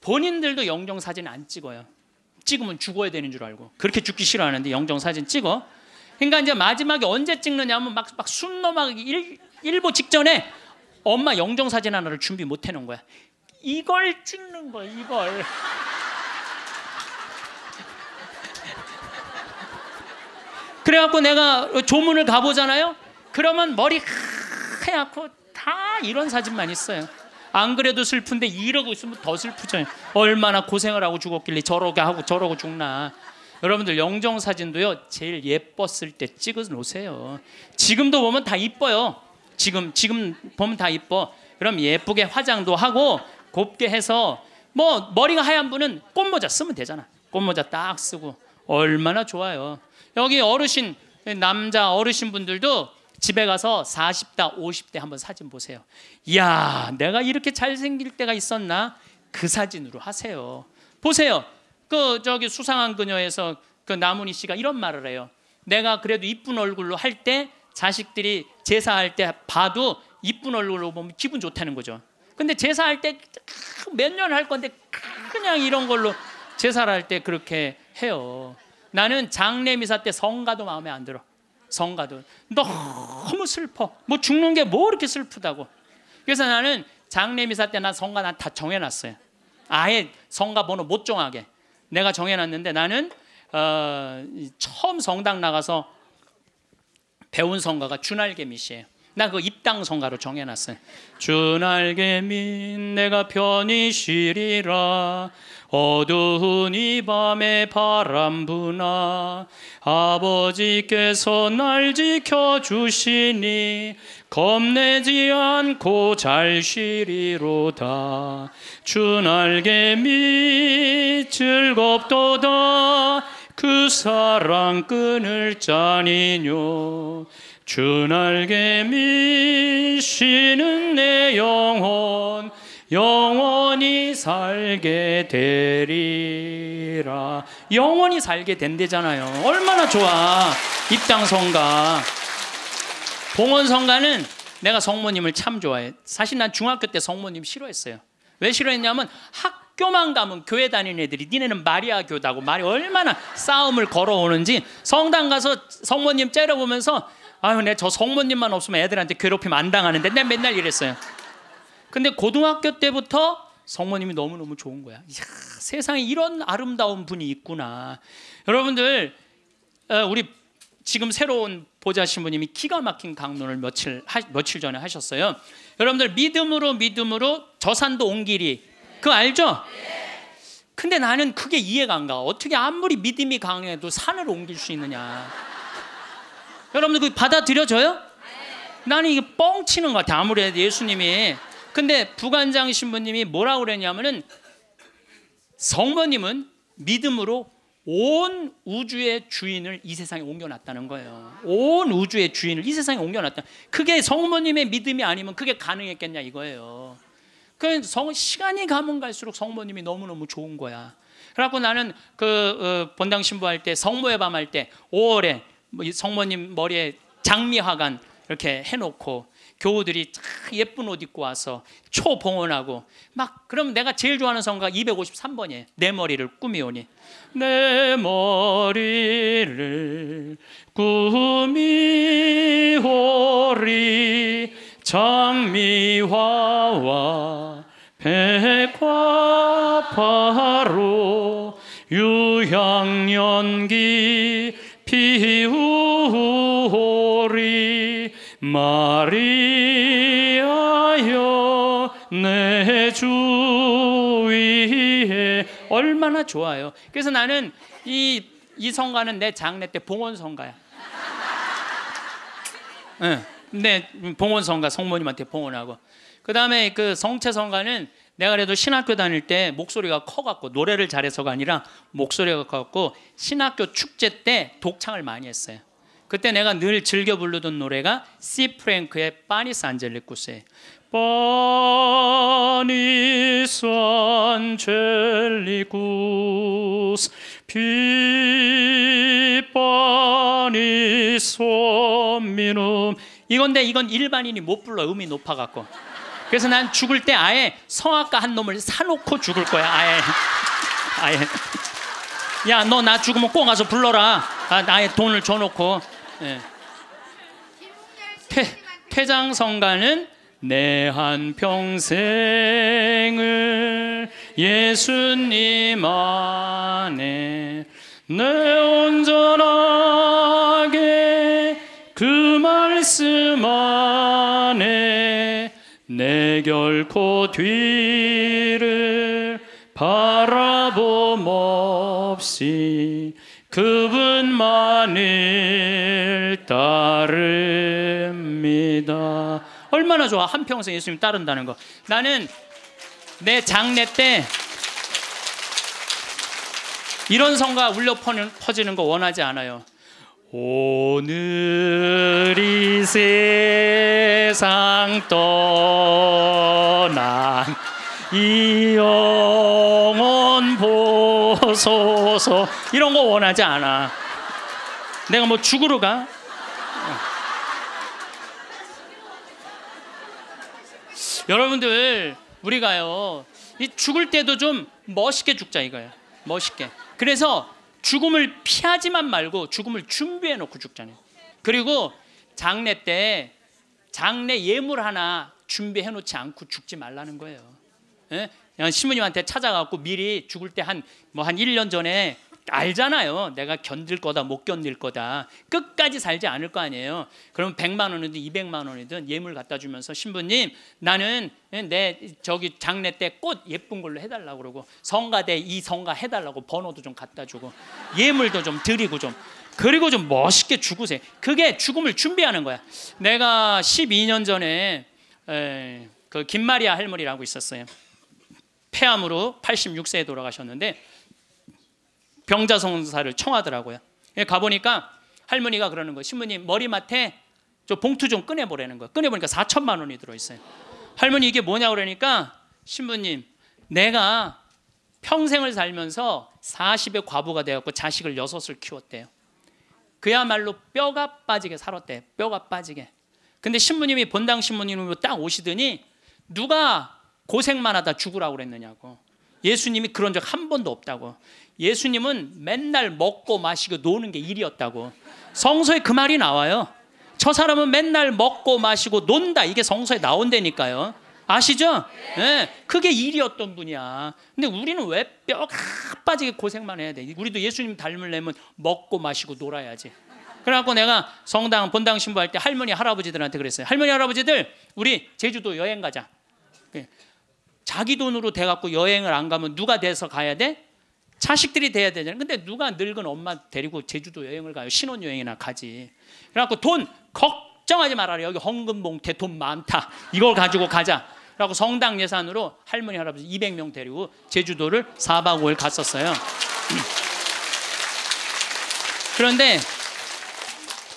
본인들도 영정 사진 안 찍어요. 찍으면 죽어야 되는 줄 알고 그렇게 죽기 싫어하는데 영정 사진 찍어. 그러니까 이제 마지막에 언제 찍느냐 하면 막, 막순어가기 일, 일보 직전에 엄마 영정 사진 하나를 준비 못 해놓은 거야. 이걸 찍는 거야, 이걸. 그래갖고 내가 조문을 가보잖아요. 그러면 머리 하얗고 다 이런 사진만 있어요. 안 그래도 슬픈데 이러고 있으면 더 슬프죠. 얼마나 고생을 하고 죽었길래 저러게 하고 저러고 죽나. 여러분들 영정 사진도요 제일 예뻤을 때 찍어 놓으세요. 지금도 보면 다 이뻐요. 지금 지금 보면 다 이뻐. 그럼 예쁘게 화장도 하고 곱게 해서 뭐 머리가 하얀 분은 꽃모자 쓰면 되잖아. 꽃모자 딱 쓰고 얼마나 좋아요. 여기 어르신 남자 어르신 분들도 집에 가서 40대 50대 한번 사진 보세요. 야 내가 이렇게 잘생길 때가 있었나? 그 사진으로 하세요. 보세요. 그 저기 수상한 그녀에서 그 나문희 씨가 이런 말을 해요. 내가 그래도 이쁜 얼굴로 할 때 자식들이 제사할 때 봐도 이쁜 얼굴로 보면 기분 좋다는 거죠. 근데 제사할 때 몇 년 할 건데 그냥 이런 걸로 제사를 할 때 그렇게 해요. 나는 장례미사 때 성가도 마음에 안 들어. 성가도 너무 슬퍼. 뭐 죽는 게 뭐 이렇게 슬프다고. 그래서 나는 장례미사 때 난 성가 난 다 정해놨어요. 아예 성가 번호 못 정하게. 내가 정해놨는데 나는 어, 처음 성당 나가서 배운 성가가 주날개미시에요나그 입당 성가로 정해놨어요. 주날개민 내가 편히 쉬리라 어두운 이 밤에 바람 부나 아버지께서 날 지켜주시니 겁내지 않고 잘 쉬리로다 주 날개 밑 즐겁도다 그 사랑 끈을 짜니뇨 주 날개 미시는 내 영혼 영원히 살게 되리라 영원히 살게 된대잖아요 얼마나 좋아 입당성가 봉헌 성가는 내가 성모님을 참 좋아해. 사실 난 중학교 때 성모님 싫어했어요. 왜 싫어했냐면 학교만 가면 교회 다니는 애들이 니네는 마리아 교다고 말이 얼마나 싸움을 걸어오는지 성당 가서 성모님 째려보면서 아유 내 저 성모님만 없으면 애들한테 괴롭힘 안 당하는데 내 맨날 이랬어요. 근데 고등학교 때부터 성모님이 너무너무 좋은 거야. 이야, 세상에 이런 아름다운 분이 있구나. 여러분들 어, 우리 지금 새로운 보좌 신부님이 기가 막힌 강론을 며칠 하, 며칠 전에 하셨어요. 여러분들 믿음으로 믿음으로 저산도 옮기리 그 알죠? 근데 나는 그게 이해가 안 가. 어떻게 아무리 믿음이 강해도 산을 옮길 수 있느냐? 여러분들 그 받아들여져요? 나는 이게 뻥치는 것 같아. 아무리 예수님이. 근데 부관장 신부님이 뭐라고 그랬냐면은 성모님은 믿음으로 온 우주의 주인을 이 세상에 옮겨놨다는 거예요. 온 우주의 주인을 이 세상에 옮겨놨다. 그게 성모님의 믿음이 아니면 그게 가능했겠냐 이거예요. 그 성, 시간이 가면 갈수록 성모님이 너무너무 좋은 거야. 그래갖고 나는 그 어, 본당 신부할 때 성모의 밤 할 때 5월에 뭐 성모님 머리에 장미화관 이렇게 해놓고 교우들이 예쁜 옷 입고 와서 초봉헌하고 막 그럼 내가 제일 좋아하는 성가 253번이에요. 내 머리를 꾸미오니 내 머리를 꾸미오리 장미화와 백화파로 유향연기 피우 마리아여 내 주위에 얼마나 좋아요. 그래서 나는 이, 이 성가는 내 장례 때 봉헌 성가야. 응. 네, 봉헌 성가 성모님한테 봉헌하고 그 다음에 그 성체 성가는 내가 그래도 신학교 다닐 때 목소리가 커갖고 노래를 잘해서가 아니라 목소리가 커갖고 신학교 축제 때 독창을 많이 했어요. 그때 내가 늘 즐겨 부르던 노래가 시 프랭크의 파니스 안젤리쿠스의 파니스 안젤리쿠스 피파니스 미눔 이건데 이건 일반인이 못 불러 음이 높아갖고 그래서 난 죽을 때 아예 성악가 한 놈을 사놓고 죽을 거야 아예 아예 야 너 나 죽으면 꼭 가서 불러라 아, 아예 돈을 줘놓고 네. 폐, 장성가는내 한 평생을 예수님 안에 내 온전하게 그 말씀 안에 내 결코 뒤를 바라봄 없이 그분만을 따릅니다. 얼마나 좋아. 한평생 예수님 따른다는 거. 나는 내 장례 때 이런 성가 울려 퍼지는 거 원하지 않아요. 오늘 이 세상 떠난 이 영혼 보소서 이런 거 원하지 않아. 내가 뭐 죽으러 가? 여러분들 우리가요 이 죽을 때도 좀 멋있게 죽자 이거예요. 멋있게. 그래서 죽음을 피하지만 말고 죽음을 준비해 놓고 죽잖아요. 그리고 장례 때 장례 예물 하나 준비해 놓지 않고 죽지 말라는 거예요. 시부님한테 예? 찾아가고 미리 죽을 때 한 뭐 한 1년 전에 알잖아요. 내가 견딜 거다 못 견딜 거다. 끝까지 살지 않을 거 아니에요. 그럼 100만 원이든 200만 원이든 예물 갖다 주면서 신부님 나는 내 저기 장례 때 꽃 예쁜 걸로 해달라고 그러고 성가대 이 성가 해달라고 번호도 좀 갖다 주고 예물도 좀 드리고 좀 그리고 좀 멋있게 죽으세요. 그게 죽음을 준비하는 거야. 내가 12년 전에 에, 그 김마리아 할머니라고 있었어요. 폐암으로 86세에 돌아가셨는데 병자성사를 청하더라고요. 예, 가보니까 할머니가 그러는 거예요. 신부님 머리맡에 저 봉투 좀 꺼내보라는 거예요. 꺼내보니까 4천만 원이 들어있어요. 할머니 이게 뭐냐 그러니까 신부님 내가 평생을 살면서 40의 과부가 되었고 자식을 여섯을 키웠대요. 그야말로 뼈가 빠지게 살았대. 뼈가 빠지게. 근데 신부님이 본당 신부님으로 딱 오시더니 누가 고생만 하다 죽으라고 그랬느냐고. 예수님이 그런 적 한 번도 없다고. 예수님은 맨날 먹고 마시고 노는 게 일이었다고. 성서에 그 말이 나와요. 저 사람은 맨날 먹고 마시고 논다. 이게 성서에 나온다니까요. 아시죠? 예. 네. 그게 일이었던 분이야. 근데 우리는 왜 뼈가 빠지게 고생만 해야 돼? 우리도 예수님 닮으려면 먹고 마시고 놀아야지. 그래갖고 내가 성당 본당 신부할 때 할머니 할아버지들한테 그랬어요. 할머니 할아버지들 우리 제주도 여행 가자. 예, 자기 돈으로 돼갖고 여행을 안 가면 누가 돼서 가야 돼? 자식들이 돼야 되잖아요. 근데 누가 늙은 엄마 데리고 제주도 여행을 가요? 신혼여행이나 가지. 그래갖고 돈 걱정하지 말아라. 여기 헌금 봉태 돈 많다. 이걸 가지고 가자. 라고 성당 예산으로 할머니 할아버지 200명 데리고 제주도를 4박 5일 갔었어요. 그런데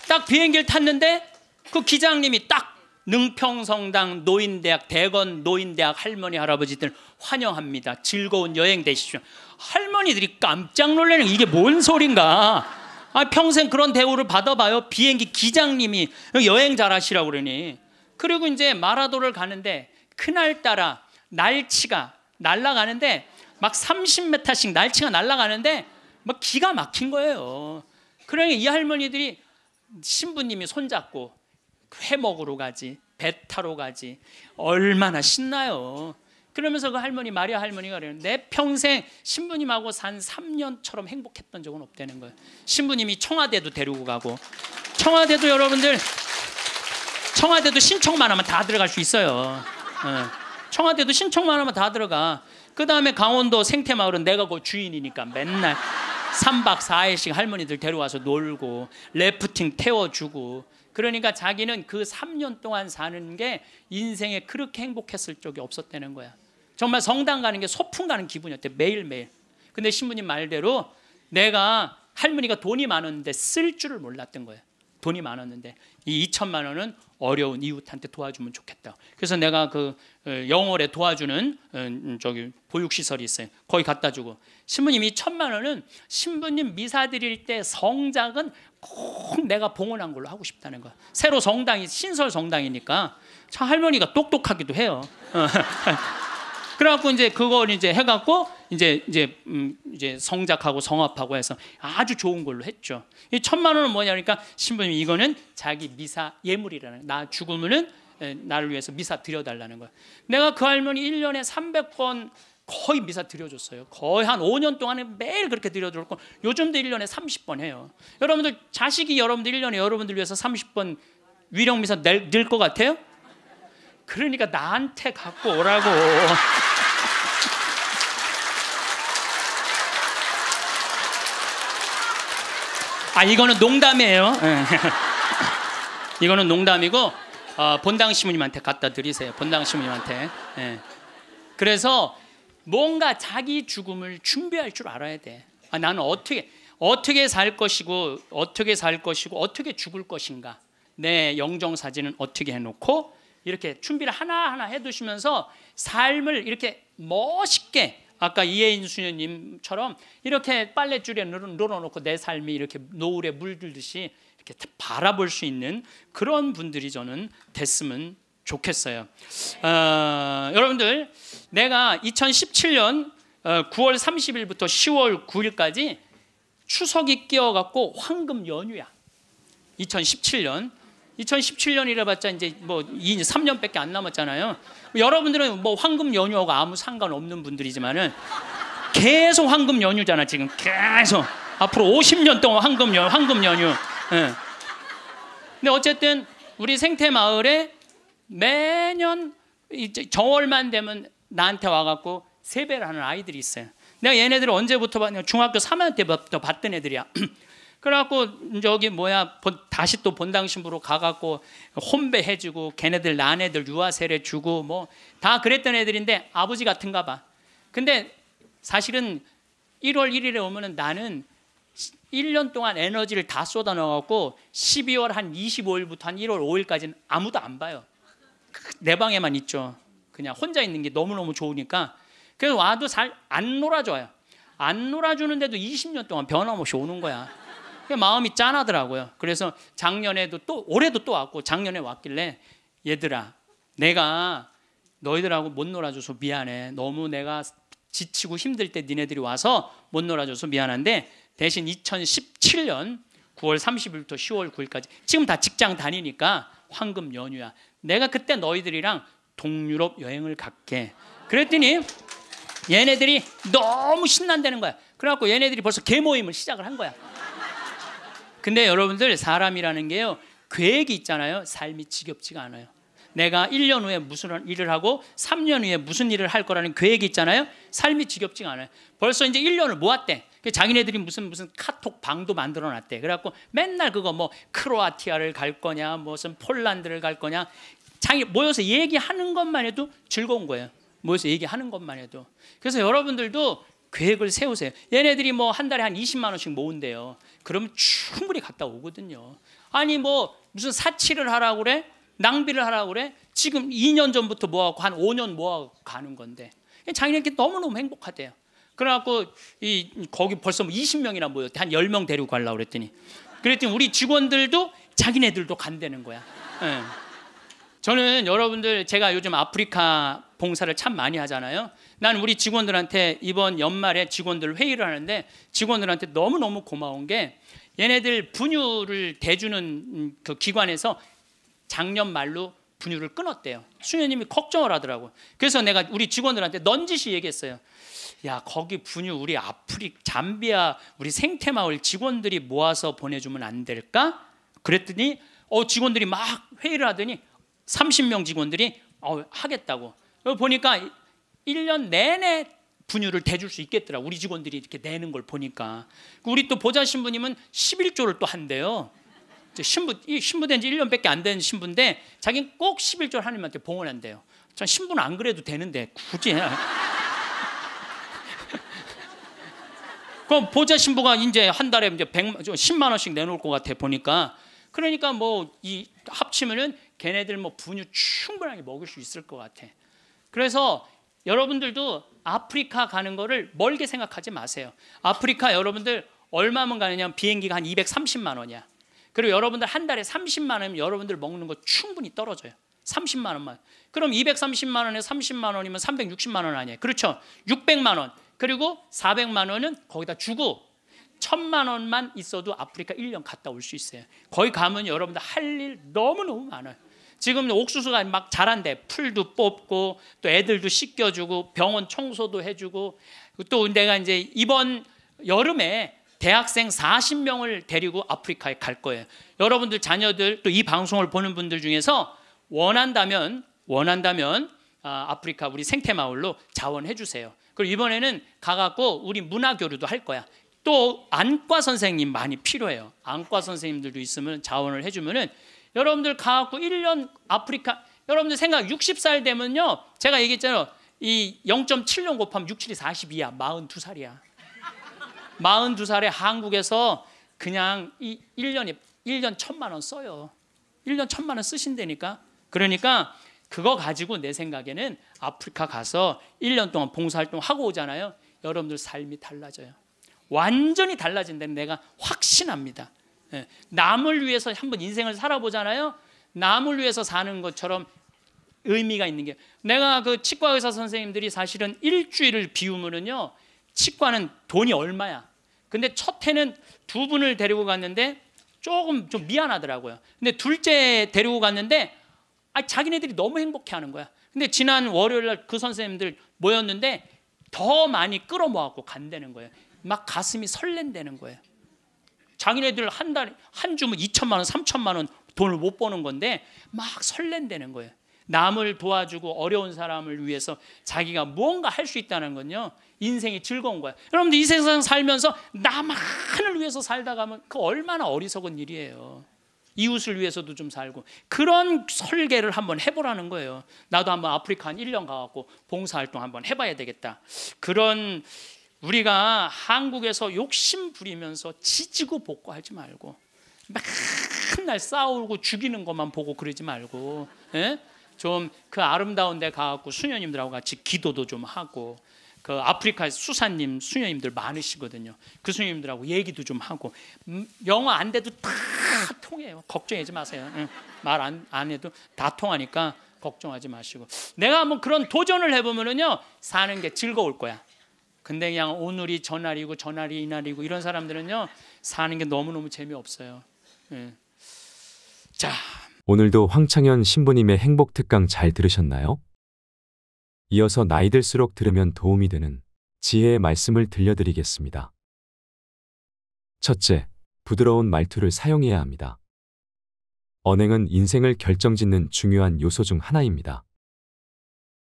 딱 비행기를 탔는데 그 기장님이 딱 능평성당 노인대학 대건 노인대학 할머니 할아버지들 환영합니다. 즐거운 여행 되십시오. 할머니들이 깜짝 놀라는 이게 뭔 소린가? 아 평생 그런 대우를 받아봐요. 비행기 기장님이 여행 잘하시라고 그러니. 그리고 이제 마라도를 가는데 그날따라 날치가 날아가는데 막 30m씩 날치가 날아가는데 막 기가 막힌 거예요. 그러니 이 할머니들이 신부님이 손잡고 회 그 먹으러 가지, 배 타러 가지. 얼마나 신나요. 그러면서 그 할머니 마리아 할머니가 그래요. 내 평생 신부님하고 산 3년처럼 행복했던 적은 없다는 거예요. 신부님이 청와대도 데리고 가고 청와대도 여러분들 청와대도 신청만 하면 다 들어갈 수 있어요. 어. 청와대도 신청만 하면 다 들어가. 그 다음에 강원도 생태마을은 내가 그 주인이니까 맨날 3박 4일씩 할머니들 데려와서 놀고 래프팅 태워주고 그러니까 자기는 그 3년 동안 사는 게 인생에 그렇게 행복했을 적이 없었다는 거야. 정말 성당 가는 게 소풍 가는 기분이었대 매일매일. 근데 신부님 말대로 내가 할머니가 돈이 많았는데 쓸 줄을 몰랐던 거예 돈이 많았는데 이 2천만 원은 어려운 이웃한테 도와주면 좋겠다. 그래서 내가 그 어, 영월에 도와주는 어, 음, 저기 보육 시설이 있어요. 거기 갖다 주고 신부님이 천만 원은 신부님 미사 드릴 때 성작은 꼭 내가 봉헌한 걸로 하고 싶다는 거. 새로 정당이 신설 정당이니까 참 할머니가 똑똑하기도 해요. 어. 그래갖고 이제 그걸 이제 해갖고 이제 이제 음 이제 성작하고 성합하고 해서 아주 좋은 걸로 했죠. 이 천만 원은 뭐냐 그러니까 신부님 이거는 자기 미사 예물이라는 나 죽으면은 나를 위해서 미사 드려달라는 거야. 내가 그 할머니 1년에 300번 거의 미사 드려줬어요. 거의 한 5년 동안에 매일 그렇게 드려줬고 요즘도 1년에 30번 해요. 여러분들 자식이 여러분들 1년에 여러분들 위해서 30번 위령 미사 낼것 같아요? 그러니까 나한테 갖고 오라고. 아 이거는 농담이에요. 예. 이거는 농담이고 어, 본당 시무님한테 갖다 드리세요. 본당 시무님한테. 예. 그래서 뭔가 자기 죽음을 준비할 줄 알아야 돼. 아, 나는 어떻게 어떻게 살 것이고 어떻게 살 것이고 어떻게 죽을 것인가. 내 영정 사진은 어떻게 해놓고 이렇게 준비를 하나하나 해두시면서 삶을 이렇게 멋있게 아까 이혜인 수녀님처럼 이렇게 빨랫줄에 늘어놓고 내 삶이 이렇게 노을에 물들듯이 이렇게 바라볼 수 있는 그런 분들이 저는 됐으면 좋겠어요. 어, 여러분들 내가 2017년 9월 어, 30일부터 10월 9일까지 추석이 끼어갖고 황금 연휴야. 2017년 2017년이라 봤자 이제 뭐 3년밖에 안 남았잖아요. 여러분들은 뭐 황금 연휴가 아무 상관없는 분들이지만은 계속 황금 연휴잖아 지금 계속 앞으로 50년 동안 황금 연 황금 연휴. 예. 근데 어쨌든 우리 생태 마을에 매년 이제 정월만 되면 나한테 와갖고 세배를 하는 아이들이 있어요. 내가 얘네들을 언제부터 봤냐? 중학교 3학년 때부터 봤던 애들이야. 그래갖고 저기 뭐야 다시 또 본당신부로 가갖고 혼배해주고 걔네들 난애들 유아세례 주고 뭐 다 그랬던 애들인데 아버지 같은가 봐. 근데 사실은 1월 1일에 오면은 나는 1년 동안 에너지를 다 쏟아 넣어갖고 12월 한 25일부터 한 1월 5일까지는 아무도 안 봐요. 내 방에만 있죠. 그냥 혼자 있는 게 너무너무 좋으니까 그래서 와도 잘 안 놀아줘요. 안 놀아주는데도 20년 동안 변함없이 오는 거야. 마음이 짠하더라고요. 그래서 작년에도 또 올해도 또 왔고 작년에 왔길래 얘들아 내가 너희들하고 못 놀아줘서 미안해. 너무 내가 지치고 힘들 때 니네들이 와서 못 놀아줘서 미안한데 대신 2017년 9월 30일부터 10월 9일까지 지금 다 직장 다니니까 황금 연휴야. 내가 그때 너희들이랑 동유럽 여행을 갈게. 그랬더니 얘네들이 너무 신난다는 거야. 그래갖고 얘네들이 벌써 개모임을 시작을 한 거야. 근데 여러분들 사람이라는 게요. 계획이 있잖아요. 삶이 지겹지가 않아요. 내가 1년 후에 무슨 일을 하고 3년 후에 무슨 일을 할 거라는 계획이 있잖아요. 삶이 지겹지가 않아요. 벌써 이제 1년을 모았대. 그 자기네들이 무슨 무슨 카톡 방도 만들어 놨대. 그래갖고 맨날 그거 뭐 크로아티아를 갈 거냐, 무슨 폴란드를 갈 거냐. 자기 모여서 얘기하는 것만 해도 즐거운 거예요. 모여서 얘기하는 것만 해도. 그래서 여러분들도 계획을 세우세요. 얘네들이 뭐 한 달에 한 20만 원씩 모은대요. 그럼 충분히 갔다 오거든요. 아니 뭐 무슨 사치를 하라고 그래? 낭비를 하라고 그래? 지금 2년 전부터 뭐하고 한 5년 뭐하고 가는 건데 자기네끼 너무너무 행복하대요. 그래갖고 이 거기 벌써 20명이나 뭐 모였대. 한 10명 데리고 가려고 그랬더니 그랬더니 우리 직원들도 자기네들도 간다는 거야. 예. 저는 여러분들 제가 요즘 아프리카 봉사를 참 많이 하잖아요. 난 우리 직원들한테 이번 연말에 직원들 회의를 하는데 직원들한테 너무너무 고마운 게 얘네들 분유를 대주는 그 기관에서 작년 말로 분유를 끊었대요. 수녀님이 걱정을 하더라고. 그래서 내가 우리 직원들한테 넌지시 얘기했어요. 야 거기 분유 우리 아프리 잠비아 우리 생태마을 직원들이 모아서 보내주면 안 될까? 그랬더니 어 직원들이 막 회의를 하더니 30명 직원들이 어 하겠다고. 보니까 1년 내내 분유를 대줄 수 있겠더라. 우리 직원들이 이렇게 내는 걸 보니까. 우리 또 보좌신부님은 11조를 또 한대요. 신부 이 신부된 지 1년밖에 안 된 신부인데 자기는 꼭1 1조 하나님한테 봉헌한대요. 전 신부는 안 그래도 되는데 굳이 그럼 보좌 신부가 이제 한 달에 이제 100만 10만 원씩 내놓을 것 같아 보니까 그러니까 뭐 이 합치면은 걔네들 뭐 분유 충분하게 먹을 수 있을 것 같아. 그래서 여러분들도 아프리카 가는 거를 멀게 생각하지 마세요. 아프리카 여러분들 얼마만 가느냐 비행기가 한 230만 원이야. 그리고 여러분들 한 달에 30만 원이면 여러분들 먹는 거 충분히 떨어져요. 30만 원만. 그럼 230만 원에 30만 원이면 360만 원 아니에요. 그렇죠. 600만 원. 그리고 400만 원은 거기다 주고 천만 원만 있어도 아프리카 1년 갔다 올 수 있어요. 거기 가면 여러분들 할 일 너무너무 많아요. 지금 옥수수가 막 자란대. 풀도 뽑고 또 애들도 씻겨주고 병원 청소도 해주고 또 내가 이제 이번 여름에 대학생 40명을 데리고 아프리카에 갈 거예요. 여러분들 자녀들 또 이 방송을 보는 분들 중에서 원한다면 원한다면 아, 프리카 우리 생태 마을로 자원해 주세요. 그리고 이번에는 가갖고 우리 문화 교류도 할 거야. 또 안과 선생님 많이 필요해요. 안과 선생님들도 있으면 자원을 해주면은 여러분들 가갖고 1년 아프리카 여러분들 생각 60살 되면요 제가 얘기했잖아요 이 0.7년 곱하면 6, 7이 42야 42살이야 42살에 한국에서 그냥 이 1년에 1년 천만 원 써요. 1년 천만 원 쓰신다니까. 그러니까 그거 가지고 내 생각에는 아프리카 가서 1년 동안 봉사활동 하고 오잖아요. 여러분들 삶이 달라져요. 완전히 달라진다는 내가 확신합니다. 예. 남을 위해서 한번 인생을 살아보잖아요. 남을 위해서 사는 것처럼 의미가 있는 게 내가 그 치과 의사 선생님들이 사실은 일주일을 비우면은요 치과는 돈이 얼마야 근데 첫 해는 두 분을 데리고 갔는데 조금 좀 미안하더라고요. 근데 둘째 데리고 갔는데 아 자기네들이 너무 행복해 하는 거야. 근데 지난 월요일 날 그 선생님들 모였는데 더 많이 끌어모았고 간대는 거예요. 막 가슴이 설렌대는 거예요. 자기네들 한 달에 한 주면 2천만 원, 3천만 원 돈을 못 버는 건데 막설렌대는 거예요. 남을 도와주고 어려운 사람을 위해서 자기가 무언가 할 수 있다는 건요. 인생이 즐거운 거야. 여러분들 이 세상 살면서 나만을 위해서 살다 가면 그 얼마나 어리석은 일이에요. 이웃을 위해서도 좀 살고 그런 설계를 한번 해보라는 거예요. 나도 한번 아프리카 한 1년 가갖고 봉사활동 한번 해봐야 되겠다. 그런 우리가 한국에서 욕심 부리면서 지지고 복고하지 말고 맨날 싸우고 죽이는 것만 보고 그러지 말고 에? 예? 좀그 아름다운 데 가갖고 수녀님들하고 같이 기도도 좀 하고 그 아프리카 수사님 수녀님들 많으시거든요. 그 수녀님들하고 얘기도 좀 하고 음, 영어 안 돼도 다 통해요. 걱정하지 마세요. 말안 안 해도 다 통하니까 걱정하지 마시고 내가 한번 그런 도전을 해보면은요 사는 게 즐거울 거야. 근데 그냥 오늘이 전날이고 전날이 이날이고 이런 사람들은요 사는 게 너무 너무 재미없어요. 예. 자 오늘도 황창현 신부님의 행복 특강 잘 들으셨나요? 이어서 나이 들수록 들으면 도움이 되는 지혜의 말씀을 들려드리겠습니다. 첫째, 부드러운 말투를 사용해야 합니다. 언행은 인생을 결정짓는 중요한 요소 중 하나입니다.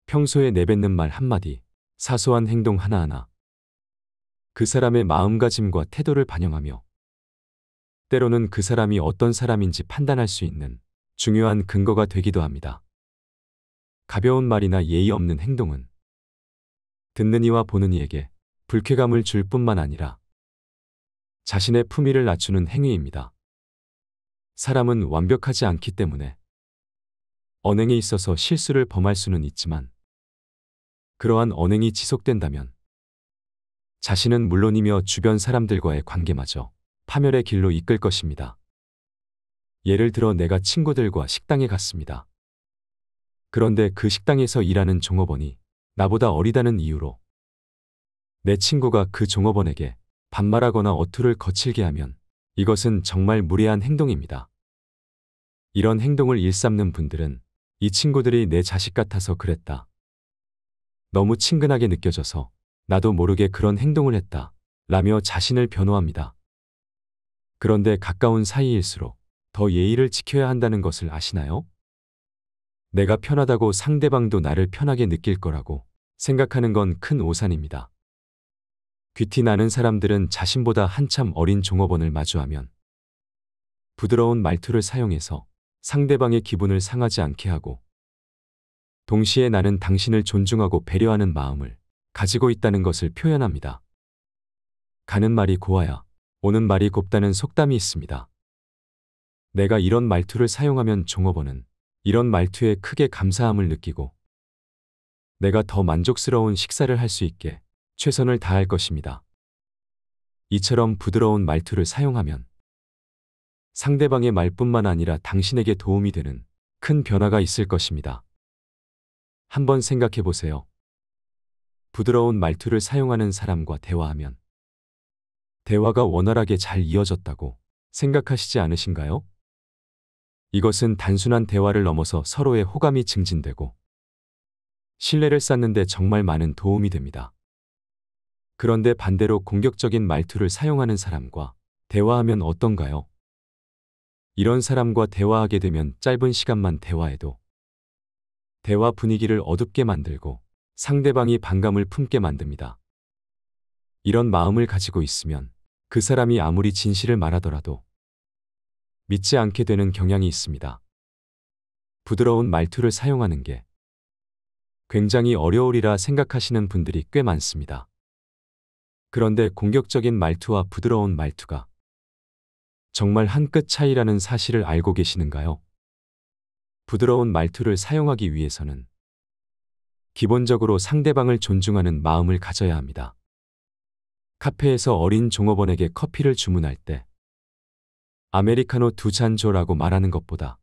평소에 내뱉는 말 한마디, 사소한 행동 하나하나, 그 사람의 마음가짐과 태도를 반영하며 때로는 그 사람이 어떤 사람인지 판단할 수 있는 중요한 근거가 되기도 합니다. 가벼운 말이나 예의 없는 행동은 듣는 이와 보는 이에게 불쾌감을 줄 뿐만 아니라 자신의 품위를 낮추는 행위입니다. 사람은 완벽하지 않기 때문에 언행에 있어서 실수를 범할 수는 있지만 그러한 언행이 지속된다면 자신은 물론이며 주변 사람들과의 관계마저 파멸의 길로 이끌 것입니다. 예를 들어 내가 친구들과 식당에 갔습니다. 그런데 그 식당에서 일하는 종업원이 나보다 어리다는 이유로 내 친구가 그 종업원에게 반말하거나 어투를 거칠게 하면 이것은 정말 무례한 행동입니다. 이런 행동을 일삼는 분들은 이 친구들이 내 자식 같아서 그랬다. 너무 친근하게 느껴져서 나도 모르게 그런 행동을 했다. 라며 자신을 변호합니다. 그런데 가까운 사이일수록 더 예의를 지켜야 한다는 것을 아시나요? 내가 편하다고 상대방도 나를 편하게 느낄 거라고 생각하는 건 큰 오산입니다. 귀티 나는 사람들은 자신보다 한참 어린 종업원을 마주하면 부드러운 말투를 사용해서 상대방의 기분을 상하지 않게 하고 동시에 나는 당신을 존중하고 배려하는 마음을 가지고 있다는 것을 표현합니다. 가는 말이 고와야 오는 말이 곱다는 속담이 있습니다. 내가 이런 말투를 사용하면 종업원은 이런 말투에 크게 감사함을 느끼고 내가 더 만족스러운 식사를 할 수 있게 최선을 다할 것입니다. 이처럼 부드러운 말투를 사용하면 상대방의 말뿐만 아니라 당신에게 도움이 되는 큰 변화가 있을 것입니다. 한번 생각해 보세요. 부드러운 말투를 사용하는 사람과 대화하면 대화가 원활하게 잘 이어졌다고 생각하시지 않으신가요? 이것은 단순한 대화를 넘어서 서로의 호감이 증진되고 신뢰를 쌓는데 정말 많은 도움이 됩니다. 그런데 반대로 공격적인 말투를 사용하는 사람과 대화하면 어떤가요? 이런 사람과 대화하게 되면 짧은 시간만 대화해도 대화 분위기를 어둡게 만들고 상대방이 반감을 품게 만듭니다. 이런 마음을 가지고 있으면 그 사람이 아무리 진실을 말하더라도 믿지 않게 되는 경향이 있습니다. 부드러운 말투를 사용하는 게 굉장히 어려우리라 생각하시는 분들이 꽤 많습니다. 그런데 공격적인 말투와 부드러운 말투가 정말 한 끗 차이라는 사실을 알고 계시는가요? 부드러운 말투를 사용하기 위해서는 기본적으로 상대방을 존중하는 마음을 가져야 합니다. 카페에서 어린 종업원에게 커피를 주문할 때 아메리카노 두 잔 줘라고 말하는 것보다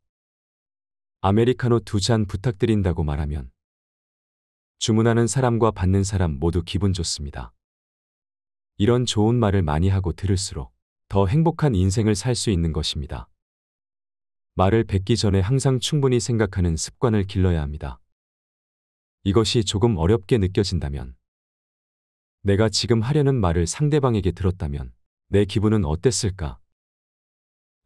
아메리카노 두 잔 부탁드린다고 말하면 주문하는 사람과 받는 사람 모두 기분 좋습니다. 이런 좋은 말을 많이 하고 들을수록 더 행복한 인생을 살 수 있는 것입니다. 말을 뱉기 전에 항상 충분히 생각하는 습관을 길러야 합니다. 이것이 조금 어렵게 느껴진다면 내가 지금 하려는 말을 상대방에게 들었다면 내 기분은 어땠을까?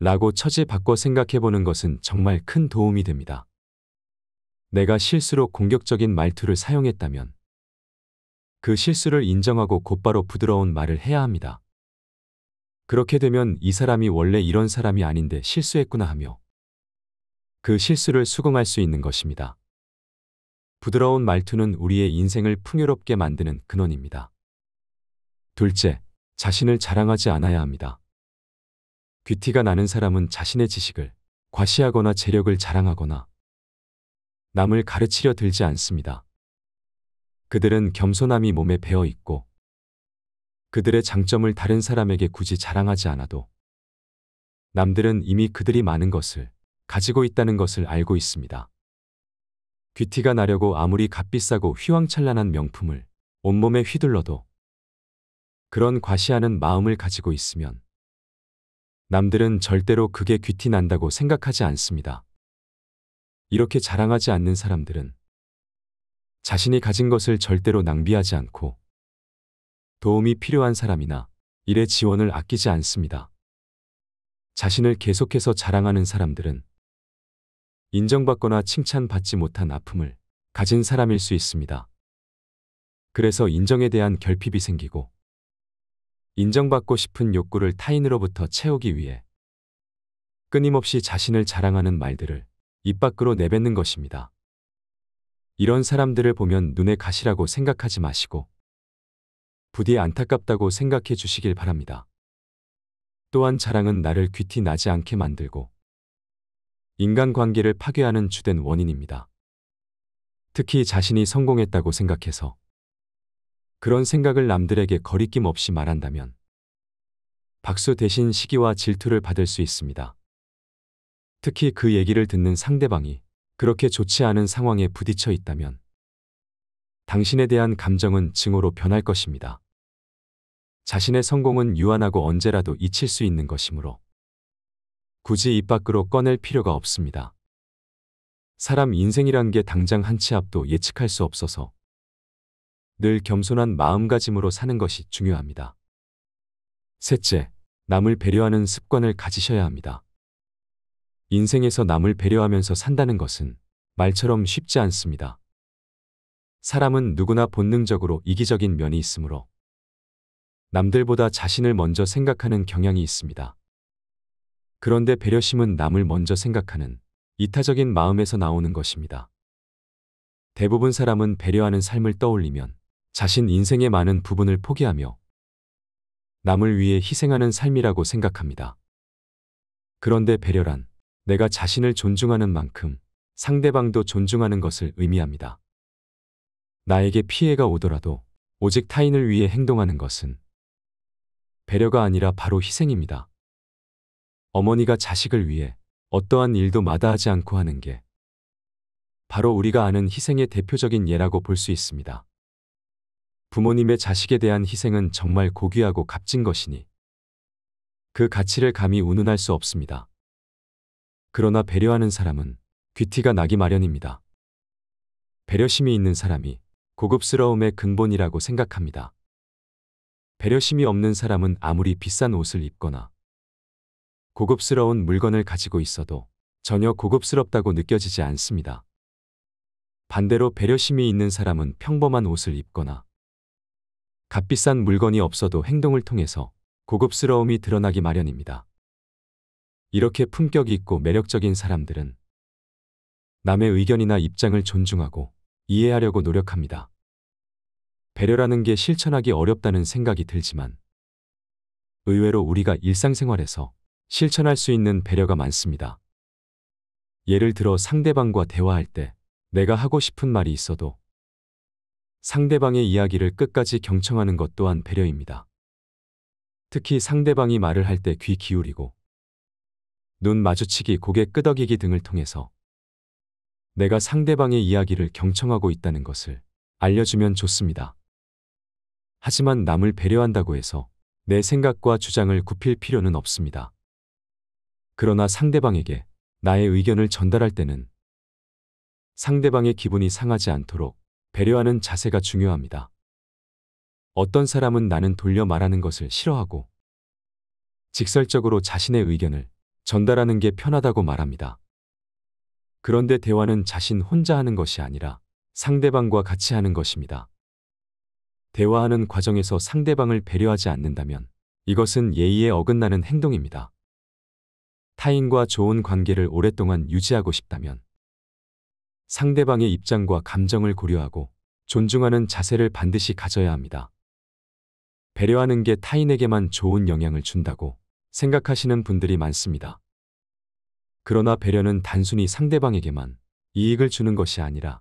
라고 처지 바꿔 생각해보는 것은 정말 큰 도움이 됩니다. 내가 실수로 공격적인 말투를 사용했다면 그 실수를 인정하고 곧바로 부드러운 말을 해야 합니다. 그렇게 되면 이 사람이 원래 이런 사람이 아닌데 실수했구나 하며 그 실수를 수긍할 수 있는 것입니다. 부드러운 말투는 우리의 인생을 풍요롭게 만드는 근원입니다. 둘째, 자신을 자랑하지 않아야 합니다. 귀티가 나는 사람은 자신의 지식을 과시하거나 재력을 자랑하거나 남을 가르치려 들지 않습니다. 그들은 겸손함이 몸에 배어 있고 그들의 장점을 다른 사람에게 굳이 자랑하지 않아도 남들은 이미 그들이 많은 것을 가지고 있다는 것을 알고 있습니다. 귀티가 나려고 아무리 값비싸고 휘황찬란한 명품을 온몸에 휘둘러도 그런 과시하는 마음을 가지고 있으면 남들은 절대로 그게 귀티 난다고 생각하지 않습니다. 이렇게 자랑하지 않는 사람들은 자신이 가진 것을 절대로 낭비하지 않고 도움이 필요한 사람이나 일의 지원을 아끼지 않습니다. 자신을 계속해서 자랑하는 사람들은 인정받거나 칭찬받지 못한 아픔을 가진 사람일 수 있습니다. 그래서 인정에 대한 결핍이 생기고 인정받고 싶은 욕구를 타인으로부터 채우기 위해 끊임없이 자신을 자랑하는 말들을 입 밖으로 내뱉는 것입니다. 이런 사람들을 보면 눈에 가시라고 생각하지 마시고 부디 안타깝다고 생각해 주시길 바랍니다. 또한 자랑은 나를 귀티 나지 않게 만들고 인간관계를 파괴하는 주된 원인입니다. 특히 자신이 성공했다고 생각해서 그런 생각을 남들에게 거리낌 없이 말한다면 박수 대신 시기와 질투를 받을 수 있습니다. 특히 그 얘기를 듣는 상대방이 그렇게 좋지 않은 상황에 부딪혀 있다면 당신에 대한 감정은 증오로 변할 것입니다. 자신의 성공은 유한하고 언제라도 잊힐 수 있는 것이므로 굳이 입 밖으로 꺼낼 필요가 없습니다. 사람 인생이란 게 당장 한 치 앞도 예측할 수 없어서 늘 겸손한 마음가짐으로 사는 것이 중요합니다. 셋째, 남을 배려하는 습관을 가지셔야 합니다. 인생에서 남을 배려하면서 산다는 것은 말처럼 쉽지 않습니다. 사람은 누구나 본능적으로 이기적인 면이 있으므로 남들보다 자신을 먼저 생각하는 경향이 있습니다. 그런데 배려심은 남을 먼저 생각하는 이타적인 마음에서 나오는 것입니다. 대부분 사람은 배려하는 삶을 떠올리면 자신 인생의 많은 부분을 포기하며 남을 위해 희생하는 삶이라고 생각합니다. 그런데 배려란 내가 자신을 존중하는 만큼 상대방도 존중하는 것을 의미합니다. 나에게 피해가 오더라도 오직 타인을 위해 행동하는 것은 배려가 아니라 바로 희생입니다. 어머니가 자식을 위해 어떠한 일도 마다하지 않고 하는 게 바로 우리가 아는 희생의 대표적인 예라고 볼 수 있습니다. 부모님의 자식에 대한 희생은 정말 고귀하고 값진 것이니 그 가치를 감히 운운할 수 없습니다. 그러나 배려하는 사람은 귀티가 나기 마련입니다. 배려심이 있는 사람이 고급스러움의 근본이라고 생각합니다. 배려심이 없는 사람은 아무리 비싼 옷을 입거나 고급스러운 물건을 가지고 있어도 전혀 고급스럽다고 느껴지지 않습니다. 반대로 배려심이 있는 사람은 평범한 옷을 입거나 값비싼 물건이 없어도 행동을 통해서 고급스러움이 드러나기 마련입니다. 이렇게 품격 이 있고 매력적인 사람들은 남의 의견이나 입장을 존중하고 이해하려고 노력합니다. 배려라는 게 실천하기 어렵다는 생각이 들지만 의외로 우리가 일상생활에서 실천할 수 있는 배려가 많습니다. 예를 들어 상대방과 대화할 때 내가 하고 싶은 말이 있어도 상대방의 이야기를 끝까지 경청하는 것 또한 배려입니다. 특히 상대방이 말을 할 때 귀 기울이고 눈 마주치기, 고개 끄덕이기 등을 통해서 내가 상대방의 이야기를 경청하고 있다는 것을 알려주면 좋습니다. 하지만 남을 배려한다고 해서 내 생각과 주장을 굽힐 필요는 없습니다. 그러나 상대방에게 나의 의견을 전달할 때는 상대방의 기분이 상하지 않도록 배려하는 자세가 중요합니다. 어떤 사람은 나는 돌려 말하는 것을 싫어하고 직설적으로 자신의 의견을 전달하는 게 편하다고 말합니다. 그런데 대화는 자신 혼자 하는 것이 아니라 상대방과 같이 하는 것입니다. 대화하는 과정에서 상대방을 배려하지 않는다면 이것은 예의에 어긋나는 행동입니다. 타인과 좋은 관계를 오랫동안 유지하고 싶다면 상대방의 입장과 감정을 고려하고 존중하는 자세를 반드시 가져야 합니다. 배려하는 게 타인에게만 좋은 영향을 준다고 생각하시는 분들이 많습니다. 그러나 배려는 단순히 상대방에게만 이익을 주는 것이 아니라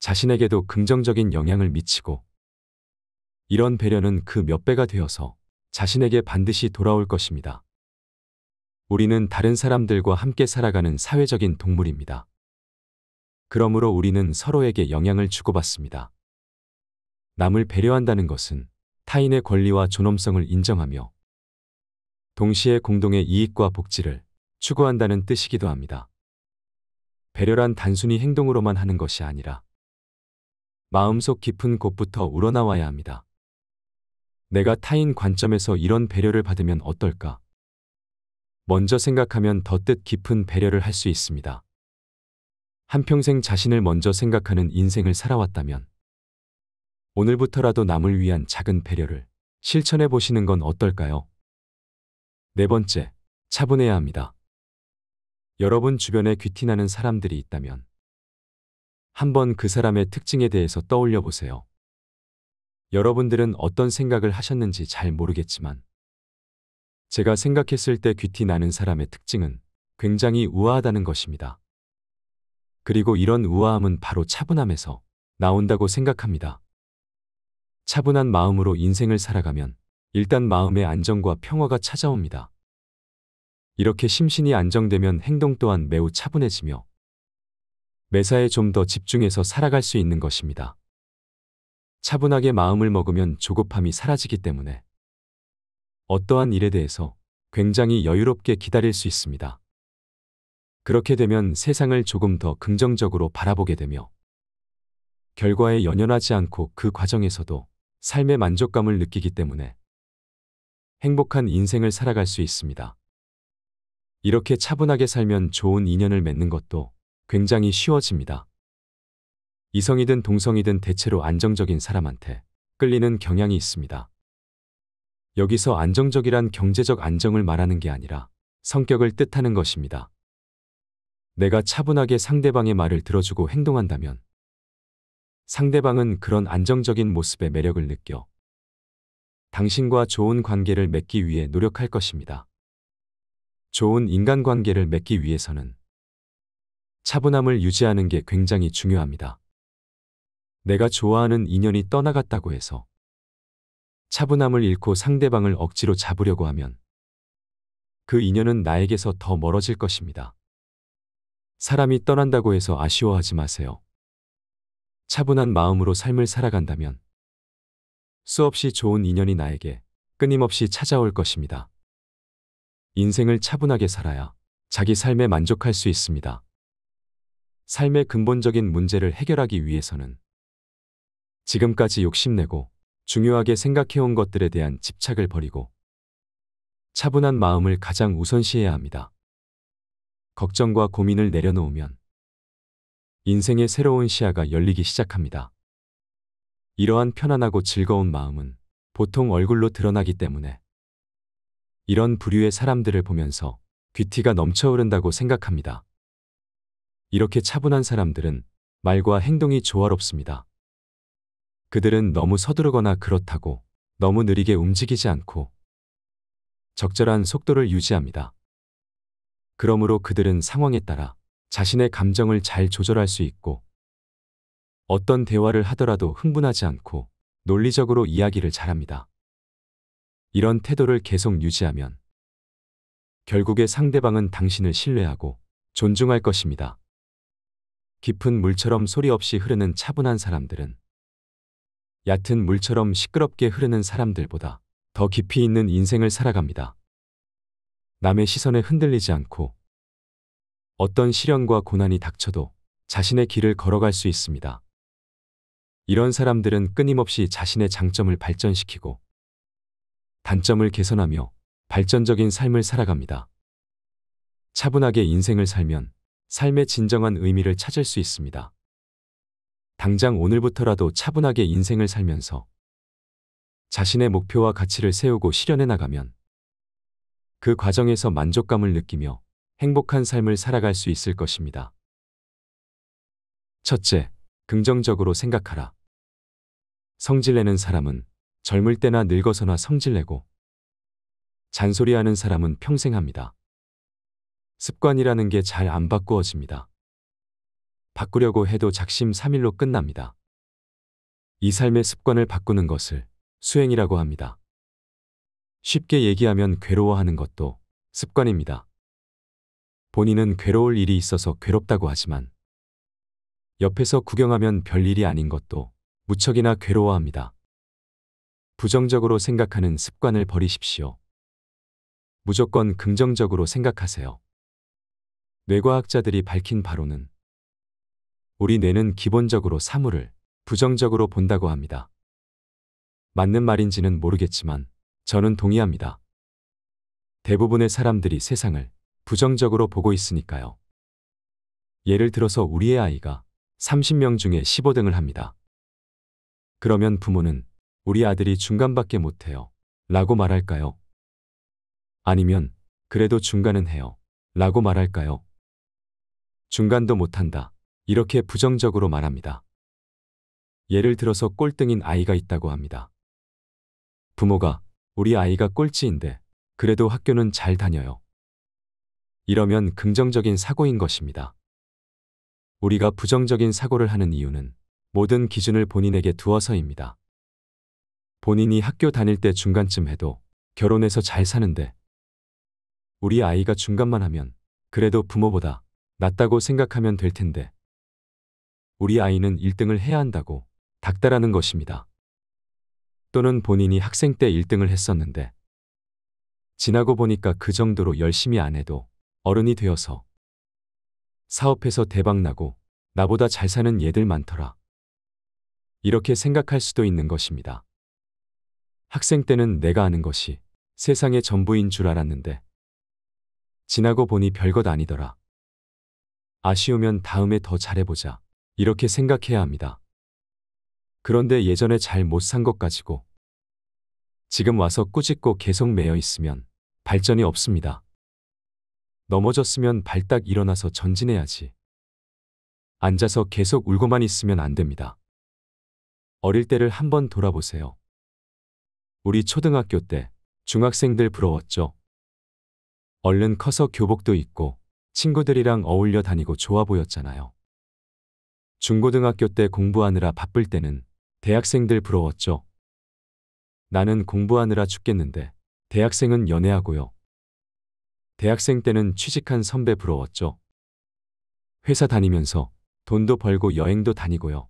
자신에게도 긍정적인 영향을 미치고 이런 배려는 그 몇 배가 되어서 자신에게 반드시 돌아올 것입니다. 우리는 다른 사람들과 함께 살아가는 사회적인 동물입니다. 그러므로 우리는 서로에게 영향을 주고받습니다. 남을 배려한다는 것은 타인의 권리와 존엄성을 인정하며 동시에 공동의 이익과 복지를 추구한다는 뜻이기도 합니다. 배려란 단순히 행동으로만 하는 것이 아니라 마음속 깊은 곳부터 우러나와야 합니다. 내가 타인 관점에서 이런 배려를 받으면 어떨까? 먼저 생각하면 더 뜻 깊은 배려를 할 수 있습니다. 한평생 자신을 먼저 생각하는 인생을 살아왔다면 오늘부터라도 남을 위한 작은 배려를 실천해 보시는 건 어떨까요? 네 번째, 차분해야 합니다. 여러분 주변에 귀티나는 사람들이 있다면 한번 그 사람의 특징에 대해서 떠올려 보세요. 여러분들은 어떤 생각을 하셨는지 잘 모르겠지만 제가 생각했을 때 귀티나는 사람의 특징은 굉장히 우아하다는 것입니다. 그리고 이런 우아함은 바로 차분함에서 나온다고 생각합니다. 차분한 마음으로 인생을 살아가면 일단 마음의 안정과 평화가 찾아옵니다. 이렇게 심신이 안정되면 행동 또한 매우 차분해지며 매사에 좀 더 집중해서 살아갈 수 있는 것입니다. 차분하게 마음을 먹으면 조급함이 사라지기 때문에 어떠한 일에 대해서 굉장히 여유롭게 기다릴 수 있습니다. 그렇게 되면 세상을 조금 더 긍정적으로 바라보게 되며 결과에 연연하지 않고 그 과정에서도 삶의 만족감을 느끼기 때문에 행복한 인생을 살아갈 수 있습니다. 이렇게 차분하게 살면 좋은 인연을 맺는 것도 굉장히 쉬워집니다. 이성이든 동성이든 대체로 안정적인 사람한테 끌리는 경향이 있습니다. 여기서 안정적이란 경제적 안정을 말하는 게 아니라 성격을 뜻하는 것입니다. 내가 차분하게 상대방의 말을 들어주고 행동한다면 상대방은 그런 안정적인 모습의 매력을 느껴 당신과 좋은 관계를 맺기 위해 노력할 것입니다. 좋은 인간관계를 맺기 위해서는 차분함을 유지하는 게 굉장히 중요합니다. 내가 좋아하는 인연이 떠나갔다고 해서 차분함을 잃고 상대방을 억지로 잡으려고 하면 그 인연은 나에게서 더 멀어질 것입니다. 사람이 떠난다고 해서 아쉬워하지 마세요. 차분한 마음으로 삶을 살아간다면 수없이 좋은 인연이 나에게 끊임없이 찾아올 것입니다. 인생을 차분하게 살아야 자기 삶에 만족할 수 있습니다. 삶의 근본적인 문제를 해결하기 위해서는 지금까지 욕심내고 중요하게 생각해온 것들에 대한 집착을 버리고 차분한 마음을 가장 우선시해야 합니다. 걱정과 고민을 내려놓으면 인생의 새로운 시야가 열리기 시작합니다. 이러한 편안하고 즐거운 마음은 보통 얼굴로 드러나기 때문에 이런 부류의 사람들을 보면서 귀티가 넘쳐흐른다고 생각합니다. 이렇게 차분한 사람들은 말과 행동이 조화롭습니다. 그들은 너무 서두르거나 그렇다고 너무 느리게 움직이지 않고 적절한 속도를 유지합니다. 그러므로 그들은 상황에 따라 자신의 감정을 잘 조절할 수 있고 어떤 대화를 하더라도 흥분하지 않고 논리적으로 이야기를 잘합니다. 이런 태도를 계속 유지하면 결국에 상대방은 당신을 신뢰하고 존중할 것입니다. 깊은 물처럼 소리 없이 흐르는 차분한 사람들은 얕은 물처럼 시끄럽게 흐르는 사람들보다 더 깊이 있는 인생을 살아갑니다. 남의 시선에 흔들리지 않고 어떤 시련과 고난이 닥쳐도 자신의 길을 걸어갈 수 있습니다. 이런 사람들은 끊임없이 자신의 장점을 발전시키고 단점을 개선하며 발전적인 삶을 살아갑니다. 차분하게 인생을 살면 삶의 진정한 의미를 찾을 수 있습니다. 당장 오늘부터라도 차분하게 인생을 살면서 자신의 목표와 가치를 세우고 실현해 나가면 그 과정에서 만족감을 느끼며 행복한 삶을 살아갈 수 있을 것입니다. 첫째, 긍정적으로 생각하라. 성질내는 사람은 젊을 때나 늙어서나 성질내고 잔소리하는 사람은 평생 합니다. 습관이라는 게 잘 안 바꾸어집니다. 바꾸려고 해도 작심3일로 끝납니다. 이 삶의 습관을 바꾸는 것을 수행이라고 합니다. 쉽게 얘기하면 괴로워하는 것도 습관입니다. 본인은 괴로울 일이 있어서 괴롭다고 하지만 옆에서 구경하면 별일이 아닌 것도 무척이나 괴로워합니다. 부정적으로 생각하는 습관을 버리십시오. 무조건 긍정적으로 생각하세요. 뇌과학자들이 밝힌 바로는 우리 뇌는 기본적으로 사물을 부정적으로 본다고 합니다. 맞는 말인지는 모르겠지만 저는 동의합니다. 대부분의 사람들이 세상을 부정적으로 보고 있으니까요. 예를 들어서 우리의 아이가 30명 중에 15등을 합니다. 그러면 부모는 우리 아들이 중간밖에 못해요. 라고 말할까요? 아니면 그래도 중간은 해요. 라고 말할까요? 중간도 못한다. 이렇게 부정적으로 말합니다. 예를 들어서 꼴등인 아이가 있다고 합니다. 부모가 우리 아이가 꼴찌인데 그래도 학교는 잘 다녀요. 이러면 긍정적인 사고인 것입니다. 우리가 부정적인 사고를 하는 이유는 모든 기준을 본인에게 두어서입니다. 본인이 학교 다닐 때 중간쯤 해도 결혼해서 잘 사는데 우리 아이가 중간만 하면 그래도 부모보다 낫다고 생각하면 될 텐데 우리 아이는 1등을 해야 한다고 닥달하는 것입니다. 또는 본인이 학생 때 1등을 했었는데 지나고 보니까 그 정도로 열심히 안 해도 어른이 되어서 사업해서 대박나고 나보다 잘 사는 얘들 많더라. 이렇게 생각할 수도 있는 것입니다. 학생 때는 내가 아는 것이 세상의 전부인 줄 알았는데 지나고 보니 별것 아니더라. 아쉬우면 다음에 더 잘해보자. 이렇게 생각해야 합니다. 그런데 예전에 잘 못 산 것 가지고 지금 와서 꾸짖고 계속 매여 있으면 발전이 없습니다. 넘어졌으면 발딱 일어나서 전진해야지. 앉아서 계속 울고만 있으면 안 됩니다. 어릴 때를 한번 돌아보세요. 우리 초등학교 때 중학생들 부러웠죠. 얼른 커서 교복도 입고 친구들이랑 어울려 다니고 좋아 보였잖아요. 중고등학교 때 공부하느라 바쁠 때는 대학생들 부러웠죠. 나는 공부하느라 죽겠는데 대학생은 연애하고요. 대학생 때는 취직한 선배 부러웠죠. 회사 다니면서 돈도 벌고 여행도 다니고요.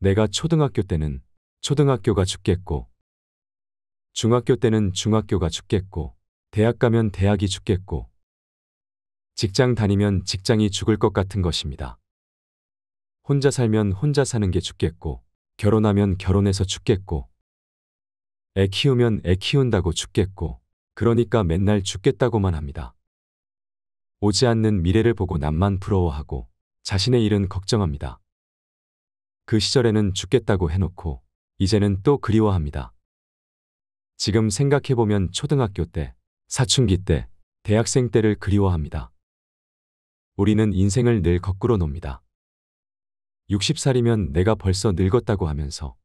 내가 초등학교 때는 초등학교가 죽겠고 중학교 때는 중학교가 죽겠고 대학 가면 대학이 죽겠고 직장 다니면 직장이 죽을 것 같은 것입니다. 혼자 살면 혼자 사는 게 죽겠고 결혼하면 결혼해서 죽겠고 애 키우면 애 키운다고 죽겠고 그러니까 맨날 죽겠다고만 합니다. 오지 않는 미래를 보고 남만 부러워하고 자신의 일은 걱정합니다. 그 시절에는 죽겠다고 해놓고 이제는 또 그리워합니다. 지금 생각해보면 초등학교 때, 사춘기 때, 대학생 때를 그리워합니다. 우리는 인생을 늘 거꾸로 놉니다. 60살이면 내가 벌써 늙었다고 하면서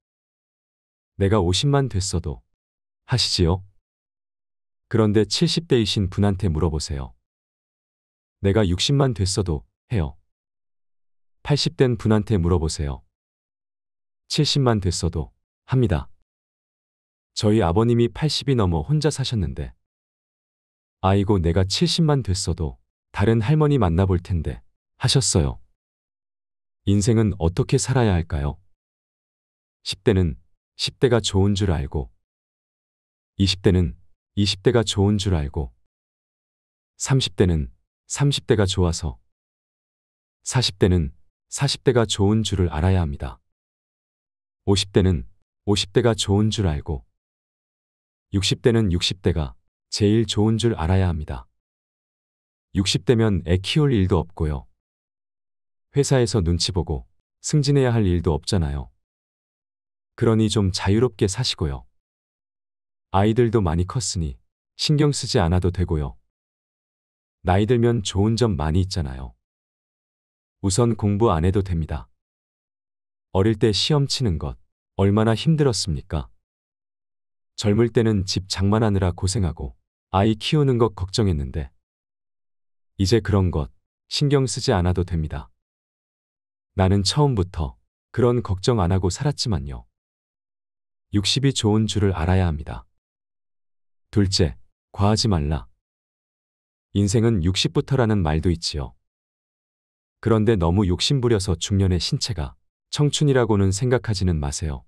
내가 50만 됐어도 하시지요? 그런데 70대이신 분한테 물어보세요. 내가 60만 됐어도 해요. 80된 분한테 물어보세요. 70만 됐어도 합니다. 저희 아버님이 80이 넘어 혼자 사셨는데 아이고 내가 70만 됐어도 다른 할머니 만나볼 텐데 하셨어요. 인생은 어떻게 살아야 할까요? 10대는 10대가 좋은 줄 알고 20대는 20대가 좋은 줄 알고 30대는 30대가 좋아서 40대는 40대가 좋은 줄을 알아야 합니다. 50대는 50대가 좋은 줄 알고 60대는 60대가 제일 좋은 줄 알아야 합니다. 60대면 애 키울 일도 없고요. 회사에서 눈치 보고 승진해야 할 일도 없잖아요. 그러니 좀 자유롭게 사시고요. 아이들도 많이 컸으니 신경 쓰지 않아도 되고요. 나이 들면 좋은 점 많이 있잖아요. 우선 공부 안 해도 됩니다. 어릴 때 시험 치는 것 얼마나 힘들었습니까? 젊을 때는 집 장만하느라 고생하고 아이 키우는 것 걱정했는데 이제 그런 것 신경 쓰지 않아도 됩니다. 나는 처음부터 그런 걱정 안 하고 살았지만요. 60이 좋은 줄을 알아야 합니다. 둘째, 과하지 말라. 인생은 60부터라는 말도 있지요. 그런데 너무 욕심부려서 중년의 신체가 청춘이라고는 생각하지는 마세요.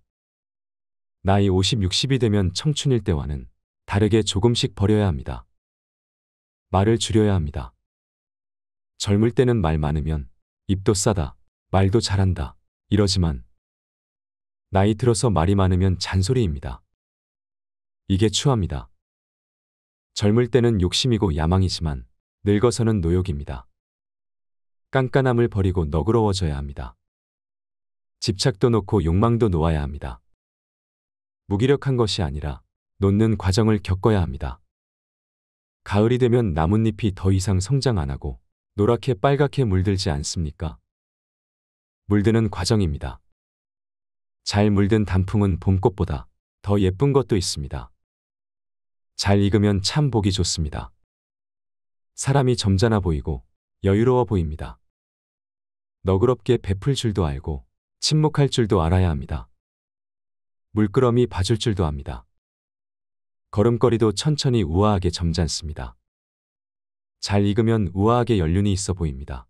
나이 50, 60이 되면 청춘일 때와는 다르게 조금씩 버려야 합니다. 말을 줄여야 합니다. 젊을 때는 말 많으면 입도 싸다, 말도 잘한다. 이러지만 나이 들어서 말이 많으면 잔소리입니다. 이게 추합니다. 젊을 때는 욕심이고 야망이지만 늙어서는 노욕입니다. 깐깐함을 버리고 너그러워져야 합니다. 집착도 놓고 욕망도 놓아야 합니다. 무기력한 것이 아니라 놓는 과정을 겪어야 합니다. 가을이 되면 나뭇잎이 더 이상 성장 안 하고 노랗게 빨갛게 물들지 않습니까? 물드는 과정입니다. 잘 물든 단풍은 봄꽃보다 더 예쁜 것도 있습니다. 잘 익으면 참 보기 좋습니다. 사람이 점잖아 보이고 여유로워 보입니다. 너그럽게 베풀 줄도 알고 침묵할 줄도 알아야 합니다. 물끄러미 봐줄 줄도 압니다. 걸음걸이도 천천히 우아하게 점잖습니다. 잘 익으면 우아하게 연륜이 있어 보입니다.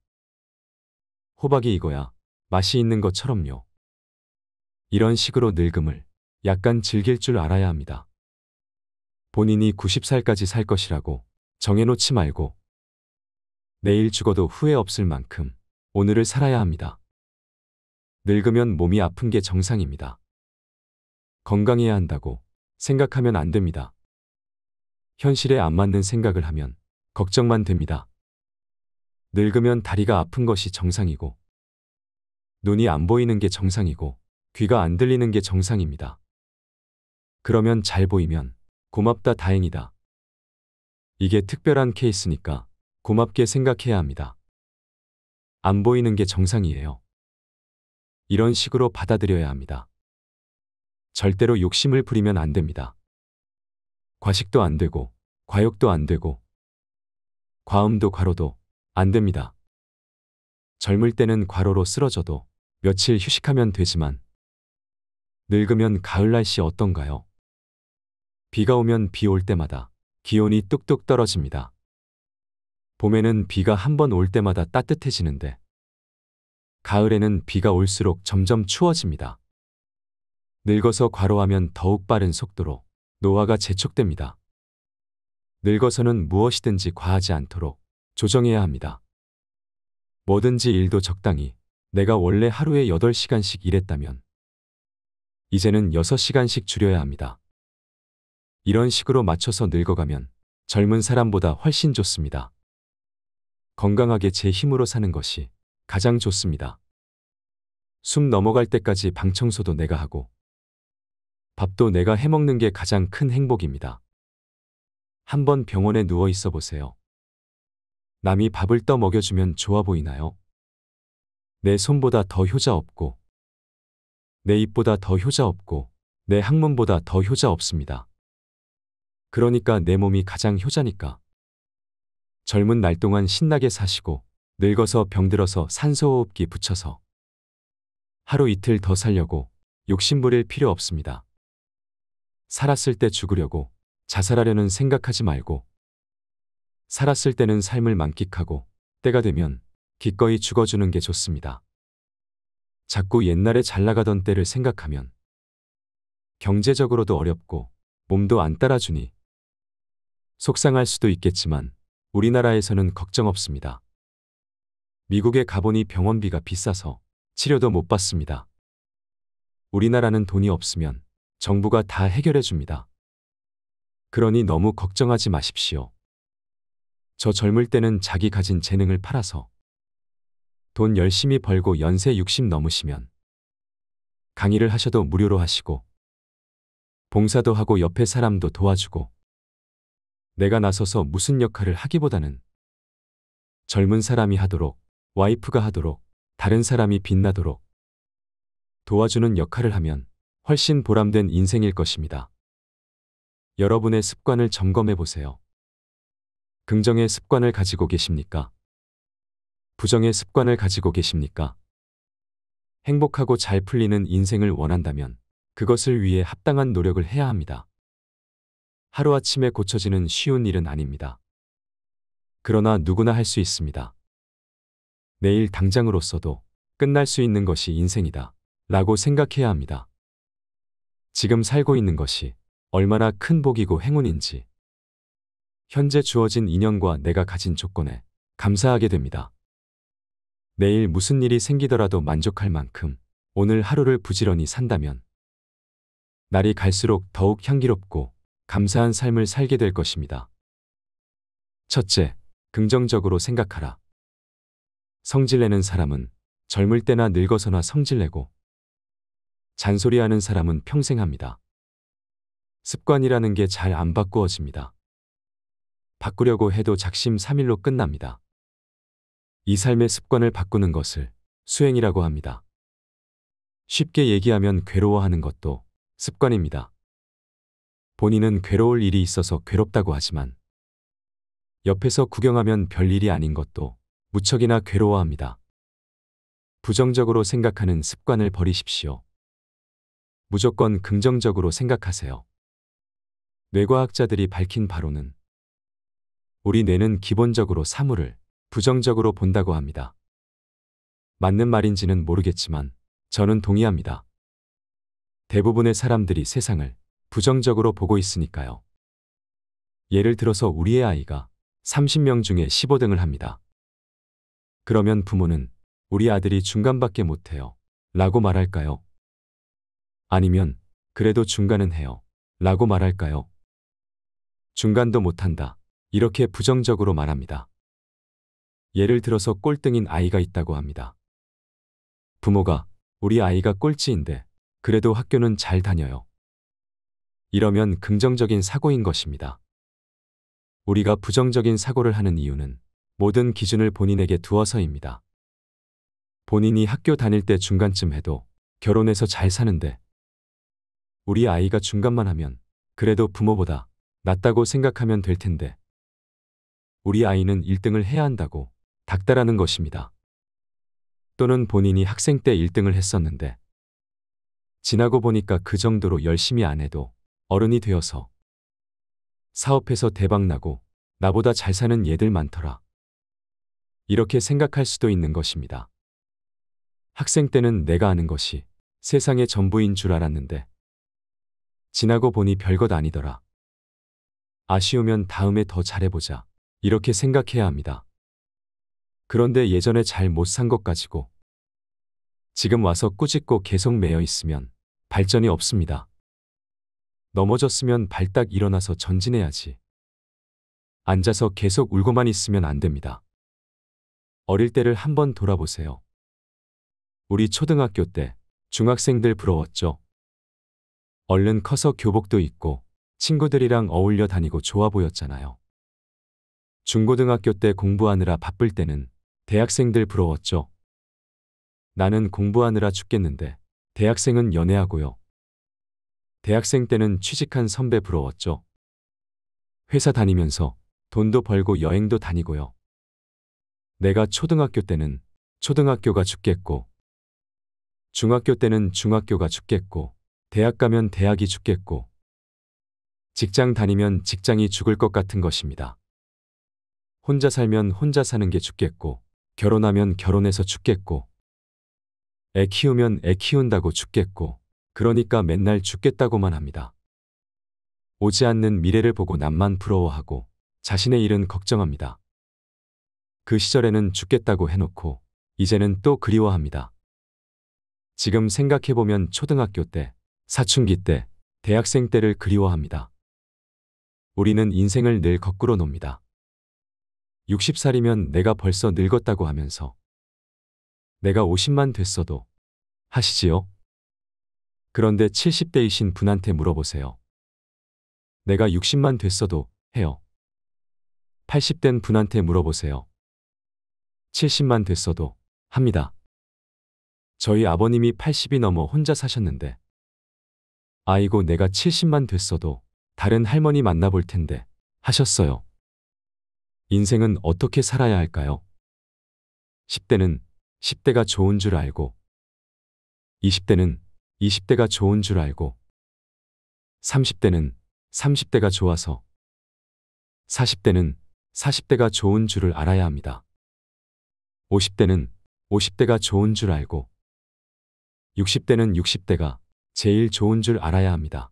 호박이 이거야 맛이 있는 것처럼요. 이런 식으로 늙음을 약간 즐길 줄 알아야 합니다. 본인이 90살까지 살 것이라고 정해놓지 말고 내일 죽어도 후회 없을 만큼 오늘을 살아야 합니다. 늙으면 몸이 아픈 게 정상입니다. 건강해야 한다고 생각하면 안 됩니다. 현실에 안 맞는 생각을 하면 걱정만 됩니다. 늙으면 다리가 아픈 것이 정상이고 눈이 안 보이는 게 정상이고 귀가 안 들리는 게 정상입니다. 그러면 잘 보이면 고맙다 다행이다. 이게 특별한 케이스니까 고맙게 생각해야 합니다. 안 보이는 게 정상이에요. 이런 식으로 받아들여야 합니다. 절대로 욕심을 부리면 안 됩니다. 과식도 안 되고, 과욕도 안 되고, 과음도 과로도 안 됩니다. 젊을 때는 과로로 쓰러져도 며칠 휴식하면 되지만 늙으면 가을 날씨 어떤가요? 비가 오면 비 올 때마다 기온이 뚝뚝 떨어집니다. 봄에는 비가 한 번 올 때마다 따뜻해지는데 가을에는 비가 올수록 점점 추워집니다. 늙어서 과로하면 더욱 빠른 속도로 노화가 재촉됩니다. 늙어서는 무엇이든지 과하지 않도록 조정해야 합니다. 뭐든지 일도 적당히 내가 원래 하루에 8시간씩 일했다면 이제는 6시간씩 줄여야 합니다. 이런 식으로 맞춰서 늙어가면 젊은 사람보다 훨씬 좋습니다. 건강하게 제 힘으로 사는 것이 가장 좋습니다. 숨 넘어갈 때까지 방 청소도 내가 하고 밥도 내가 해먹는 게 가장 큰 행복입니다. 한번 병원에 누워 있어 보세요. 남이 밥을 떠 먹여주면 좋아 보이나요? 내 손보다 더 효자 없고 내 입보다 더 효자 없고 내 학문보다 더 효자 없습니다. 그러니까 내 몸이 가장 효자니까. 젊은 날 동안 신나게 사시고 늙어서 병들어서 산소호흡기 붙여서 하루 이틀 더 살려고 욕심 부릴 필요 없습니다. 살았을 때 죽으려고 자살하려는 생각하지 말고 살았을 때는 삶을 만끽하고 때가 되면 기꺼이 죽어주는 게 좋습니다. 자꾸 옛날에 잘 나가던 때를 생각하면 경제적으로도 어렵고 몸도 안 따라주니 속상할 수도 있겠지만 우리나라에서는 걱정 없습니다. 미국에 가보니 병원비가 비싸서 치료도 못 받습니다. 우리나라는 돈이 없으면 정부가 다 해결해 줍니다. 그러니 너무 걱정하지 마십시오. 저 젊을 때는 자기 가진 재능을 팔아서 돈 열심히 벌고 연세 60 넘으시면 강의를 하셔도 무료로 하시고 봉사도 하고 옆에 사람도 도와주고 내가 나서서 무슨 역할을 하기보다는 젊은 사람이 하도록 와이프가 하도록 다른 사람이 빛나도록 도와주는 역할을 하면 훨씬 보람된 인생일 것입니다. 여러분의 습관을 점검해 보세요. 긍정의 습관을 가지고 계십니까? 부정의 습관을 가지고 계십니까? 행복하고 잘 풀리는 인생을 원한다면 그것을 위해 합당한 노력을 해야 합니다. 하루아침에 고쳐지는 쉬운 일은 아닙니다. 그러나 누구나 할 수 있습니다. 내일 당장으로서도 끝날 수 있는 것이 인생이다. 라고 생각해야 합니다. 지금 살고 있는 것이 얼마나 큰 복이고 행운인지 현재 주어진 인연과 내가 가진 조건에 감사하게 됩니다. 내일 무슨 일이 생기더라도 만족할 만큼 오늘 하루를 부지런히 산다면 날이 갈수록 더욱 향기롭고 감사한 삶을 살게 될 것입니다. 첫째, 긍정적으로 생각하라. 성질내는 사람은 젊을 때나 늙어서나 성질내고 잔소리하는 사람은 평생 합니다. 습관이라는 게 잘 안 바꾸어집니다. 바꾸려고 해도 작심 3일로 끝납니다. 이 삶의 습관을 바꾸는 것을 수행이라고 합니다. 쉽게 얘기하면 괴로워하는 것도 습관입니다. 본인은 괴로울 일이 있어서 괴롭다고 하지만 옆에서 구경하면 별일이 아닌 것도 무척이나 괴로워합니다. 부정적으로 생각하는 습관을 버리십시오. 무조건 긍정적으로 생각하세요. 뇌과학자들이 밝힌 바로는 우리 뇌는 기본적으로 사물을 부정적으로 본다고 합니다. 맞는 말인지는 모르겠지만 저는 동의합니다. 대부분의 사람들이 세상을 부정적으로 보고 있으니까요. 예를 들어서 우리의 아이가 30명 중에 15등을 합니다. 그러면 부모는 우리 아들이 중간밖에 못해요. 라고 말할까요? 아니면 그래도 중간은 해요. 라고 말할까요? 중간도 못한다. 이렇게 부정적으로 말합니다. 예를 들어서 꼴등인 아이가 있다고 합니다. 부모가 우리 아이가 꼴찌인데 그래도 학교는 잘 다녀요. 이러면 긍정적인 사고인 것입니다. 우리가 부정적인 사고를 하는 이유는 모든 기준을 본인에게 두어서입니다. 본인이 학교 다닐 때 중간쯤 해도 결혼해서 잘 사는데 우리 아이가 중간만 하면 그래도 부모보다 낫다고 생각하면 될 텐데 우리 아이는 1등을 해야 한다고 닥다라는 것입니다. 또는 본인이 학생 때 1등을 했었는데 지나고 보니까 그 정도로 열심히 안 해도 어른이 되어서 사업해서 대박나고 나보다 잘 사는 얘들 많더라. 이렇게 생각할 수도 있는 것입니다. 학생 때는 내가 아는 것이 세상의 전부인 줄 알았는데 지나고 보니 별것 아니더라. 아쉬우면 다음에 더 잘해보자. 이렇게 생각해야 합니다. 그런데 예전에 잘 못 산 것 가지고 지금 와서 꾸짖고 계속 매여 있으면 발전이 없습니다. 넘어졌으면 발딱 일어나서 전진해야지. 앉아서 계속 울고만 있으면 안 됩니다. 어릴 때를 한번 돌아보세요. 우리 초등학교 때 중학생들 부러웠죠. 얼른 커서 교복도 입고 친구들이랑 어울려 다니고 좋아 보였잖아요. 중고등학교 때 공부하느라 바쁠 때는 대학생들 부러웠죠. 나는 공부하느라 죽겠는데 대학생은 연애하고요. 대학생 때는 취직한 선배 부러웠죠. 회사 다니면서 돈도 벌고 여행도 다니고요. 내가 초등학교 때는 초등학교가 죽겠고 중학교 때는 중학교가 죽겠고 대학 가면 대학이 죽겠고 직장 다니면 직장이 죽을 것 같은 것입니다. 혼자 살면 혼자 사는 게 죽겠고 결혼하면 결혼해서 죽겠고 애 키우면 애 키운다고 죽겠고 그러니까 맨날 죽겠다고만 합니다. 오지 않는 미래를 보고 남만 부러워하고 자신의 일은 걱정합니다. 그 시절에는 죽겠다고 해놓고 이제는 또 그리워합니다. 지금 생각해보면 초등학교 때, 사춘기 때, 대학생 때를 그리워합니다. 우리는 인생을 늘 거꾸로 놉니다. 60살이면 내가 벌써 늙었다고 하면서 내가 50만 됐어도 하시지요? 그런데 70대이신 분한테 물어보세요. 내가 60만 됐어도 해요. 80된 분한테 물어보세요. 70만 됐어도 합니다. 저희 아버님이 80이 넘어 혼자 사셨는데 아이고 내가 70만 됐어도 다른 할머니 만나볼 텐데 하셨어요. 인생은 어떻게 살아야 할까요? 10대는 10대가 좋은 줄 알고 20대는 20대가 좋은 줄 알고 30대는 30대가 좋아서 40대는 40대가 좋은 줄을 알아야 합니다. 50대는 50대가 좋은 줄 알고 60대는 60대가 제일 좋은 줄 알아야 합니다.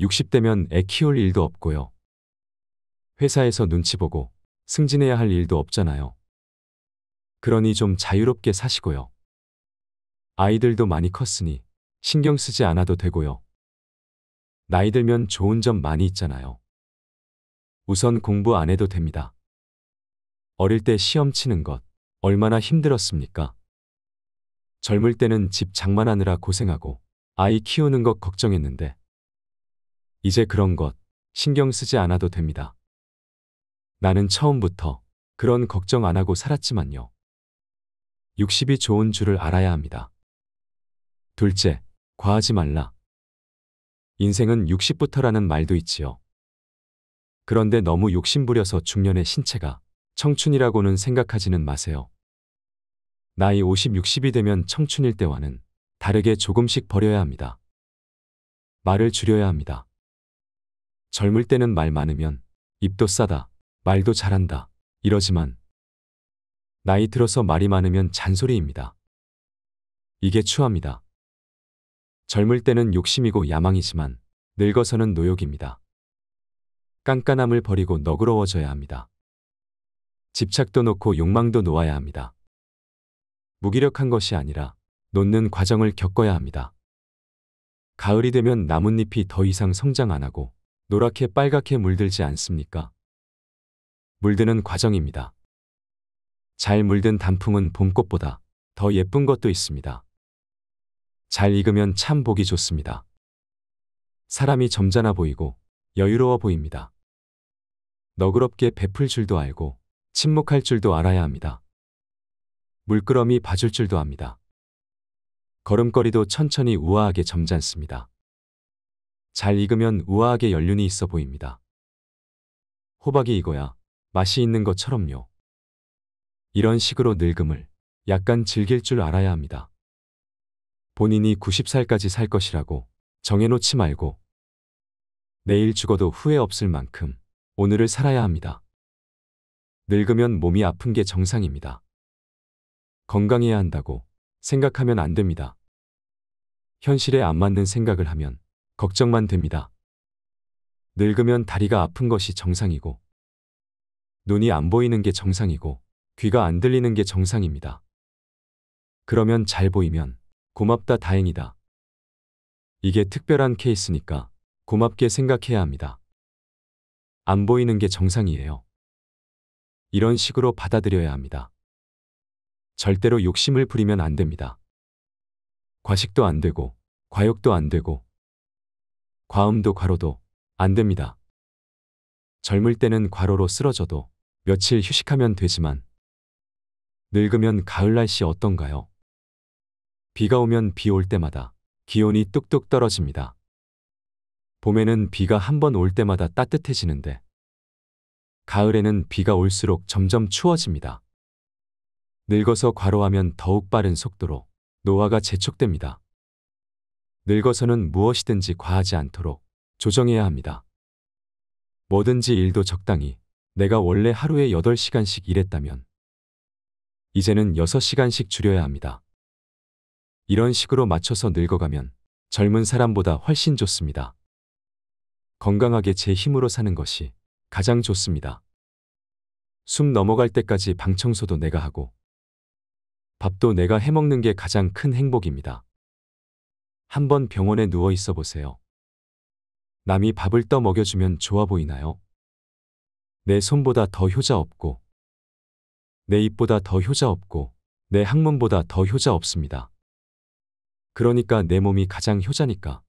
60대면 애 키울 일도 없고요. 회사에서 눈치 보고 승진해야 할 일도 없잖아요. 그러니 좀 자유롭게 사시고요. 아이들도 많이 컸으니 신경 쓰지 않아도 되고요. 나이 들면 좋은 점 많이 있잖아요. 우선 공부 안 해도 됩니다. 어릴 때 시험 치는 것 얼마나 힘들었습니까? 젊을 때는 집 장만하느라 고생하고 아이 키우는 것 걱정했는데 이제 그런 것 신경 쓰지 않아도 됩니다. 나는 처음부터 그런 걱정 안 하고 살았지만요. 60이 좋은 줄을 알아야 합니다. 둘째, 과하지 말라. 인생은 60부터라는 말도 있지요. 그런데 너무 욕심부려서 중년의 신체가 청춘이라고는 생각하지는 마세요. 나이 50, 60이 되면 청춘일 때와는 다르게 조금씩 버려야 합니다. 말을 줄여야 합니다. 젊을 때는 말 많으면 입도 싸다, 말도 잘한다. 이러지만 나이 들어서 말이 많으면 잔소리입니다. 이게 추합니다. 젊을 때는 욕심이고 야망이지만 늙어서는 노욕입니다. 깐깐함을 버리고 너그러워져야 합니다. 집착도 놓고 욕망도 놓아야 합니다. 무기력한 것이 아니라 놓는 과정을 겪어야 합니다. 가을이 되면 나뭇잎이 더 이상 성장 안 하고 노랗게 빨갛게 물들지 않습니까? 물드는 과정입니다. 잘 물든 단풍은 봄꽃보다 더 예쁜 것도 있습니다. 잘 익으면 참 보기 좋습니다. 사람이 점잖아 보이고 여유로워 보입니다. 너그럽게 베풀 줄도 알고 침묵할 줄도 알아야 합니다. 물끄러미 봐줄 줄도 압니다. 걸음걸이도 천천히 우아하게 점잖습니다. 잘 익으면 우아하게 연륜이 있어 보입니다. 호박이 익어야 맛이 있는 것처럼요. 이런 식으로 늙음을 약간 즐길 줄 알아야 합니다. 본인이 90살까지 살 것이라고 정해놓지 말고 내일 죽어도 후회 없을 만큼 오늘을 살아야 합니다. 늙으면 몸이 아픈 게 정상입니다. 건강해야 한다고 생각하면 안 됩니다. 현실에 안 맞는 생각을 하면 걱정만 됩니다. 늙으면 다리가 아픈 것이 정상이고 눈이 안 보이는 게 정상이고 귀가 안 들리는 게 정상입니다. 그러면 잘 보이면 고맙다 다행이다. 이게 특별한 케이스니까 고맙게 생각해야 합니다. 안 보이는 게 정상이에요. 이런 식으로 받아들여야 합니다. 절대로 욕심을 부리면 안 됩니다. 과식도 안 되고, 과욕도 안 되고, 과음도 과로도 안 됩니다. 젊을 때는 과로로 쓰러져도 며칠 휴식하면 되지만 늙으면 가을 날씨 어떤가요? 비가 오면 비 올 때마다 기온이 뚝뚝 떨어집니다. 봄에는 비가 한 번 올 때마다 따뜻해지는데 가을에는 비가 올수록 점점 추워집니다. 늙어서 과로하면 더욱 빠른 속도로 노화가 재촉됩니다. 늙어서는 무엇이든지 과하지 않도록 조정해야 합니다. 뭐든지 일도 적당히 내가 원래 하루에 8시간씩 일했다면 이제는 6시간씩 줄여야 합니다. 이런 식으로 맞춰서 늙어가면 젊은 사람보다 훨씬 좋습니다. 건강하게 제 힘으로 사는 것이 가장 좋습니다. 숨 넘어갈 때까지 방 청소도 내가 하고 밥도 내가 해먹는 게 가장 큰 행복입니다. 한번 병원에 누워 있어 보세요. 남이 밥을 떠 먹여주면 좋아 보이나요? 내 손보다 더 효자 없고 내 입보다 더 효자 없고 내 학문보다 더 효자 없습니다. 그러니까 내 몸이 가장 효자니까.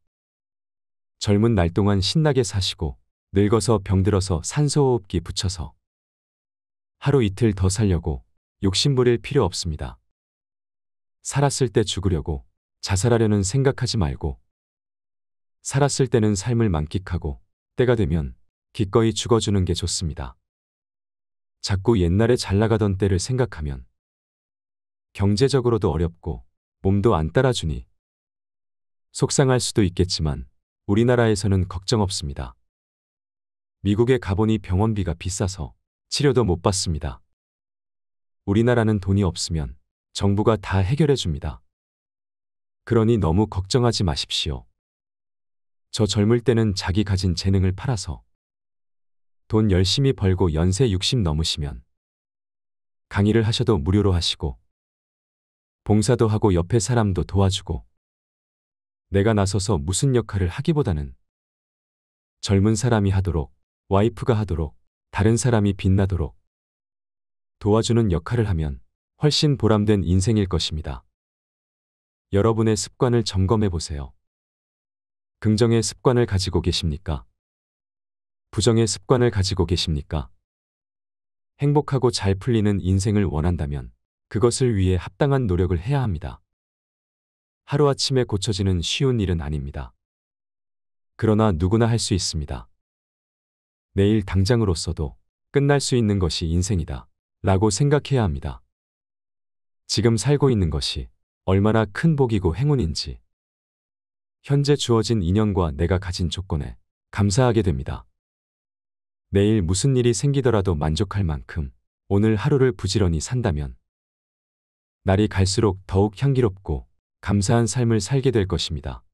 젊은 날 동안 신나게 사시고 늙어서 병들어서 산소호흡기 붙여서 하루 이틀 더 살려고 욕심부릴 필요 없습니다. 살았을 때 죽으려고 자살하려는 생각하지 말고 살았을 때는 삶을 만끽하고 때가 되면 기꺼이 죽어주는 게 좋습니다. 자꾸 옛날에 잘 나가던 때를 생각하면 경제적으로도 어렵고 몸도 안 따라주니 속상할 수도 있겠지만 우리나라에서는 걱정 없습니다. 미국에 가보니 병원비가 비싸서 치료도 못 받습니다. 우리나라는 돈이 없으면 정부가 다 해결해 줍니다. 그러니 너무 걱정하지 마십시오. 저 젊을 때는 자기 가진 재능을 팔아서 돈 열심히 벌고 연세 60 넘으시면 강의를 하셔도 무료로 하시고 봉사도 하고 옆에 사람도 도와주고 내가 나서서 무슨 역할을 하기보다는 젊은 사람이 하도록 와이프가 하도록 다른 사람이 빛나도록 도와주는 역할을 하면 훨씬 보람된 인생일 것입니다. 여러분의 습관을 점검해 보세요. 긍정의 습관을 가지고 계십니까? 부정의 습관을 가지고 계십니까? 행복하고 잘 풀리는 인생을 원한다면 그것을 위해 합당한 노력을 해야 합니다. 하루아침에 고쳐지는 쉬운 일은 아닙니다. 그러나 누구나 할 수 있습니다. 내일 당장으로서도 끝날 수 있는 것이 인생이다. 라고 생각해야 합니다. 지금 살고 있는 것이 얼마나 큰 복이고 행운인지 현재 주어진 인연과 내가 가진 조건에 감사하게 됩니다. 내일 무슨 일이 생기더라도 만족할 만큼 오늘 하루를 부지런히 산다면 날이 갈수록 더욱 향기롭고 감사한 삶을 살게 될 것입니다.